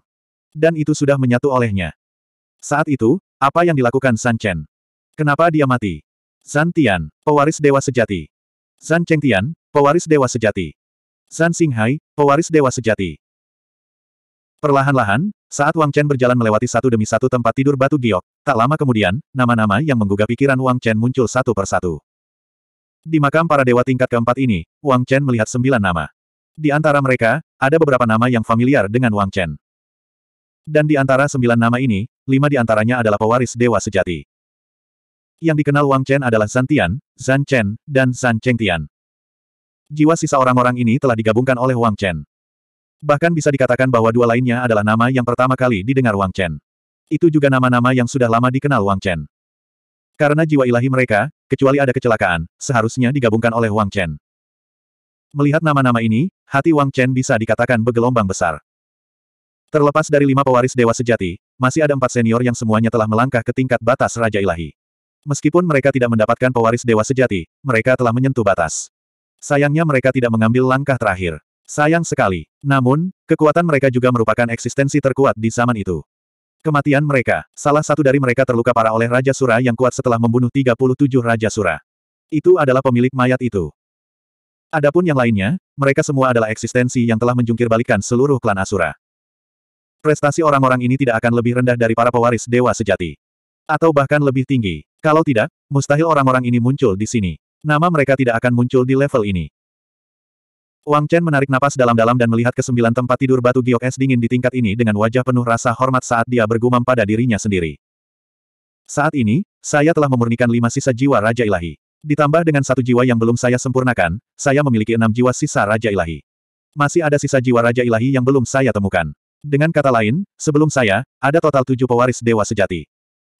Dan itu sudah menyatu olehnya. Saat itu, apa yang dilakukan San Chen? Kenapa dia mati? Zan Tian, pewaris dewa sejati. Zan Tian, pewaris dewa sejati. Zan pewaris dewa sejati. Perlahan-lahan, saat Wang Chen berjalan melewati satu demi satu tempat tidur batu giok, tak lama kemudian, nama-nama yang menggugah pikiran Wang Chen muncul satu persatu. Di makam para dewa tingkat keempat ini, Wang Chen melihat sembilan nama. Di antara mereka, ada beberapa nama yang familiar dengan Wang Chen. Dan di antara sembilan nama ini, lima di antaranya adalah pewaris dewa sejati. Yang dikenal Wang Chen adalah Zantian, Tian, Zan Chen, dan San Cheng Tian. Jiwa sisa orang-orang ini telah digabungkan oleh Wang Chen. Bahkan bisa dikatakan bahwa dua lainnya adalah nama yang pertama kali didengar Wang Chen. Itu juga nama-nama yang sudah lama dikenal Wang Chen. Karena jiwa ilahi mereka, kecuali ada kecelakaan, seharusnya digabungkan oleh Wang Chen. Melihat nama-nama ini, hati Wang Chen bisa dikatakan bergelombang besar. Terlepas dari lima pewaris dewa sejati, masih ada empat senior yang semuanya telah melangkah ke tingkat batas Raja Ilahi. Meskipun mereka tidak mendapatkan pewaris dewa sejati, mereka telah menyentuh batas. Sayangnya mereka tidak mengambil langkah terakhir. Sayang sekali. Namun, kekuatan mereka juga merupakan eksistensi terkuat di zaman itu. Kematian mereka, salah satu dari mereka terluka parah oleh Raja Sura yang kuat setelah membunuh 37 Raja Sura. Itu adalah pemilik mayat itu. Adapun yang lainnya, mereka semua adalah eksistensi yang telah menjungkirbalikan seluruh klan Asura. Prestasi orang-orang ini tidak akan lebih rendah dari para pewaris dewa sejati. Atau bahkan lebih tinggi. Kalau tidak, mustahil orang-orang ini muncul di sini. Nama mereka tidak akan muncul di level ini. Wang Chen menarik napas dalam-dalam dan melihat ke sembilan tempat tidur batu giok es dingin di tingkat ini dengan wajah penuh rasa hormat saat dia bergumam pada dirinya sendiri. Saat ini, saya telah memurnikan lima sisa jiwa Raja Ilahi. Ditambah dengan satu jiwa yang belum saya sempurnakan, saya memiliki enam jiwa sisa Raja Ilahi. Masih ada sisa jiwa Raja Ilahi yang belum saya temukan. Dengan kata lain, sebelum saya, ada total tujuh pewaris Dewa Sejati.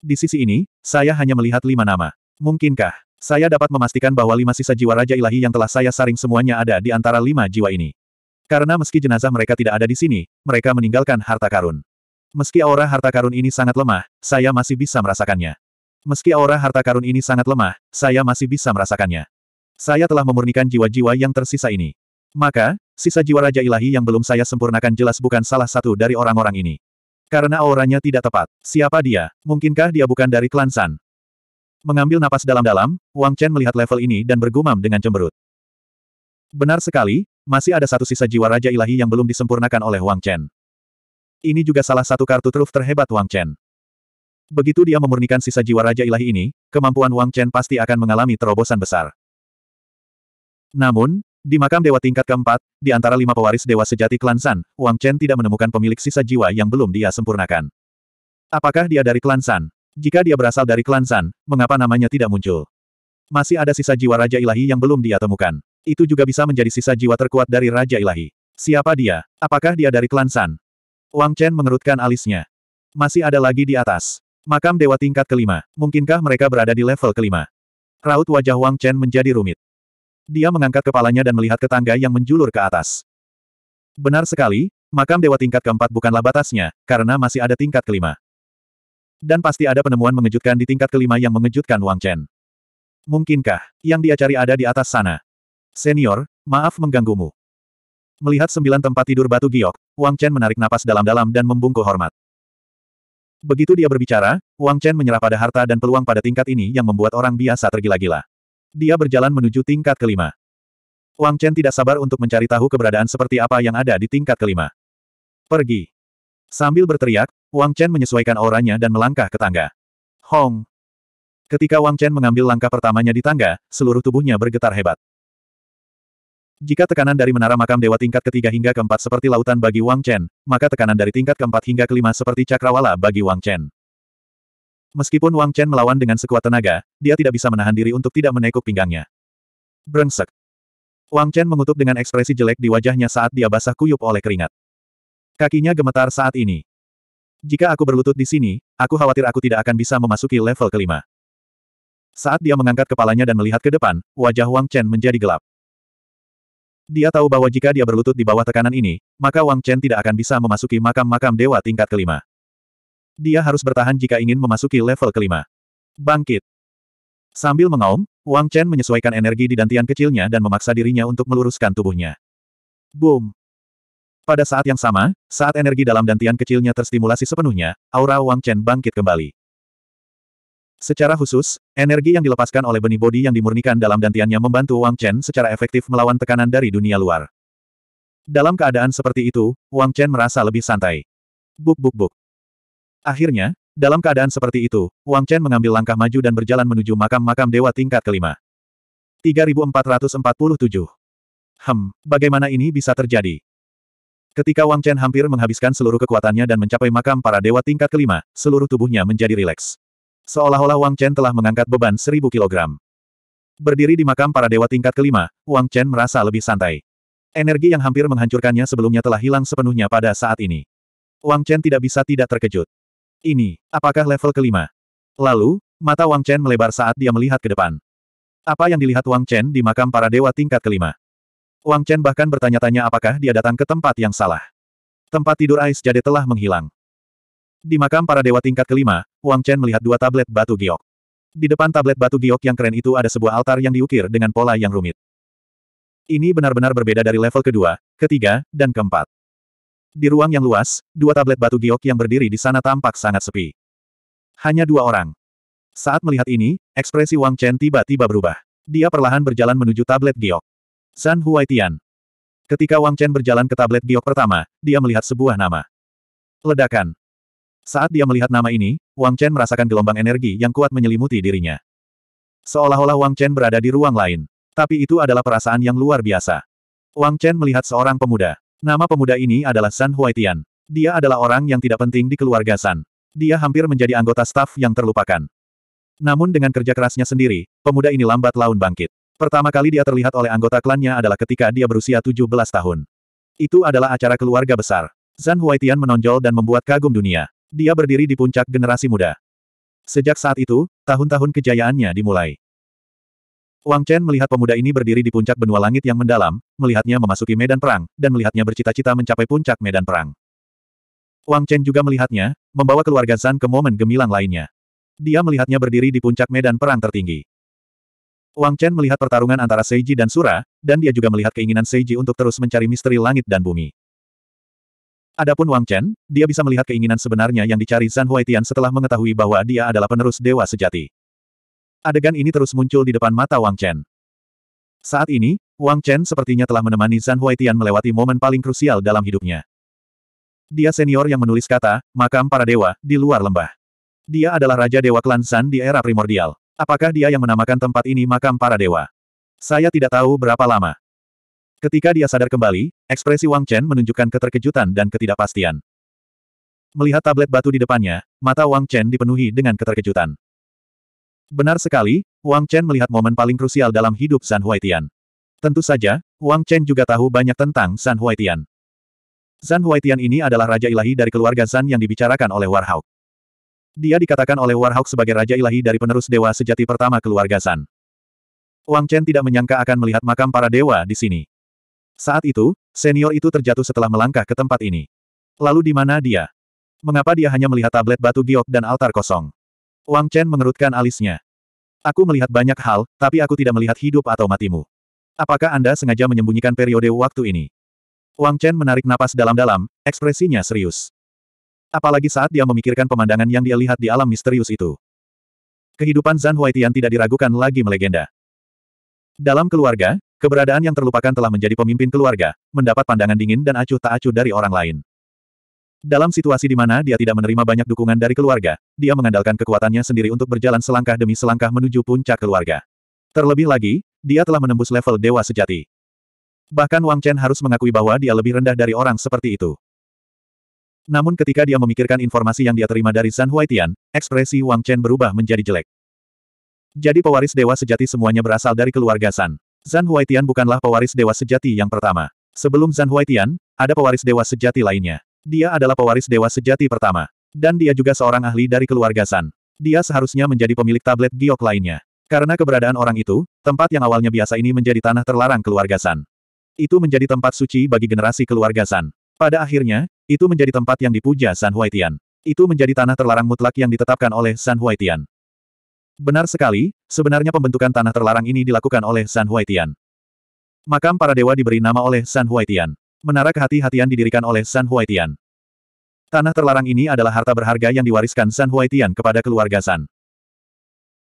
Di sisi ini, saya hanya melihat lima nama. Mungkinkah, saya dapat memastikan bahwa lima sisa jiwa Raja Ilahi yang telah saya saring semuanya ada di antara lima jiwa ini. Karena meski jenazah mereka tidak ada di sini, mereka meninggalkan harta karun. Meski aura harta karun ini sangat lemah, saya masih bisa merasakannya. Meski aura harta karun ini sangat lemah, saya masih bisa merasakannya. Saya telah memurnikan jiwa-jiwa yang tersisa ini. Maka, sisa jiwa Raja Ilahi yang belum saya sempurnakan jelas bukan salah satu dari orang-orang ini. Karena auranya tidak tepat. Siapa dia? Mungkinkah dia bukan dari klan San? Mengambil napas dalam-dalam, Wang Chen melihat level ini dan bergumam dengan cemberut. Benar sekali, masih ada satu sisa jiwa Raja Ilahi yang belum disempurnakan oleh Wang Chen. Ini juga salah satu kartu truf terhebat Wang Chen. Begitu dia memurnikan sisa jiwa Raja Ilahi ini, kemampuan Wang Chen pasti akan mengalami terobosan besar. Namun, di makam dewa tingkat keempat, di antara lima pewaris dewa sejati klan San, Wang Chen tidak menemukan pemilik sisa jiwa yang belum dia sempurnakan. Apakah dia dari klan San? Jika dia berasal dari klan San, mengapa namanya tidak muncul? Masih ada sisa jiwa Raja Ilahi yang belum dia temukan. Itu juga bisa menjadi sisa jiwa terkuat dari Raja Ilahi. Siapa dia? Apakah dia dari klan San? Wang Chen mengerutkan alisnya. Masih ada lagi di atas. Makam dewa tingkat kelima. Mungkinkah mereka berada di level kelima? Raut wajah Wang Chen menjadi rumit. Dia mengangkat kepalanya dan melihat ke tangga yang menjulur ke atas. Benar sekali, makam dewa tingkat keempat bukanlah batasnya, karena masih ada tingkat kelima. Dan pasti ada penemuan mengejutkan di tingkat kelima yang mengejutkan Wang Chen. Mungkinkah, yang dia cari ada di atas sana? Senior, maaf mengganggumu. Melihat sembilan tempat tidur batu giok, Wang Chen menarik napas dalam-dalam dan membungkuk hormat. Begitu dia berbicara, Wang Chen menyerah pada harta dan peluang pada tingkat ini yang membuat orang biasa tergila-gila dia berjalan menuju tingkat kelima. Wang Chen tidak sabar untuk mencari tahu keberadaan seperti apa yang ada di tingkat kelima. Pergi. Sambil berteriak, Wang Chen menyesuaikan auranya dan melangkah ke tangga. Hong. Ketika Wang Chen mengambil langkah pertamanya di tangga, seluruh tubuhnya bergetar hebat. Jika tekanan dari menara makam dewa tingkat ketiga hingga keempat seperti lautan bagi Wang Chen, maka tekanan dari tingkat keempat hingga kelima seperti cakrawala bagi Wang Chen. Meskipun Wang Chen melawan dengan sekuat tenaga, dia tidak bisa menahan diri untuk tidak menekuk pinggangnya. Brengsek. Wang Chen mengutuk dengan ekspresi jelek di wajahnya saat dia basah kuyup oleh keringat. Kakinya gemetar saat ini. Jika aku berlutut di sini, aku khawatir aku tidak akan bisa memasuki level kelima. Saat dia mengangkat kepalanya dan melihat ke depan, wajah Wang Chen menjadi gelap. Dia tahu bahwa jika dia berlutut di bawah tekanan ini, maka Wang Chen tidak akan bisa memasuki makam-makam dewa tingkat kelima. Dia harus bertahan jika ingin memasuki level kelima. Bangkit. Sambil mengaum, Wang Chen menyesuaikan energi di dantian kecilnya dan memaksa dirinya untuk meluruskan tubuhnya. Boom. Pada saat yang sama, saat energi dalam dantian kecilnya terstimulasi sepenuhnya, aura Wang Chen bangkit kembali. Secara khusus, energi yang dilepaskan oleh benih bodi yang dimurnikan dalam dantiannya membantu Wang Chen secara efektif melawan tekanan dari dunia luar. Dalam keadaan seperti itu, Wang Chen merasa lebih santai. Buk buk buk. Akhirnya, dalam keadaan seperti itu, Wang Chen mengambil langkah maju dan berjalan menuju makam-makam dewa tingkat kelima. 3447. Hem, bagaimana ini bisa terjadi? Ketika Wang Chen hampir menghabiskan seluruh kekuatannya dan mencapai makam para dewa tingkat kelima, seluruh tubuhnya menjadi rileks. Seolah-olah Wang Chen telah mengangkat beban seribu kilogram. Berdiri di makam para dewa tingkat kelima, Wang Chen merasa lebih santai. Energi yang hampir menghancurkannya sebelumnya telah hilang sepenuhnya pada saat ini. Wang Chen tidak bisa tidak terkejut. Ini, apakah level kelima? Lalu, mata Wang Chen melebar saat dia melihat ke depan. Apa yang dilihat Wang Chen di makam para dewa tingkat kelima? Wang Chen bahkan bertanya-tanya apakah dia datang ke tempat yang salah. Tempat tidur Ais Jade telah menghilang. Di makam para dewa tingkat kelima, Wang Chen melihat dua tablet batu giok. Di depan tablet batu giok yang keren itu ada sebuah altar yang diukir dengan pola yang rumit. Ini benar-benar berbeda dari level kedua, ketiga, dan keempat. Di ruang yang luas, dua tablet batu giok yang berdiri di sana tampak sangat sepi. Hanya dua orang. Saat melihat ini, ekspresi Wang Chen tiba-tiba berubah. Dia perlahan berjalan menuju tablet giok. San Huaitian. Ketika Wang Chen berjalan ke tablet giok pertama, dia melihat sebuah nama. Ledakan. Saat dia melihat nama ini, Wang Chen merasakan gelombang energi yang kuat menyelimuti dirinya. Seolah-olah Wang Chen berada di ruang lain. Tapi itu adalah perasaan yang luar biasa. Wang Chen melihat seorang pemuda. Nama pemuda ini adalah San Huaitian. Dia adalah orang yang tidak penting di keluarga San. Dia hampir menjadi anggota staf yang terlupakan. Namun dengan kerja kerasnya sendiri, pemuda ini lambat laun bangkit. Pertama kali dia terlihat oleh anggota klannya adalah ketika dia berusia 17 tahun. Itu adalah acara keluarga besar. Zan Huaitian menonjol dan membuat kagum dunia. Dia berdiri di puncak generasi muda. Sejak saat itu, tahun-tahun kejayaannya dimulai. Wang Chen melihat pemuda ini berdiri di puncak benua langit yang mendalam, melihatnya memasuki medan perang, dan melihatnya bercita-cita mencapai puncak medan perang. Wang Chen juga melihatnya, membawa keluarga San ke momen gemilang lainnya. Dia melihatnya berdiri di puncak medan perang tertinggi. Wang Chen melihat pertarungan antara Seiji dan Sura, dan dia juga melihat keinginan Seiji untuk terus mencari misteri langit dan bumi. Adapun Wang Chen, dia bisa melihat keinginan sebenarnya yang dicari San Huaitian setelah mengetahui bahwa dia adalah penerus dewa sejati. Adegan ini terus muncul di depan mata Wang Chen. Saat ini, Wang Chen sepertinya telah menemani Zhan Huaitian melewati momen paling krusial dalam hidupnya. Dia senior yang menulis kata, makam para dewa, di luar lembah. Dia adalah Raja Dewa Klan Zhan di era primordial. Apakah dia yang menamakan tempat ini makam para dewa? Saya tidak tahu berapa lama. Ketika dia sadar kembali, ekspresi Wang Chen menunjukkan keterkejutan dan ketidakpastian. Melihat tablet batu di depannya, mata Wang Chen dipenuhi dengan keterkejutan. Benar sekali, Wang Chen melihat momen paling krusial dalam hidup San Huaitian. Tentu saja, Wang Chen juga tahu banyak tentang San Huaitian. San Huaitian ini adalah Raja Ilahi dari keluarga San yang dibicarakan oleh Warhawk. Dia dikatakan oleh Warhawk sebagai Raja Ilahi dari penerus dewa sejati pertama keluarga San. Wang Chen tidak menyangka akan melihat makam para dewa di sini. Saat itu, senior itu terjatuh setelah melangkah ke tempat ini. Lalu di mana dia? Mengapa dia hanya melihat tablet batu giok dan altar kosong? Wang Chen mengerutkan alisnya. Aku melihat banyak hal, tapi aku tidak melihat hidup atau matimu. Apakah Anda sengaja menyembunyikan periode waktu ini? Wang Chen menarik napas dalam-dalam, ekspresinya serius. Apalagi saat dia memikirkan pemandangan yang dia lihat di alam misterius itu. Kehidupan Zan Huaitian tidak diragukan lagi melegenda. Dalam keluarga, keberadaan yang terlupakan telah menjadi pemimpin keluarga, mendapat pandangan dingin dan acuh tak acuh dari orang lain. Dalam situasi di mana dia tidak menerima banyak dukungan dari keluarga, dia mengandalkan kekuatannya sendiri untuk berjalan selangkah demi selangkah menuju puncak keluarga. Terlebih lagi, dia telah menembus level dewa sejati. Bahkan Wang Chen harus mengakui bahwa dia lebih rendah dari orang seperti itu. Namun ketika dia memikirkan informasi yang dia terima dari Zhan Huaitian, ekspresi Wang Chen berubah menjadi jelek. Jadi pewaris dewa sejati semuanya berasal dari keluarga San. Zhan Huaitian bukanlah pewaris dewa sejati yang pertama. Sebelum Zhan Huaitian, ada pewaris dewa sejati lainnya. Dia adalah pewaris dewa sejati pertama. Dan dia juga seorang ahli dari keluarga San. Dia seharusnya menjadi pemilik tablet giok lainnya. Karena keberadaan orang itu, tempat yang awalnya biasa ini menjadi tanah terlarang keluarga San. Itu menjadi tempat suci bagi generasi keluarga San. Pada akhirnya, itu menjadi tempat yang dipuja San Huaitian. Itu menjadi tanah terlarang mutlak yang ditetapkan oleh San Huaitian. Benar sekali, sebenarnya pembentukan tanah terlarang ini dilakukan oleh San Huaitian. Makam para dewa diberi nama oleh San Huaitian. Menara kehati-hatian didirikan oleh San Huaitian. Tanah terlarang ini adalah harta berharga yang diwariskan San Huaitian kepada keluarga San.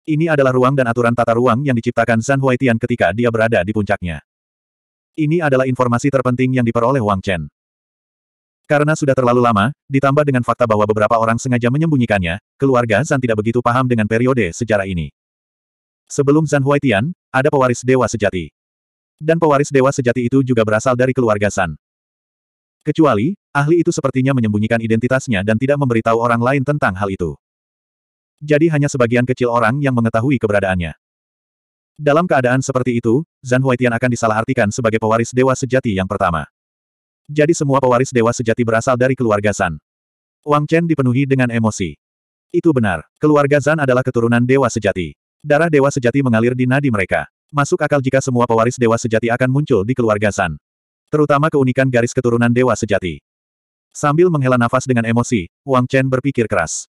Ini adalah ruang dan aturan tata ruang yang diciptakan San Huaitian ketika dia berada di puncaknya. Ini adalah informasi terpenting yang diperoleh Wang Chen. Karena sudah terlalu lama, ditambah dengan fakta bahwa beberapa orang sengaja menyembunyikannya, keluarga San tidak begitu paham dengan periode sejarah ini. Sebelum San Huaitian, ada pewaris dewa sejati. Dan pewaris dewa sejati itu juga berasal dari keluarga San. Kecuali, ahli itu sepertinya menyembunyikan identitasnya dan tidak memberitahu orang lain tentang hal itu. Jadi hanya sebagian kecil orang yang mengetahui keberadaannya. Dalam keadaan seperti itu, Zhan Huaitian akan disalahartikan sebagai pewaris dewa sejati yang pertama. Jadi semua pewaris dewa sejati berasal dari keluarga Zhan. Wang Chen dipenuhi dengan emosi. Itu benar, keluarga Zhan adalah keturunan dewa sejati. Darah dewa sejati mengalir di nadi mereka. Masuk akal jika semua pewaris dewa sejati akan muncul di keluarga Zhan. Terutama keunikan garis keturunan dewa sejati. Sambil menghela nafas dengan emosi, Wang Chen berpikir keras.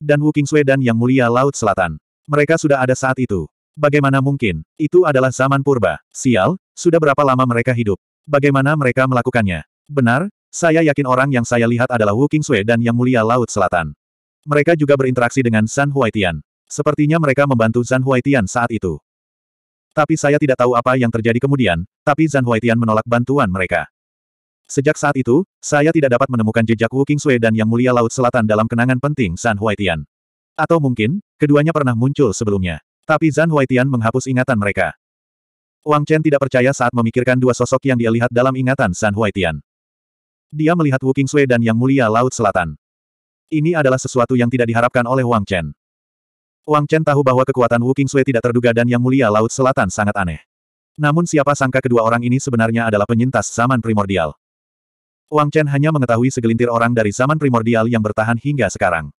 Dan Wu Kingsui dan Yang Mulia Laut Selatan. Mereka sudah ada saat itu. Bagaimana mungkin? Itu adalah zaman purba. Sial, sudah berapa lama mereka hidup? Bagaimana mereka melakukannya? Benar, saya yakin orang yang saya lihat adalah Wu Kingsui dan Yang Mulia Laut Selatan. Mereka juga berinteraksi dengan San Huaitian. Sepertinya mereka membantu San Huaitian saat itu. Tapi saya tidak tahu apa yang terjadi kemudian, tapi Zhan Huaitian menolak bantuan mereka. Sejak saat itu, saya tidak dapat menemukan jejak Wu Qingzue dan Yang Mulia Laut Selatan dalam kenangan penting Zhan Huaitian. Atau mungkin, keduanya pernah muncul sebelumnya. Tapi Zhan Huaitian menghapus ingatan mereka. Wang Chen tidak percaya saat memikirkan dua sosok yang dia lihat dalam ingatan Zhan Huaitian. Dia melihat Wu Qingzue dan Yang Mulia Laut Selatan. Ini adalah sesuatu yang tidak diharapkan oleh Wang Chen. Wang Chen tahu bahwa kekuatan Wu Sui tidak terduga dan Yang Mulia Laut Selatan sangat aneh. Namun siapa sangka kedua orang ini sebenarnya adalah penyintas zaman primordial. Wang Chen hanya mengetahui segelintir orang dari zaman primordial yang bertahan hingga sekarang.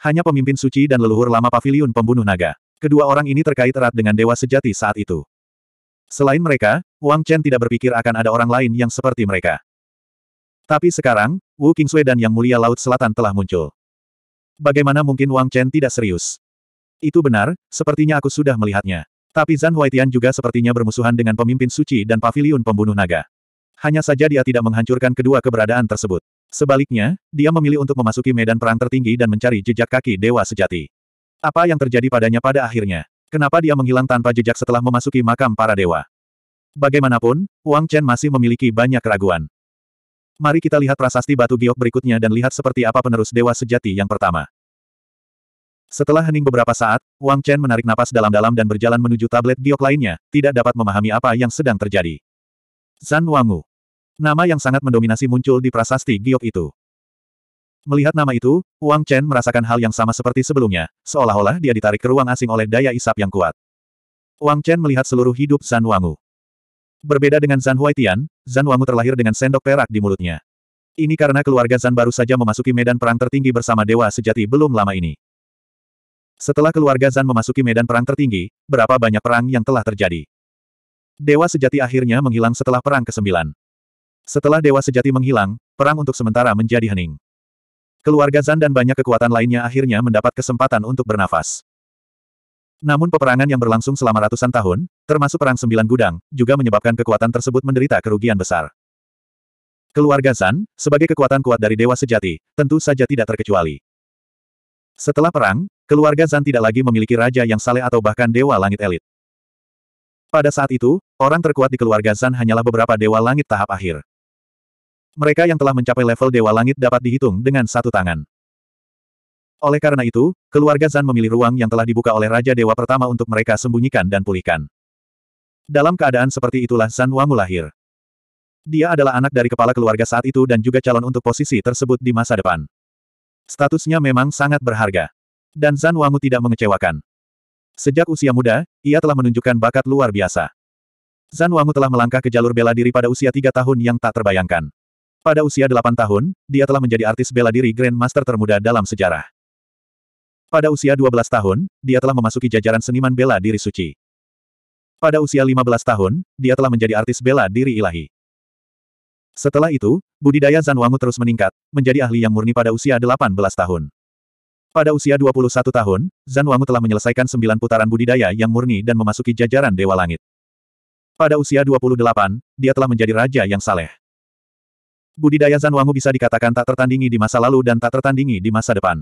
Hanya pemimpin suci dan leluhur lama paviliun pembunuh naga. Kedua orang ini terkait erat dengan dewa sejati saat itu. Selain mereka, Wang Chen tidak berpikir akan ada orang lain yang seperti mereka. Tapi sekarang, Wu Sui dan Yang Mulia Laut Selatan telah muncul. Bagaimana mungkin Wang Chen tidak serius? Itu benar, sepertinya aku sudah melihatnya. Tapi Zan Huaitian juga sepertinya bermusuhan dengan pemimpin suci dan pavilion pembunuh naga. Hanya saja dia tidak menghancurkan kedua keberadaan tersebut. Sebaliknya, dia memilih untuk memasuki medan perang tertinggi dan mencari jejak kaki dewa sejati. Apa yang terjadi padanya pada akhirnya? Kenapa dia menghilang tanpa jejak setelah memasuki makam para dewa? Bagaimanapun, Wang Chen masih memiliki banyak keraguan. Mari kita lihat prasasti batu giok berikutnya dan lihat seperti apa penerus dewa sejati yang pertama. Setelah hening beberapa saat, Wang Chen menarik napas dalam-dalam dan berjalan menuju tablet giok lainnya, tidak dapat memahami apa yang sedang terjadi. Zan Wangu. Nama yang sangat mendominasi muncul di prasasti giok itu. Melihat nama itu, Wang Chen merasakan hal yang sama seperti sebelumnya, seolah-olah dia ditarik ke ruang asing oleh daya isap yang kuat. Wang Chen melihat seluruh hidup Zan Wangu. Berbeda dengan Zan Huaitian, Zan Wangu terlahir dengan sendok perak di mulutnya. Ini karena keluarga Zan baru saja memasuki medan perang tertinggi bersama dewa sejati belum lama ini. Setelah keluarga Zan memasuki medan perang tertinggi, berapa banyak perang yang telah terjadi. Dewa sejati akhirnya menghilang setelah perang ke-9. Setelah dewa sejati menghilang, perang untuk sementara menjadi hening. Keluarga Zan dan banyak kekuatan lainnya akhirnya mendapat kesempatan untuk bernafas. Namun peperangan yang berlangsung selama ratusan tahun, termasuk Perang Sembilan Gudang, juga menyebabkan kekuatan tersebut menderita kerugian besar. Keluarga Zan, sebagai kekuatan kuat dari Dewa Sejati, tentu saja tidak terkecuali. Setelah perang, Keluarga Zan tidak lagi memiliki raja yang saleh atau bahkan dewa langit elit. Pada saat itu, orang terkuat di keluarga Zan hanyalah beberapa dewa langit tahap akhir. Mereka yang telah mencapai level dewa langit dapat dihitung dengan satu tangan. Oleh karena itu, keluarga Zan memilih ruang yang telah dibuka oleh Raja Dewa pertama untuk mereka sembunyikan dan pulihkan. Dalam keadaan seperti itulah Zan Wangu lahir. Dia adalah anak dari kepala keluarga saat itu dan juga calon untuk posisi tersebut di masa depan. Statusnya memang sangat berharga. Dan Zan Wangu tidak mengecewakan. Sejak usia muda, ia telah menunjukkan bakat luar biasa. Zan Wangu telah melangkah ke jalur bela diri pada usia tiga tahun yang tak terbayangkan. Pada usia delapan tahun, dia telah menjadi artis bela diri Grandmaster termuda dalam sejarah. Pada usia dua belas tahun, dia telah memasuki jajaran seniman bela diri suci. Pada usia lima belas tahun, dia telah menjadi artis bela diri ilahi. Setelah itu, budidaya Zan Wangu terus meningkat, menjadi ahli yang murni pada usia delapan belas tahun. Pada usia 21 tahun, Zan Wangu telah menyelesaikan sembilan putaran budidaya yang murni dan memasuki jajaran Dewa Langit. Pada usia 28, dia telah menjadi raja yang saleh. Budidaya Zan Wangu bisa dikatakan tak tertandingi di masa lalu dan tak tertandingi di masa depan.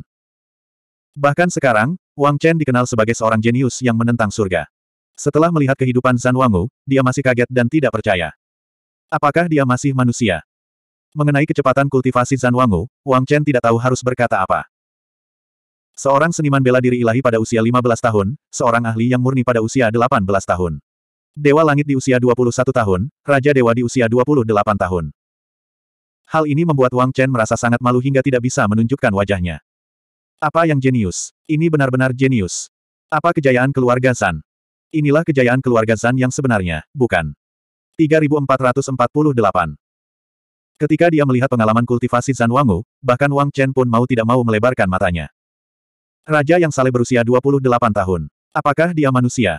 Bahkan sekarang, Wang Chen dikenal sebagai seorang jenius yang menentang surga. Setelah melihat kehidupan Zan Wangu, dia masih kaget dan tidak percaya. Apakah dia masih manusia? Mengenai kecepatan kultivasi Zan Wangu, Wang Chen tidak tahu harus berkata apa. Seorang seniman bela diri ilahi pada usia 15 tahun, seorang ahli yang murni pada usia 18 tahun. Dewa Langit di usia 21 tahun, Raja Dewa di usia 28 tahun. Hal ini membuat Wang Chen merasa sangat malu hingga tidak bisa menunjukkan wajahnya. Apa yang jenius? Ini benar-benar jenius. Apa kejayaan keluarga San? Inilah kejayaan keluarga San yang sebenarnya, bukan? 3448 Ketika dia melihat pengalaman kultivasi Zan Wangu, bahkan Wang Chen pun mau tidak mau melebarkan matanya. Raja yang saleh berusia 28 tahun. Apakah dia manusia?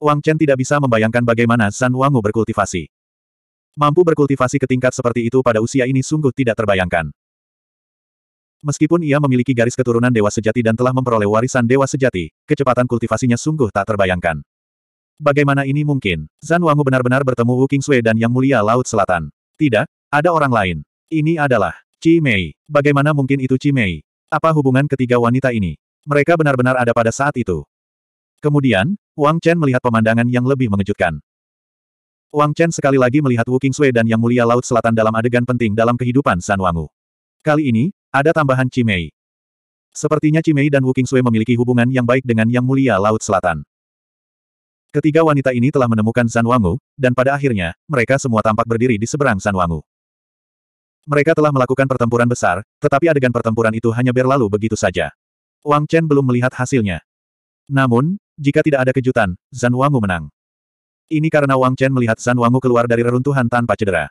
Wang Chen tidak bisa membayangkan bagaimana San Wangu berkultivasi. Mampu berkultivasi ke tingkat seperti itu pada usia ini sungguh tidak terbayangkan. Meskipun ia memiliki garis keturunan dewa sejati dan telah memperoleh warisan dewa sejati, kecepatan kultivasinya sungguh tak terbayangkan. Bagaimana ini mungkin? Zan Wangu benar-benar bertemu Wu Kingsui dan Yang Mulia Laut Selatan. Tidak, ada orang lain. Ini adalah Ci Mei. Bagaimana mungkin itu Ci Mei? Apa hubungan ketiga wanita ini? Mereka benar-benar ada pada saat itu. Kemudian, Wang Chen melihat pemandangan yang lebih mengejutkan. Wang Chen sekali lagi melihat Wu Sui dan Yang Mulia Laut Selatan dalam adegan penting dalam kehidupan San Wangu. Kali ini, ada tambahan Cimei. Sepertinya Cimei dan Wu Sui memiliki hubungan yang baik dengan Yang Mulia Laut Selatan. Ketiga wanita ini telah menemukan San Wangu, dan pada akhirnya, mereka semua tampak berdiri di seberang San Wangu. Mereka telah melakukan pertempuran besar, tetapi adegan pertempuran itu hanya berlalu begitu saja. Wang Chen belum melihat hasilnya. Namun, jika tidak ada kejutan, Zan Wangu menang. Ini karena Wang Chen melihat Zan Wangu keluar dari reruntuhan tanpa cedera.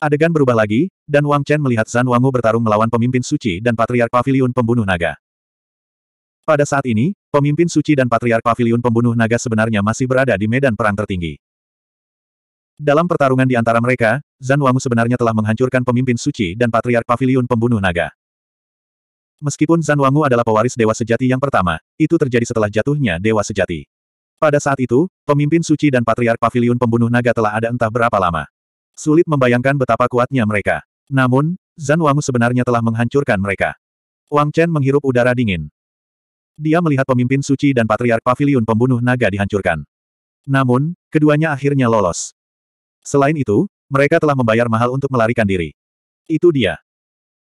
Adegan berubah lagi, dan Wang Chen melihat Zan Wangu bertarung melawan pemimpin suci dan patriark pavilion pembunuh naga. Pada saat ini, pemimpin suci dan patriark pavilion pembunuh naga sebenarnya masih berada di medan perang tertinggi. Dalam pertarungan di antara mereka, Zan Wangu sebenarnya telah menghancurkan pemimpin suci dan patriark pavilion pembunuh naga. Meskipun Zan Wangu adalah pewaris Dewa Sejati yang pertama, itu terjadi setelah jatuhnya Dewa Sejati. Pada saat itu, pemimpin suci dan patriark paviliun pembunuh naga telah ada entah berapa lama. Sulit membayangkan betapa kuatnya mereka. Namun, Zan Wangu sebenarnya telah menghancurkan mereka. Wang Chen menghirup udara dingin. Dia melihat pemimpin suci dan patriark paviliun pembunuh naga dihancurkan. Namun, keduanya akhirnya lolos. Selain itu, mereka telah membayar mahal untuk melarikan diri. Itu dia.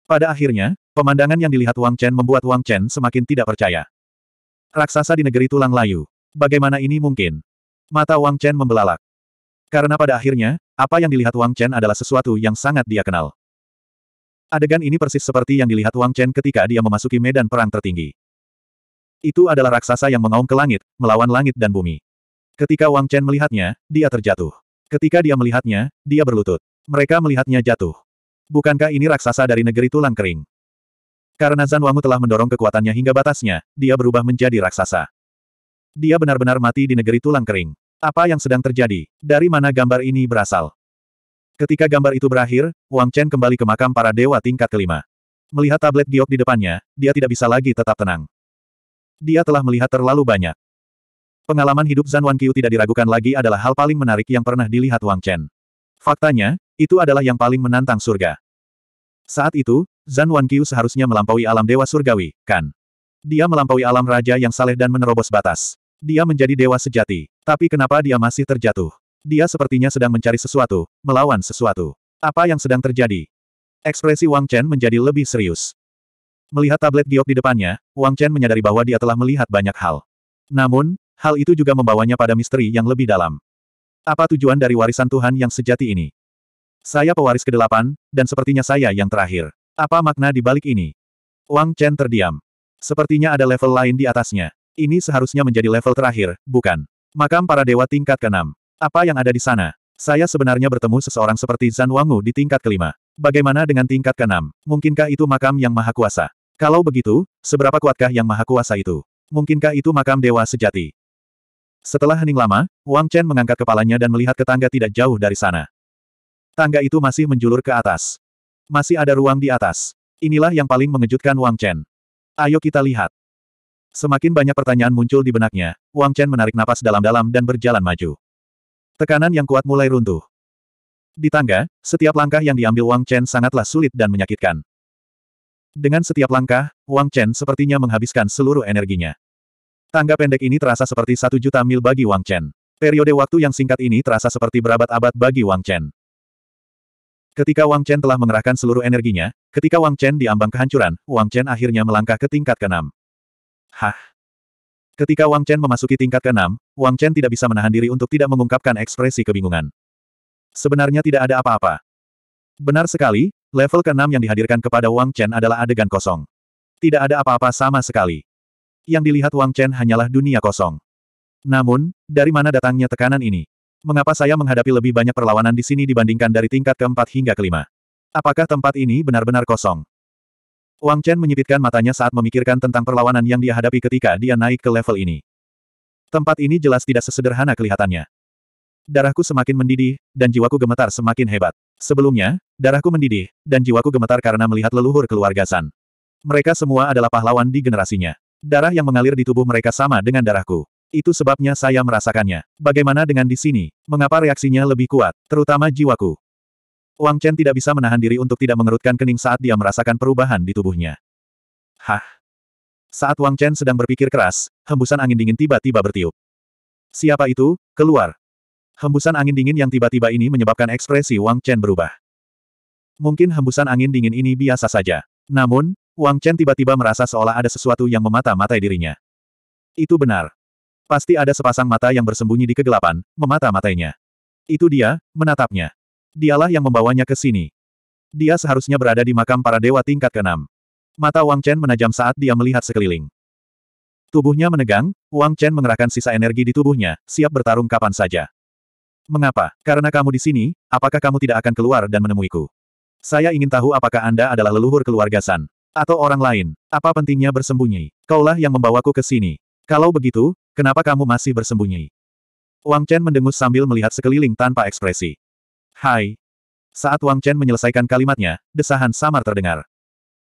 Pada akhirnya, Pemandangan yang dilihat Wang Chen membuat Wang Chen semakin tidak percaya. Raksasa di negeri tulang layu. Bagaimana ini mungkin? Mata Wang Chen membelalak. Karena pada akhirnya, apa yang dilihat Wang Chen adalah sesuatu yang sangat dia kenal. Adegan ini persis seperti yang dilihat Wang Chen ketika dia memasuki medan perang tertinggi. Itu adalah raksasa yang mengaum ke langit, melawan langit dan bumi. Ketika Wang Chen melihatnya, dia terjatuh. Ketika dia melihatnya, dia berlutut. Mereka melihatnya jatuh. Bukankah ini raksasa dari negeri tulang kering? Karena Zan Wangu telah mendorong kekuatannya hingga batasnya, dia berubah menjadi raksasa. Dia benar-benar mati di negeri tulang kering. Apa yang sedang terjadi? Dari mana gambar ini berasal? Ketika gambar itu berakhir, Wang Chen kembali ke makam para dewa tingkat kelima. Melihat tablet giok di depannya, dia tidak bisa lagi tetap tenang. Dia telah melihat terlalu banyak. Pengalaman hidup Zan Wan tidak diragukan lagi adalah hal paling menarik yang pernah dilihat Wang Chen. Faktanya, itu adalah yang paling menantang surga. Saat itu, Zan Wanqiu seharusnya melampaui alam dewa surgawi, kan? Dia melampaui alam raja yang saleh dan menerobos batas. Dia menjadi dewa sejati. Tapi kenapa dia masih terjatuh? Dia sepertinya sedang mencari sesuatu, melawan sesuatu. Apa yang sedang terjadi? Ekspresi Wang Chen menjadi lebih serius. Melihat tablet giok di depannya, Wang Chen menyadari bahwa dia telah melihat banyak hal. Namun, hal itu juga membawanya pada misteri yang lebih dalam. Apa tujuan dari warisan Tuhan yang sejati ini? Saya pewaris ke-8, dan sepertinya saya yang terakhir. Apa makna di balik ini? Wang Chen terdiam. Sepertinya ada level lain di atasnya. Ini seharusnya menjadi level terakhir, bukan? Makam para dewa tingkat ke-6. Apa yang ada di sana? Saya sebenarnya bertemu seseorang seperti Zan Wangu di tingkat kelima. Bagaimana dengan tingkat ke-6? Mungkinkah itu makam yang maha kuasa? Kalau begitu, seberapa kuatkah yang maha kuasa itu? Mungkinkah itu makam dewa sejati? Setelah hening lama, Wang Chen mengangkat kepalanya dan melihat ke tangga tidak jauh dari sana. Tangga itu masih menjulur ke atas. Masih ada ruang di atas. Inilah yang paling mengejutkan Wang Chen. Ayo kita lihat. Semakin banyak pertanyaan muncul di benaknya, Wang Chen menarik napas dalam-dalam dan berjalan maju. Tekanan yang kuat mulai runtuh. Di tangga, setiap langkah yang diambil Wang Chen sangatlah sulit dan menyakitkan. Dengan setiap langkah, Wang Chen sepertinya menghabiskan seluruh energinya. Tangga pendek ini terasa seperti satu juta mil bagi Wang Chen. Periode waktu yang singkat ini terasa seperti berabad-abad bagi Wang Chen. Ketika Wang Chen telah mengerahkan seluruh energinya, ketika Wang Chen diambang kehancuran, Wang Chen akhirnya melangkah ke tingkat ke-6. Hah? Ketika Wang Chen memasuki tingkat ke-6, Wang Chen tidak bisa menahan diri untuk tidak mengungkapkan ekspresi kebingungan. Sebenarnya tidak ada apa-apa. Benar sekali, level ke-6 yang dihadirkan kepada Wang Chen adalah adegan kosong. Tidak ada apa-apa sama sekali. Yang dilihat Wang Chen hanyalah dunia kosong. Namun, dari mana datangnya tekanan ini? Mengapa saya menghadapi lebih banyak perlawanan di sini dibandingkan dari tingkat keempat hingga kelima? Apakah tempat ini benar-benar kosong? Wang Chen menyipitkan matanya saat memikirkan tentang perlawanan yang dia hadapi ketika dia naik ke level ini. Tempat ini jelas tidak sesederhana kelihatannya. Darahku semakin mendidih, dan jiwaku gemetar semakin hebat. Sebelumnya, darahku mendidih, dan jiwaku gemetar karena melihat leluhur keluarga San. Mereka semua adalah pahlawan di generasinya. Darah yang mengalir di tubuh mereka sama dengan darahku. Itu sebabnya saya merasakannya. Bagaimana dengan di sini? Mengapa reaksinya lebih kuat, terutama jiwaku? Wang Chen tidak bisa menahan diri untuk tidak mengerutkan kening saat dia merasakan perubahan di tubuhnya. Hah? Saat Wang Chen sedang berpikir keras, hembusan angin dingin tiba-tiba bertiup. Siapa itu? Keluar. Hembusan angin dingin yang tiba-tiba ini menyebabkan ekspresi Wang Chen berubah. Mungkin hembusan angin dingin ini biasa saja. Namun, Wang Chen tiba-tiba merasa seolah ada sesuatu yang memata-matai dirinya. Itu benar. Pasti ada sepasang mata yang bersembunyi di kegelapan, memata-matainya. Itu dia, menatapnya. Dialah yang membawanya ke sini. Dia seharusnya berada di makam para dewa tingkat keenam. Mata Wang Chen menajam saat dia melihat sekeliling. Tubuhnya menegang, Wang Chen mengerahkan sisa energi di tubuhnya, siap bertarung kapan saja. Mengapa? Karena kamu di sini, apakah kamu tidak akan keluar dan menemuiku? Saya ingin tahu apakah Anda adalah leluhur keluarga San. Atau orang lain. Apa pentingnya bersembunyi? Kaulah yang membawaku ke sini. Kalau begitu, kenapa kamu masih bersembunyi? Wang Chen mendengus sambil melihat sekeliling tanpa ekspresi. Hai. Saat Wang Chen menyelesaikan kalimatnya, desahan samar terdengar.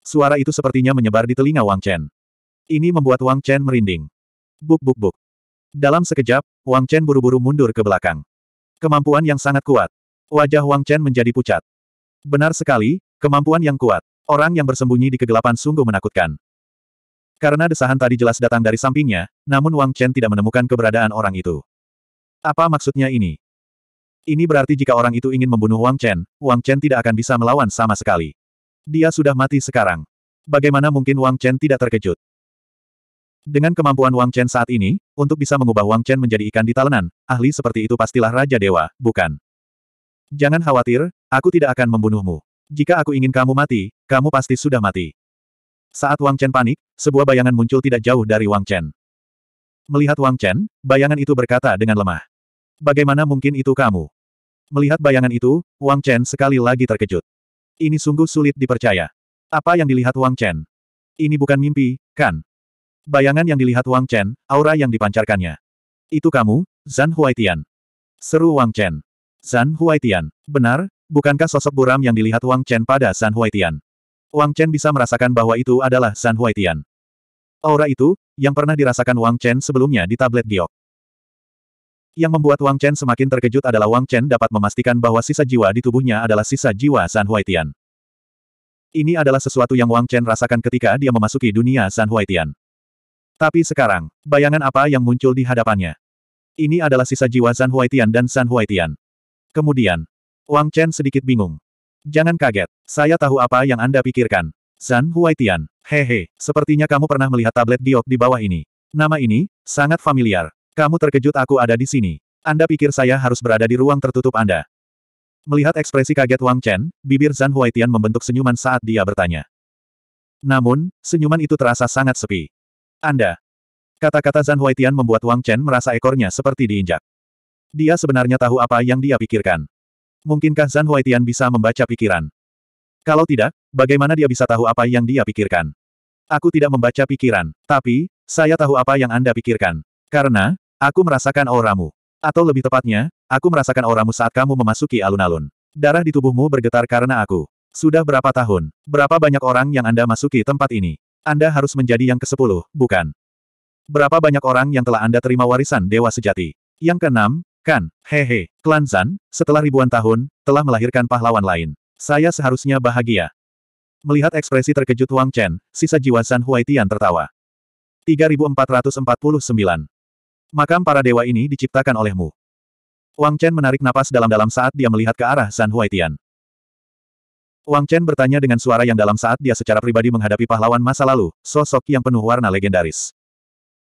Suara itu sepertinya menyebar di telinga Wang Chen. Ini membuat Wang Chen merinding. Buk buk buk. Dalam sekejap, Wang Chen buru-buru mundur ke belakang. Kemampuan yang sangat kuat. Wajah Wang Chen menjadi pucat. Benar sekali, kemampuan yang kuat. Orang yang bersembunyi di kegelapan sungguh menakutkan. Karena desahan tadi jelas datang dari sampingnya, namun Wang Chen tidak menemukan keberadaan orang itu. Apa maksudnya ini? Ini berarti jika orang itu ingin membunuh Wang Chen, Wang Chen tidak akan bisa melawan sama sekali. Dia sudah mati sekarang. Bagaimana mungkin Wang Chen tidak terkejut? Dengan kemampuan Wang Chen saat ini, untuk bisa mengubah Wang Chen menjadi ikan di talenan, ahli seperti itu pastilah Raja Dewa, bukan? Jangan khawatir, aku tidak akan membunuhmu. Jika aku ingin kamu mati, kamu pasti sudah mati. Saat Wang Chen panik, sebuah bayangan muncul tidak jauh dari Wang Chen. Melihat Wang Chen, bayangan itu berkata dengan lemah. Bagaimana mungkin itu kamu? Melihat bayangan itu, Wang Chen sekali lagi terkejut. Ini sungguh sulit dipercaya. Apa yang dilihat Wang Chen? Ini bukan mimpi, kan? Bayangan yang dilihat Wang Chen, aura yang dipancarkannya. Itu kamu, Zan Huaitian. Seru Wang Chen. Zan Huaitian. Benar, bukankah sosok buram yang dilihat Wang Chen pada Zan Huaitian? Wang Chen bisa merasakan bahwa itu adalah San Huaitian. Aura itu, yang pernah dirasakan Wang Chen sebelumnya di tablet giok. Yang membuat Wang Chen semakin terkejut adalah Wang Chen dapat memastikan bahwa sisa jiwa di tubuhnya adalah sisa jiwa San Huaitian. Ini adalah sesuatu yang Wang Chen rasakan ketika dia memasuki dunia San Huaitian. Tapi sekarang, bayangan apa yang muncul di hadapannya? Ini adalah sisa jiwa San Huaitian dan San Huaitian. Kemudian, Wang Chen sedikit bingung. Jangan kaget. Saya tahu apa yang Anda pikirkan. Zan Huaitian. Hehe, sepertinya kamu pernah melihat tablet giok di bawah ini. Nama ini, sangat familiar. Kamu terkejut aku ada di sini. Anda pikir saya harus berada di ruang tertutup Anda. Melihat ekspresi kaget Wang Chen, bibir Zan Huaitian membentuk senyuman saat dia bertanya. Namun, senyuman itu terasa sangat sepi. Anda. Kata-kata Zan Huaitian membuat Wang Chen merasa ekornya seperti diinjak. Dia sebenarnya tahu apa yang dia pikirkan. Mungkinkah Zan Huaitian bisa membaca pikiran? Kalau tidak, bagaimana dia bisa tahu apa yang dia pikirkan? Aku tidak membaca pikiran, tapi, saya tahu apa yang Anda pikirkan. Karena, aku merasakan auramu. Atau lebih tepatnya, aku merasakan auramu saat kamu memasuki alun-alun. Darah di tubuhmu bergetar karena aku. Sudah berapa tahun, berapa banyak orang yang Anda masuki tempat ini? Anda harus menjadi yang ke-10, bukan? Berapa banyak orang yang telah Anda terima warisan Dewa Sejati? Yang keenam, Kan, hehe, klan Zan, setelah ribuan tahun, telah melahirkan pahlawan lain. Saya seharusnya bahagia. Melihat ekspresi terkejut Wang Chen, sisa jiwa Zan Huaitian tertawa. 3449. Makam para dewa ini diciptakan olehmu. Wang Chen menarik napas dalam-dalam saat dia melihat ke arah Zan Huaitian. Wang Chen bertanya dengan suara yang dalam saat dia secara pribadi menghadapi pahlawan masa lalu, sosok yang penuh warna legendaris.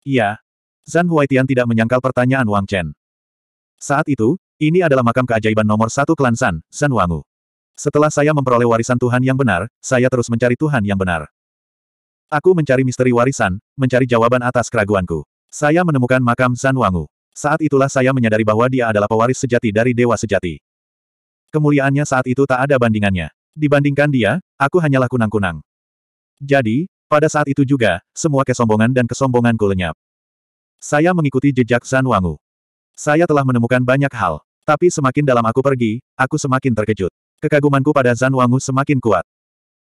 Iya. Zan Huaitian tidak menyangkal pertanyaan Wang Chen. Saat itu, ini adalah makam keajaiban nomor satu klan San, San Wangu. Setelah saya memperoleh warisan Tuhan yang benar, saya terus mencari Tuhan yang benar. Aku mencari misteri warisan, mencari jawaban atas keraguanku. Saya menemukan makam San Wangu. Saat itulah saya menyadari bahwa dia adalah pewaris sejati dari Dewa Sejati. Kemuliaannya saat itu tak ada bandingannya. Dibandingkan dia, aku hanyalah kunang-kunang. Jadi, pada saat itu juga, semua kesombongan dan kesombonganku lenyap. Saya mengikuti jejak San Wangu. Saya telah menemukan banyak hal. Tapi semakin dalam aku pergi, aku semakin terkejut. Kekagumanku pada Zan Wangu semakin kuat.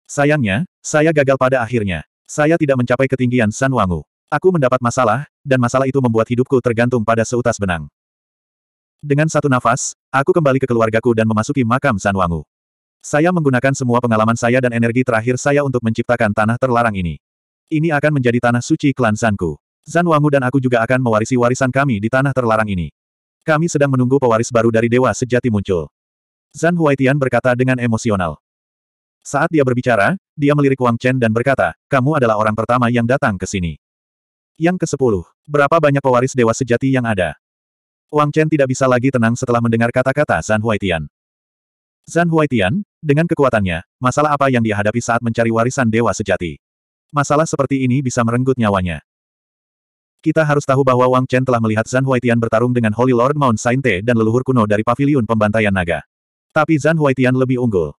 Sayangnya, saya gagal pada akhirnya. Saya tidak mencapai ketinggian Zan Wangu. Aku mendapat masalah, dan masalah itu membuat hidupku tergantung pada seutas benang. Dengan satu nafas, aku kembali ke keluargaku dan memasuki makam Zan Wangu. Saya menggunakan semua pengalaman saya dan energi terakhir saya untuk menciptakan tanah terlarang ini. Ini akan menjadi tanah suci klan Zanku. Zan Wangu dan aku juga akan mewarisi warisan kami di tanah terlarang ini. Kami sedang menunggu pewaris baru dari Dewa Sejati muncul. Zan Huaitian berkata dengan emosional. Saat dia berbicara, dia melirik Wang Chen dan berkata, kamu adalah orang pertama yang datang ke sini. Yang ke-10. Berapa banyak pewaris Dewa Sejati yang ada? Wang Chen tidak bisa lagi tenang setelah mendengar kata-kata Zan Huaitian. Zan Huaitian, dengan kekuatannya, masalah apa yang dihadapi saat mencari warisan Dewa Sejati? Masalah seperti ini bisa merenggut nyawanya. Kita harus tahu bahwa Wang Chen telah melihat Zan Huaitian bertarung dengan Holy Lord Mount Sainte dan leluhur kuno dari paviliun pembantaian naga. Tapi Zan Huaitian lebih unggul.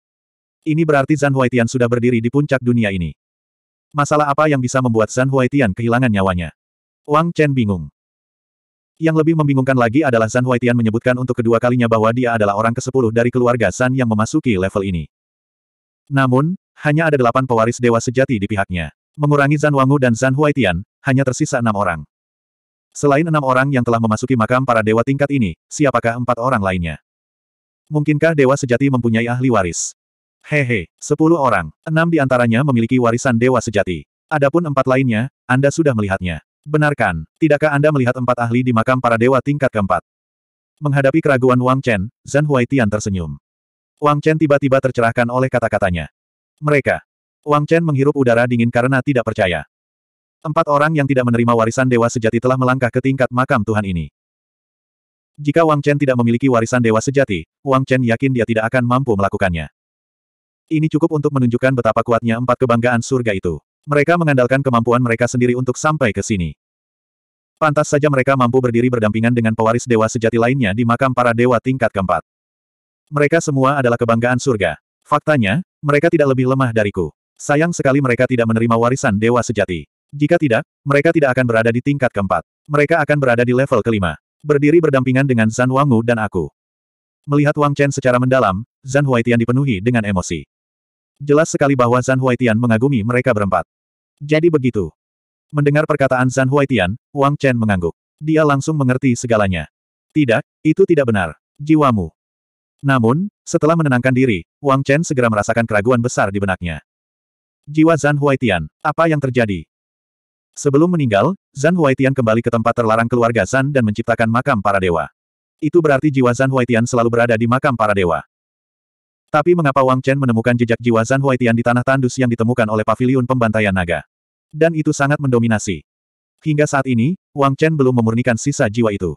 Ini berarti Zan Huaitian sudah berdiri di puncak dunia ini. Masalah apa yang bisa membuat Zan Huaitian kehilangan nyawanya? Wang Chen bingung. Yang lebih membingungkan lagi adalah Zan Huaitian menyebutkan untuk kedua kalinya bahwa dia adalah orang ke-10 dari keluarga Zan yang memasuki level ini. Namun, hanya ada delapan pewaris dewa sejati di pihaknya. Mengurangi Zan Wangu dan Zan Huaitian, hanya tersisa enam orang. Selain enam orang yang telah memasuki makam para dewa tingkat ini, siapakah empat orang lainnya? Mungkinkah dewa sejati mempunyai ahli waris? Hehe, sepuluh orang, enam di antaranya memiliki warisan dewa sejati. Adapun empat lainnya, Anda sudah melihatnya. Benarkan, tidakkah Anda melihat empat ahli di makam para dewa tingkat keempat? Menghadapi keraguan Wang Chen, Zhan Tian tersenyum. Wang Chen tiba-tiba tercerahkan oleh kata-katanya. Mereka. Wang Chen menghirup udara dingin karena tidak percaya. Empat orang yang tidak menerima warisan dewa sejati telah melangkah ke tingkat makam Tuhan ini. Jika Wang Chen tidak memiliki warisan dewa sejati, Wang Chen yakin dia tidak akan mampu melakukannya. Ini cukup untuk menunjukkan betapa kuatnya empat kebanggaan surga itu. Mereka mengandalkan kemampuan mereka sendiri untuk sampai ke sini. Pantas saja mereka mampu berdiri berdampingan dengan pewaris dewa sejati lainnya di makam para dewa tingkat keempat. Mereka semua adalah kebanggaan surga. Faktanya, mereka tidak lebih lemah dariku. Sayang sekali mereka tidak menerima warisan dewa sejati. Jika tidak, mereka tidak akan berada di tingkat keempat. Mereka akan berada di level kelima. Berdiri berdampingan dengan Zan Wangwu dan aku. Melihat Wang Chen secara mendalam, Zan Huaitian dipenuhi dengan emosi. Jelas sekali bahwa Zan Huaitian mengagumi mereka berempat. Jadi begitu. Mendengar perkataan Zan Huaitian, Wang Chen mengangguk. Dia langsung mengerti segalanya. Tidak, itu tidak benar. Jiwamu. Namun, setelah menenangkan diri, Wang Chen segera merasakan keraguan besar di benaknya. Jiwa Zan Huaitian, apa yang terjadi? Sebelum meninggal, Zan Huaitian kembali ke tempat terlarang keluarga Zan dan menciptakan makam para dewa. Itu berarti jiwa Zan Huaitian selalu berada di makam para dewa. Tapi mengapa Wang Chen menemukan jejak jiwa Zan Huaitian di tanah tandus yang ditemukan oleh paviliun pembantaian naga? Dan itu sangat mendominasi. Hingga saat ini, Wang Chen belum memurnikan sisa jiwa itu.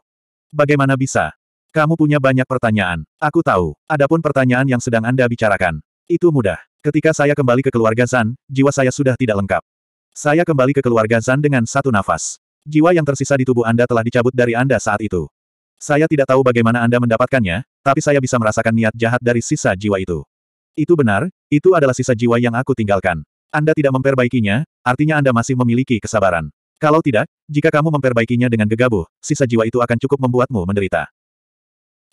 Bagaimana bisa? Kamu punya banyak pertanyaan. Aku tahu. Adapun pertanyaan yang sedang Anda bicarakan. Itu mudah. Ketika saya kembali ke keluarga Zan, jiwa saya sudah tidak lengkap. Saya kembali ke keluarga Zan dengan satu nafas. Jiwa yang tersisa di tubuh Anda telah dicabut dari Anda saat itu. Saya tidak tahu bagaimana Anda mendapatkannya, tapi saya bisa merasakan niat jahat dari sisa jiwa itu. Itu benar, itu adalah sisa jiwa yang aku tinggalkan. Anda tidak memperbaikinya, artinya Anda masih memiliki kesabaran. Kalau tidak, jika kamu memperbaikinya dengan gegabah, sisa jiwa itu akan cukup membuatmu menderita.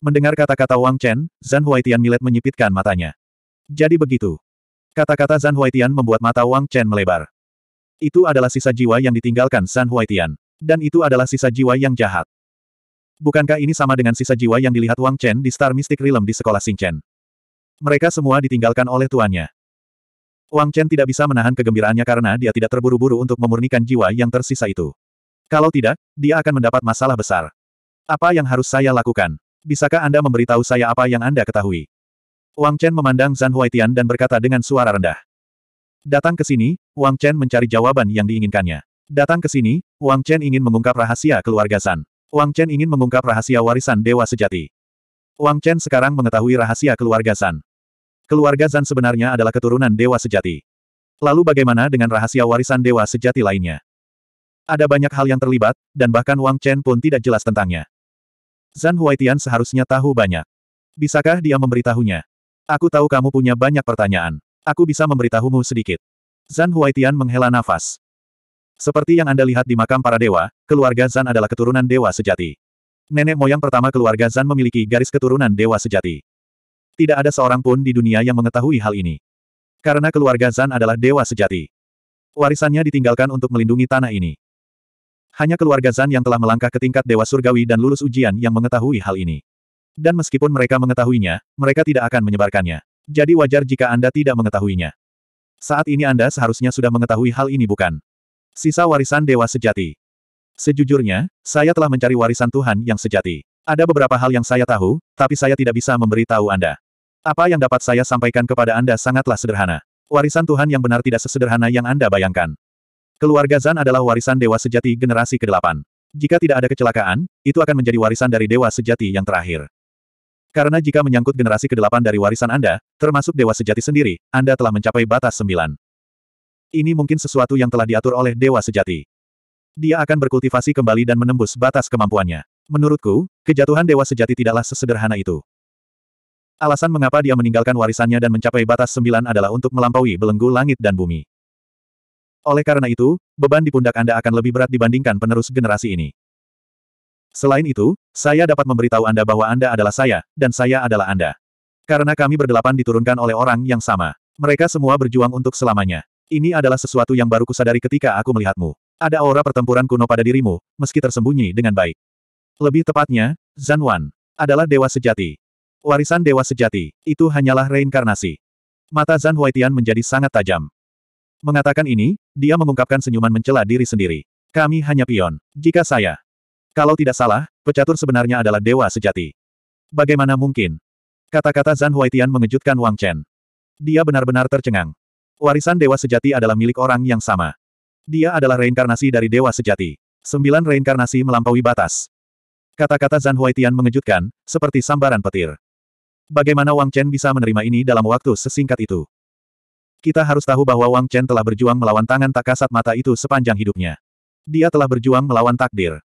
Mendengar kata-kata Wang Chen, Zan Huaitian milet menyipitkan matanya. Jadi begitu. Kata-kata Zan Huaitian membuat mata Wang Chen melebar. Itu adalah sisa jiwa yang ditinggalkan San Huaitian. Dan itu adalah sisa jiwa yang jahat. Bukankah ini sama dengan sisa jiwa yang dilihat Wang Chen di Star Mystic Realm di sekolah Xing Chen? Mereka semua ditinggalkan oleh tuannya. Wang Chen tidak bisa menahan kegembiraannya karena dia tidak terburu-buru untuk memurnikan jiwa yang tersisa itu. Kalau tidak, dia akan mendapat masalah besar. Apa yang harus saya lakukan? Bisakah Anda memberitahu saya apa yang Anda ketahui? Wang Chen memandang Zhan Huaitian dan berkata dengan suara rendah. Datang ke sini, Wang Chen mencari jawaban yang diinginkannya. Datang ke sini, Wang Chen ingin mengungkap rahasia keluarga San. Wang Chen ingin mengungkap rahasia warisan dewa sejati. Wang Chen sekarang mengetahui rahasia keluarga San. Keluarga Zan sebenarnya adalah keturunan dewa sejati. Lalu bagaimana dengan rahasia warisan dewa sejati lainnya? Ada banyak hal yang terlibat, dan bahkan Wang Chen pun tidak jelas tentangnya. Zan Huaitian seharusnya tahu banyak. Bisakah dia memberitahunya? Aku tahu kamu punya banyak pertanyaan. Aku bisa memberitahumu sedikit. Zan Huaitian menghela nafas. Seperti yang Anda lihat di makam para dewa, keluarga Zan adalah keturunan dewa sejati. Nenek moyang pertama keluarga Zan memiliki garis keturunan dewa sejati. Tidak ada seorang pun di dunia yang mengetahui hal ini. Karena keluarga Zan adalah dewa sejati. Warisannya ditinggalkan untuk melindungi tanah ini. Hanya keluarga Zan yang telah melangkah ke tingkat dewa surgawi dan lulus ujian yang mengetahui hal ini. Dan meskipun mereka mengetahuinya, mereka tidak akan menyebarkannya. Jadi wajar jika Anda tidak mengetahuinya. Saat ini Anda seharusnya sudah mengetahui hal ini bukan? Sisa warisan dewa sejati. Sejujurnya, saya telah mencari warisan Tuhan yang sejati. Ada beberapa hal yang saya tahu, tapi saya tidak bisa memberitahu Anda. Apa yang dapat saya sampaikan kepada Anda sangatlah sederhana. Warisan Tuhan yang benar tidak sesederhana yang Anda bayangkan. Keluarga Zan adalah warisan dewa sejati generasi ke-8. Jika tidak ada kecelakaan, itu akan menjadi warisan dari dewa sejati yang terakhir. Karena jika menyangkut generasi ke-8 dari warisan Anda, termasuk dewa sejati sendiri, Anda telah mencapai batas sembilan. Ini mungkin sesuatu yang telah diatur oleh dewa sejati. Dia akan berkultivasi kembali dan menembus batas kemampuannya. Menurutku, kejatuhan dewa sejati tidaklah sesederhana itu. Alasan mengapa dia meninggalkan warisannya dan mencapai batas sembilan adalah untuk melampaui belenggu langit dan bumi. Oleh karena itu, beban di pundak Anda akan lebih berat dibandingkan penerus generasi ini. Selain itu, saya dapat memberitahu Anda bahwa Anda adalah saya, dan saya adalah Anda. Karena kami berdelapan diturunkan oleh orang yang sama. Mereka semua berjuang untuk selamanya. Ini adalah sesuatu yang baru kusadari ketika aku melihatmu. Ada aura pertempuran kuno pada dirimu, meski tersembunyi dengan baik. Lebih tepatnya, Zan Wan adalah dewa sejati. Warisan dewa sejati, itu hanyalah reinkarnasi. Mata Zan Huaitian menjadi sangat tajam. Mengatakan ini, dia mengungkapkan senyuman mencela diri sendiri. Kami hanya pion. Jika saya kalau tidak salah, pecatur sebenarnya adalah dewa sejati. Bagaimana mungkin? Kata-kata Zan Huaitian mengejutkan Wang Chen. Dia benar-benar tercengang. Warisan dewa sejati adalah milik orang yang sama. Dia adalah reinkarnasi dari dewa sejati. Sembilan reinkarnasi melampaui batas. Kata-kata Zan Huaitian mengejutkan, seperti sambaran petir. Bagaimana Wang Chen bisa menerima ini dalam waktu sesingkat itu? Kita harus tahu bahwa Wang Chen telah berjuang melawan tangan tak kasat mata itu sepanjang hidupnya. Dia telah berjuang melawan takdir.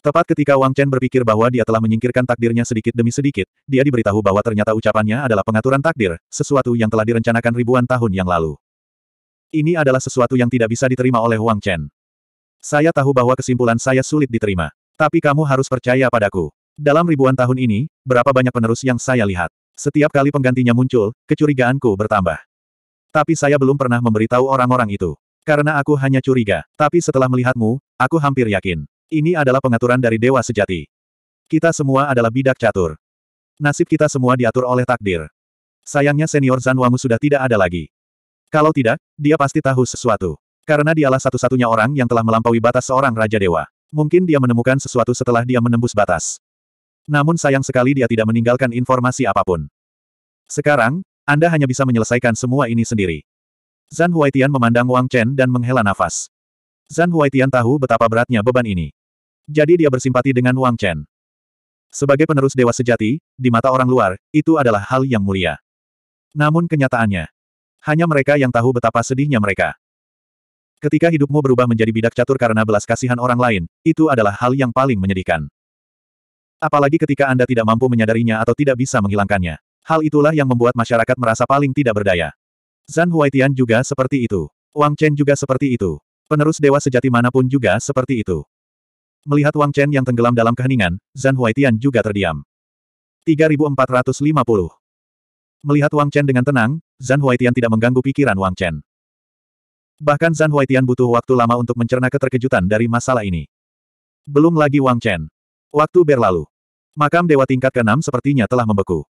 Tepat ketika Wang Chen berpikir bahwa dia telah menyingkirkan takdirnya sedikit demi sedikit, dia diberitahu bahwa ternyata ucapannya adalah pengaturan takdir, sesuatu yang telah direncanakan ribuan tahun yang lalu. Ini adalah sesuatu yang tidak bisa diterima oleh Wang Chen. Saya tahu bahwa kesimpulan saya sulit diterima. Tapi kamu harus percaya padaku. Dalam ribuan tahun ini, berapa banyak penerus yang saya lihat. Setiap kali penggantinya muncul, kecurigaanku bertambah. Tapi saya belum pernah memberitahu orang-orang itu. Karena aku hanya curiga. Tapi setelah melihatmu, aku hampir yakin. Ini adalah pengaturan dari dewa sejati. Kita semua adalah bidak catur. Nasib kita semua diatur oleh takdir. Sayangnya senior Zan sudah tidak ada lagi. Kalau tidak, dia pasti tahu sesuatu. Karena dialah satu-satunya orang yang telah melampaui batas seorang Raja Dewa. Mungkin dia menemukan sesuatu setelah dia menembus batas. Namun sayang sekali dia tidak meninggalkan informasi apapun. Sekarang, Anda hanya bisa menyelesaikan semua ini sendiri. Zan Huaitian memandang Wang Chen dan menghela nafas. Zan Huaitian tahu betapa beratnya beban ini. Jadi dia bersimpati dengan Wang Chen. Sebagai penerus dewa sejati, di mata orang luar, itu adalah hal yang mulia. Namun kenyataannya, hanya mereka yang tahu betapa sedihnya mereka. Ketika hidupmu berubah menjadi bidak catur karena belas kasihan orang lain, itu adalah hal yang paling menyedihkan. Apalagi ketika Anda tidak mampu menyadarinya atau tidak bisa menghilangkannya. Hal itulah yang membuat masyarakat merasa paling tidak berdaya. Zan Huaitian juga seperti itu. Wang Chen juga seperti itu. Penerus dewa sejati manapun juga seperti itu. Melihat Wang Chen yang tenggelam dalam keheningan, Zhan Huaitian juga terdiam. 3450. Melihat Wang Chen dengan tenang, Zhan Huaitian tidak mengganggu pikiran Wang Chen. Bahkan Zhan Huaitian butuh waktu lama untuk mencerna keterkejutan dari masalah ini. Belum lagi Wang Chen. Waktu berlalu. Makam Dewa tingkat ke-6 sepertinya telah membeku.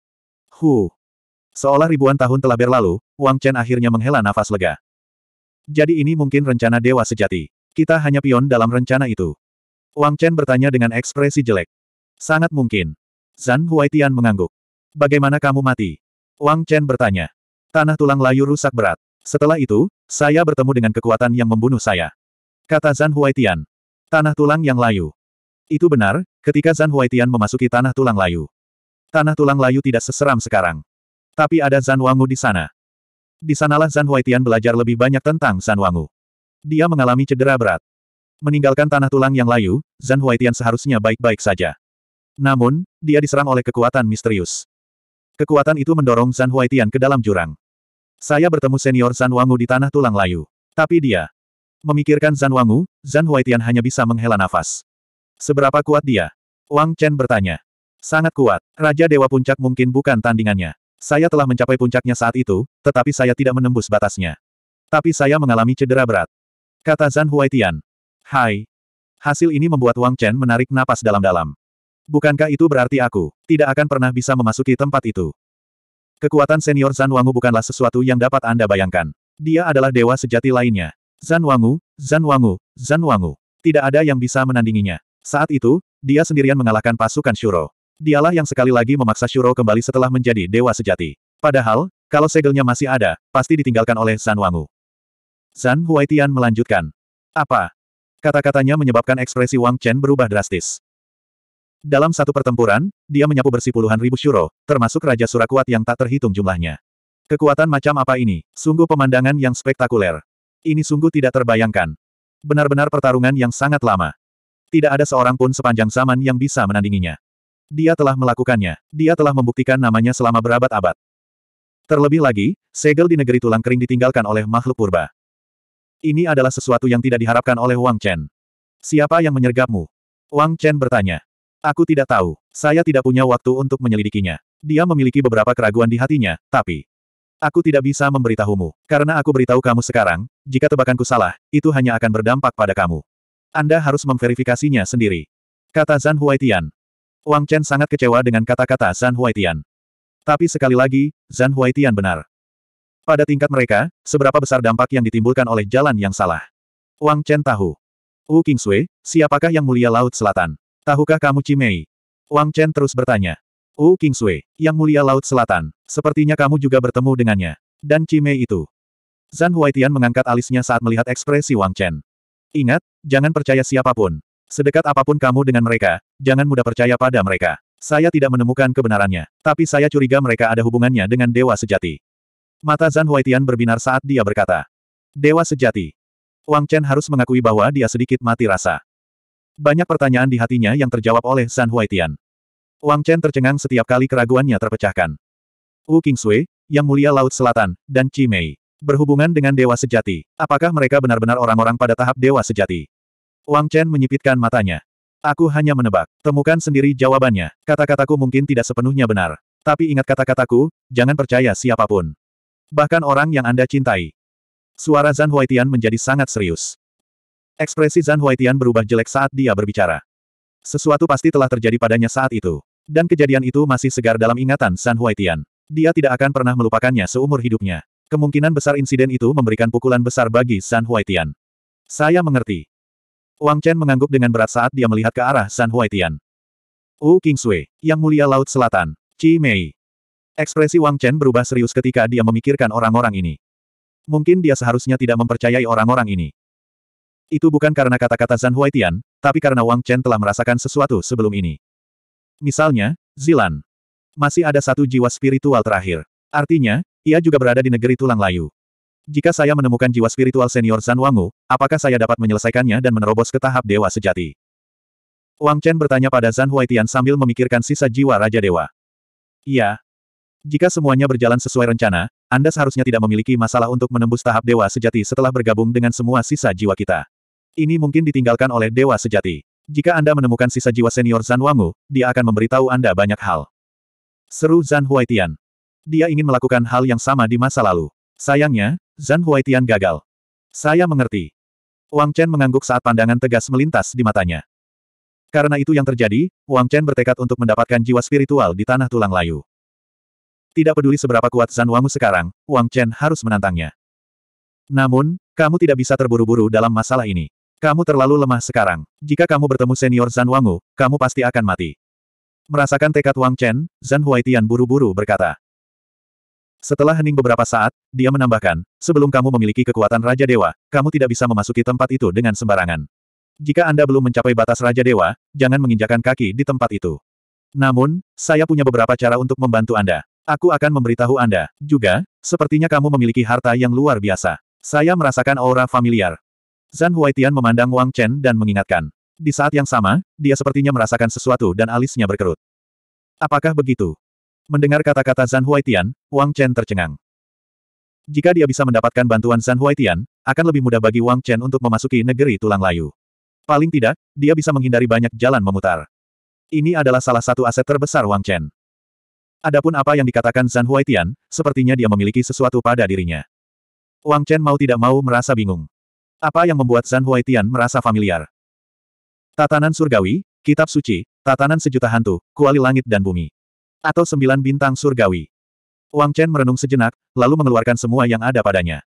Hu. Seolah ribuan tahun telah berlalu, Wang Chen akhirnya menghela nafas lega. Jadi ini mungkin rencana Dewa sejati. Kita hanya pion dalam rencana itu. Wang Chen bertanya dengan ekspresi jelek. Sangat mungkin. Zan Huaitian mengangguk. Bagaimana kamu mati? Wang Chen bertanya. Tanah tulang layu rusak berat. Setelah itu, saya bertemu dengan kekuatan yang membunuh saya. Kata Zan Huaitian. Tanah tulang yang layu. Itu benar, ketika Zan Huaitian memasuki tanah tulang layu. Tanah tulang layu tidak seseram sekarang. Tapi ada Zan Wangu di sana. Di sanalah Zan Huaitian belajar lebih banyak tentang Zan Wangu. Dia mengalami cedera berat. Meninggalkan tanah tulang yang layu, Zan Huaitian seharusnya baik-baik saja. Namun, dia diserang oleh kekuatan misterius. Kekuatan itu mendorong Zan Huaitian ke dalam jurang. Saya bertemu senior Zan Wangu di tanah tulang layu. Tapi dia memikirkan Zan Wangu, Zan Huaitian hanya bisa menghela nafas. Seberapa kuat dia? Wang Chen bertanya. Sangat kuat. Raja Dewa Puncak mungkin bukan tandingannya. Saya telah mencapai puncaknya saat itu, tetapi saya tidak menembus batasnya. Tapi saya mengalami cedera berat. Kata Zan Huaitian. Hai. Hasil ini membuat Wang Chen menarik napas dalam-dalam. Bukankah itu berarti aku tidak akan pernah bisa memasuki tempat itu? Kekuatan senior Zan Wangu bukanlah sesuatu yang dapat Anda bayangkan. Dia adalah dewa sejati lainnya. Zan Wangu, Zan Wangu, Zan Wangu. Tidak ada yang bisa menandinginya. Saat itu, dia sendirian mengalahkan pasukan Shuro. Dialah yang sekali lagi memaksa Shuro kembali setelah menjadi dewa sejati. Padahal, kalau segelnya masih ada, pasti ditinggalkan oleh Zan Wangu. Zan Huaitian melanjutkan. Apa? Kata-katanya menyebabkan ekspresi Wang Chen berubah drastis. Dalam satu pertempuran, dia menyapu bersih puluhan ribu syuro, termasuk Raja Surakuat yang tak terhitung jumlahnya. Kekuatan macam apa ini? Sungguh pemandangan yang spektakuler. Ini sungguh tidak terbayangkan. Benar-benar pertarungan yang sangat lama. Tidak ada seorang pun sepanjang zaman yang bisa menandinginya. Dia telah melakukannya. Dia telah membuktikan namanya selama berabad-abad. Terlebih lagi, segel di negeri tulang kering ditinggalkan oleh makhluk purba. Ini adalah sesuatu yang tidak diharapkan oleh Wang Chen. Siapa yang menyergapmu? Wang Chen bertanya. Aku tidak tahu. Saya tidak punya waktu untuk menyelidikinya. Dia memiliki beberapa keraguan di hatinya, tapi... Aku tidak bisa memberitahumu, karena aku beritahu kamu sekarang, jika tebakanku salah, itu hanya akan berdampak pada kamu. Anda harus memverifikasinya sendiri. Kata Zan Huaitian. Wang Chen sangat kecewa dengan kata-kata Zan Huaitian. Tapi sekali lagi, Zan Huaitian benar. Pada tingkat mereka, seberapa besar dampak yang ditimbulkan oleh jalan yang salah. Wang Chen tahu. Wu Qingsui, siapakah yang mulia Laut Selatan? Tahukah kamu Cimei? Wang Chen terus bertanya. Wu Qingsui, yang mulia Laut Selatan, sepertinya kamu juga bertemu dengannya. Dan Cimei itu. Zhan Huaitian mengangkat alisnya saat melihat ekspresi Wang Chen. Ingat, jangan percaya siapapun. Sedekat apapun kamu dengan mereka, jangan mudah percaya pada mereka. Saya tidak menemukan kebenarannya, tapi saya curiga mereka ada hubungannya dengan dewa sejati. Mata Zan Huaitian berbinar saat dia berkata. Dewa sejati. Wang Chen harus mengakui bahwa dia sedikit mati rasa. Banyak pertanyaan di hatinya yang terjawab oleh Zan Huaitian. Wang Chen tercengang setiap kali keraguannya terpecahkan. Wu Sui, Yang Mulia Laut Selatan, dan Qi Mei. Berhubungan dengan Dewa Sejati, apakah mereka benar-benar orang-orang pada tahap Dewa Sejati? Wang Chen menyipitkan matanya. Aku hanya menebak. Temukan sendiri jawabannya. Kata-kataku mungkin tidak sepenuhnya benar. Tapi ingat kata-kataku, jangan percaya siapapun. Bahkan orang yang Anda cintai. Suara Zan Huaitian menjadi sangat serius. Ekspresi Zan Huaitian berubah jelek saat dia berbicara. Sesuatu pasti telah terjadi padanya saat itu. Dan kejadian itu masih segar dalam ingatan Zan Huaitian. Dia tidak akan pernah melupakannya seumur hidupnya. Kemungkinan besar insiden itu memberikan pukulan besar bagi Zan Huaitian. Saya mengerti. Wang Chen mengangguk dengan berat saat dia melihat ke arah Zan Huaitian. Wu Kingsui, Yang Mulia Laut Selatan, Qi Mei, Ekspresi Wang Chen berubah serius ketika dia memikirkan orang-orang ini. Mungkin dia seharusnya tidak mempercayai orang-orang ini. Itu bukan karena kata-kata Zan Huaitian, tapi karena Wang Chen telah merasakan sesuatu sebelum ini. Misalnya, Zilan. Masih ada satu jiwa spiritual terakhir. Artinya, ia juga berada di negeri tulang layu. Jika saya menemukan jiwa spiritual senior Zan Wangu, apakah saya dapat menyelesaikannya dan menerobos ke tahap dewa sejati? Wang Chen bertanya pada Zan Huaitian sambil memikirkan sisa jiwa Raja Dewa. Iya, jika semuanya berjalan sesuai rencana, Anda seharusnya tidak memiliki masalah untuk menembus tahap dewa sejati setelah bergabung dengan semua sisa jiwa kita. Ini mungkin ditinggalkan oleh dewa sejati. Jika Anda menemukan sisa jiwa senior Zan Wangu, dia akan memberitahu Anda banyak hal. Seru Zan Huaitian. Dia ingin melakukan hal yang sama di masa lalu. Sayangnya, Zan Huaitian gagal. Saya mengerti. Wang Chen mengangguk saat pandangan tegas melintas di matanya. Karena itu yang terjadi, Wang Chen bertekad untuk mendapatkan jiwa spiritual di tanah tulang layu. Tidak peduli seberapa kuat Zan Wamu sekarang, Wang Chen harus menantangnya. Namun, kamu tidak bisa terburu-buru dalam masalah ini. Kamu terlalu lemah sekarang. Jika kamu bertemu senior Zan Wangu, kamu pasti akan mati. Merasakan tekad Wang Chen, Zan Huaitian buru-buru berkata. Setelah hening beberapa saat, dia menambahkan, sebelum kamu memiliki kekuatan Raja Dewa, kamu tidak bisa memasuki tempat itu dengan sembarangan. Jika Anda belum mencapai batas Raja Dewa, jangan menginjakan kaki di tempat itu. Namun, saya punya beberapa cara untuk membantu Anda. Aku akan memberitahu Anda. Juga, sepertinya kamu memiliki harta yang luar biasa. Saya merasakan aura familiar. Zan Huaitian memandang Wang Chen dan mengingatkan. Di saat yang sama, dia sepertinya merasakan sesuatu dan alisnya berkerut. Apakah begitu? Mendengar kata-kata Zan Huaitian, Wang Chen tercengang. Jika dia bisa mendapatkan bantuan Zan Huaitian, akan lebih mudah bagi Wang Chen untuk memasuki negeri tulang layu. Paling tidak, dia bisa menghindari banyak jalan memutar. Ini adalah salah satu aset terbesar Wang Chen. Adapun apa yang dikatakan Zhan Huaitian, sepertinya dia memiliki sesuatu pada dirinya. Wang Chen mau tidak mau merasa bingung. Apa yang membuat Zhan Huaitian merasa familiar? Tatanan Surgawi, Kitab Suci, Tatanan Sejuta Hantu, Kuali Langit dan Bumi. Atau Sembilan Bintang Surgawi. Wang Chen merenung sejenak, lalu mengeluarkan semua yang ada padanya.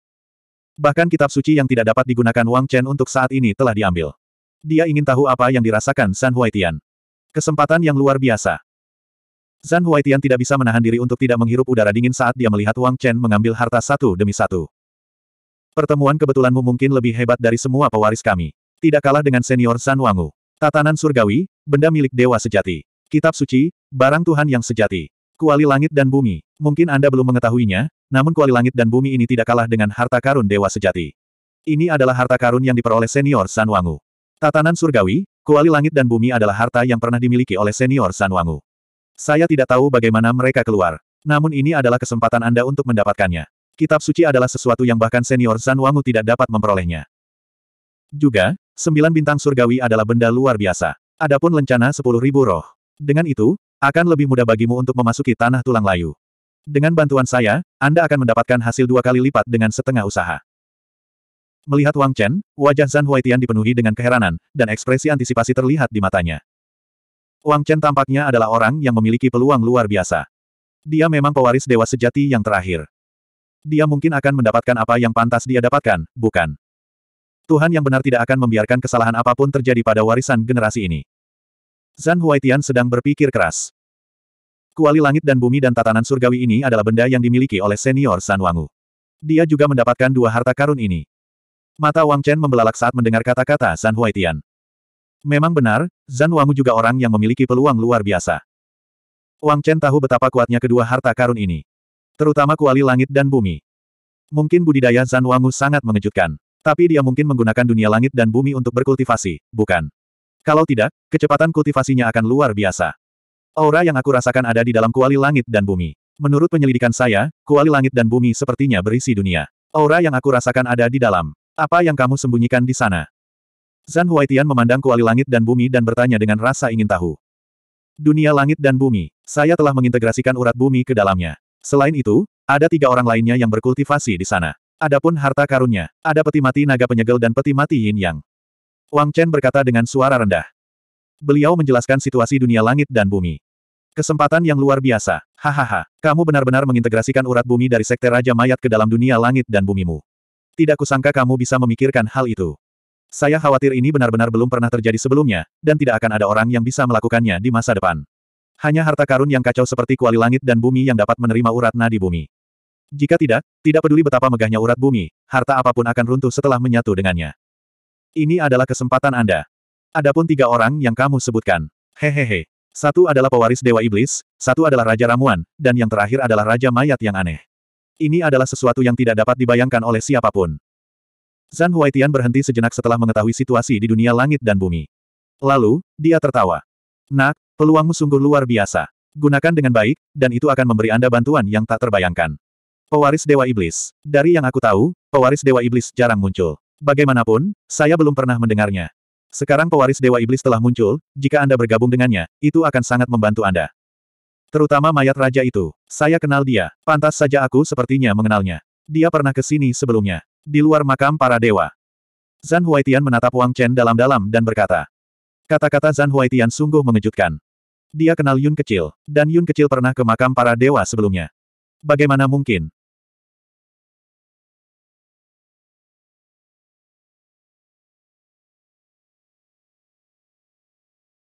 Bahkan kitab suci yang tidak dapat digunakan Wang Chen untuk saat ini telah diambil. Dia ingin tahu apa yang dirasakan San Huaitian. Kesempatan yang luar biasa. Zhan Huaitian tidak bisa menahan diri untuk tidak menghirup udara dingin saat dia melihat Wang Chen mengambil harta satu demi satu. Pertemuan kebetulanmu mungkin lebih hebat dari semua pewaris kami. Tidak kalah dengan senior San Wangu. Tatanan surgawi, benda milik dewa sejati. Kitab suci, barang Tuhan yang sejati. Kuali langit dan bumi. Mungkin Anda belum mengetahuinya, namun kuali langit dan bumi ini tidak kalah dengan harta karun dewa sejati. Ini adalah harta karun yang diperoleh senior San Wangu. Tatanan surgawi, kuali langit dan bumi adalah harta yang pernah dimiliki oleh senior San Wangu. Saya tidak tahu bagaimana mereka keluar. Namun ini adalah kesempatan Anda untuk mendapatkannya. Kitab suci adalah sesuatu yang bahkan senior Zan Wangu tidak dapat memperolehnya. Juga, sembilan bintang surgawi adalah benda luar biasa. Adapun lencana sepuluh ribu roh. Dengan itu, akan lebih mudah bagimu untuk memasuki tanah tulang layu. Dengan bantuan saya, Anda akan mendapatkan hasil dua kali lipat dengan setengah usaha. Melihat Wang Chen, wajah Zan Huaitian dipenuhi dengan keheranan, dan ekspresi antisipasi terlihat di matanya. Wang Chen tampaknya adalah orang yang memiliki peluang luar biasa. Dia memang pewaris dewa sejati yang terakhir. Dia mungkin akan mendapatkan apa yang pantas dia dapatkan, bukan? Tuhan yang benar tidak akan membiarkan kesalahan apapun terjadi pada warisan generasi ini. Zan Huaitian sedang berpikir keras. Kuali langit dan bumi dan tatanan surgawi ini adalah benda yang dimiliki oleh senior San Wangu. Dia juga mendapatkan dua harta karun ini. Mata Wang Chen membelalak saat mendengar kata-kata San Huaitian. Memang benar, Zan Wangu juga orang yang memiliki peluang luar biasa. Wang Chen tahu betapa kuatnya kedua harta karun ini. Terutama kuali langit dan bumi. Mungkin budidaya Zan Wangu sangat mengejutkan. Tapi dia mungkin menggunakan dunia langit dan bumi untuk berkultivasi, bukan? Kalau tidak, kecepatan kultivasinya akan luar biasa. Aura yang aku rasakan ada di dalam kuali langit dan bumi. Menurut penyelidikan saya, kuali langit dan bumi sepertinya berisi dunia. Aura yang aku rasakan ada di dalam. Apa yang kamu sembunyikan di sana? Zan Huaitian memandang kuali langit dan bumi dan bertanya dengan rasa ingin tahu. Dunia langit dan bumi, saya telah mengintegrasikan urat bumi ke dalamnya. Selain itu, ada tiga orang lainnya yang berkultivasi di sana. Adapun harta karunnya, ada peti mati naga penyegel dan peti mati yin yang. Wang Chen berkata dengan suara rendah. Beliau menjelaskan situasi dunia langit dan bumi. Kesempatan yang luar biasa. Hahaha, kamu benar-benar mengintegrasikan urat bumi dari sekte Raja Mayat ke dalam dunia langit dan bumimu. Tidak kusangka kamu bisa memikirkan hal itu. Saya khawatir ini benar-benar belum pernah terjadi sebelumnya, dan tidak akan ada orang yang bisa melakukannya di masa depan. Hanya harta karun yang kacau seperti kuali langit dan bumi yang dapat menerima urat nadi bumi. Jika tidak, tidak peduli betapa megahnya urat bumi, harta apapun akan runtuh setelah menyatu dengannya. Ini adalah kesempatan Anda. Adapun tiga orang yang kamu sebutkan. Hehehe. Satu adalah pewaris Dewa Iblis, satu adalah Raja Ramuan, dan yang terakhir adalah Raja Mayat yang aneh. Ini adalah sesuatu yang tidak dapat dibayangkan oleh siapapun. Zhan Huaitian berhenti sejenak setelah mengetahui situasi di dunia langit dan bumi. Lalu, dia tertawa. Nak, peluangmu sungguh luar biasa. Gunakan dengan baik, dan itu akan memberi Anda bantuan yang tak terbayangkan. Pewaris Dewa Iblis. Dari yang aku tahu, pewaris Dewa Iblis jarang muncul. Bagaimanapun, saya belum pernah mendengarnya. Sekarang pewaris Dewa Iblis telah muncul, jika Anda bergabung dengannya, itu akan sangat membantu Anda. Terutama mayat raja itu. Saya kenal dia, pantas saja aku sepertinya mengenalnya. Dia pernah ke sini sebelumnya. Di luar makam para dewa. Zan Huaitian menatap Wang Chen dalam-dalam dan berkata. Kata-kata Zan Huaitian sungguh mengejutkan. Dia kenal Yun kecil, dan Yun kecil pernah ke makam para dewa sebelumnya. Bagaimana mungkin,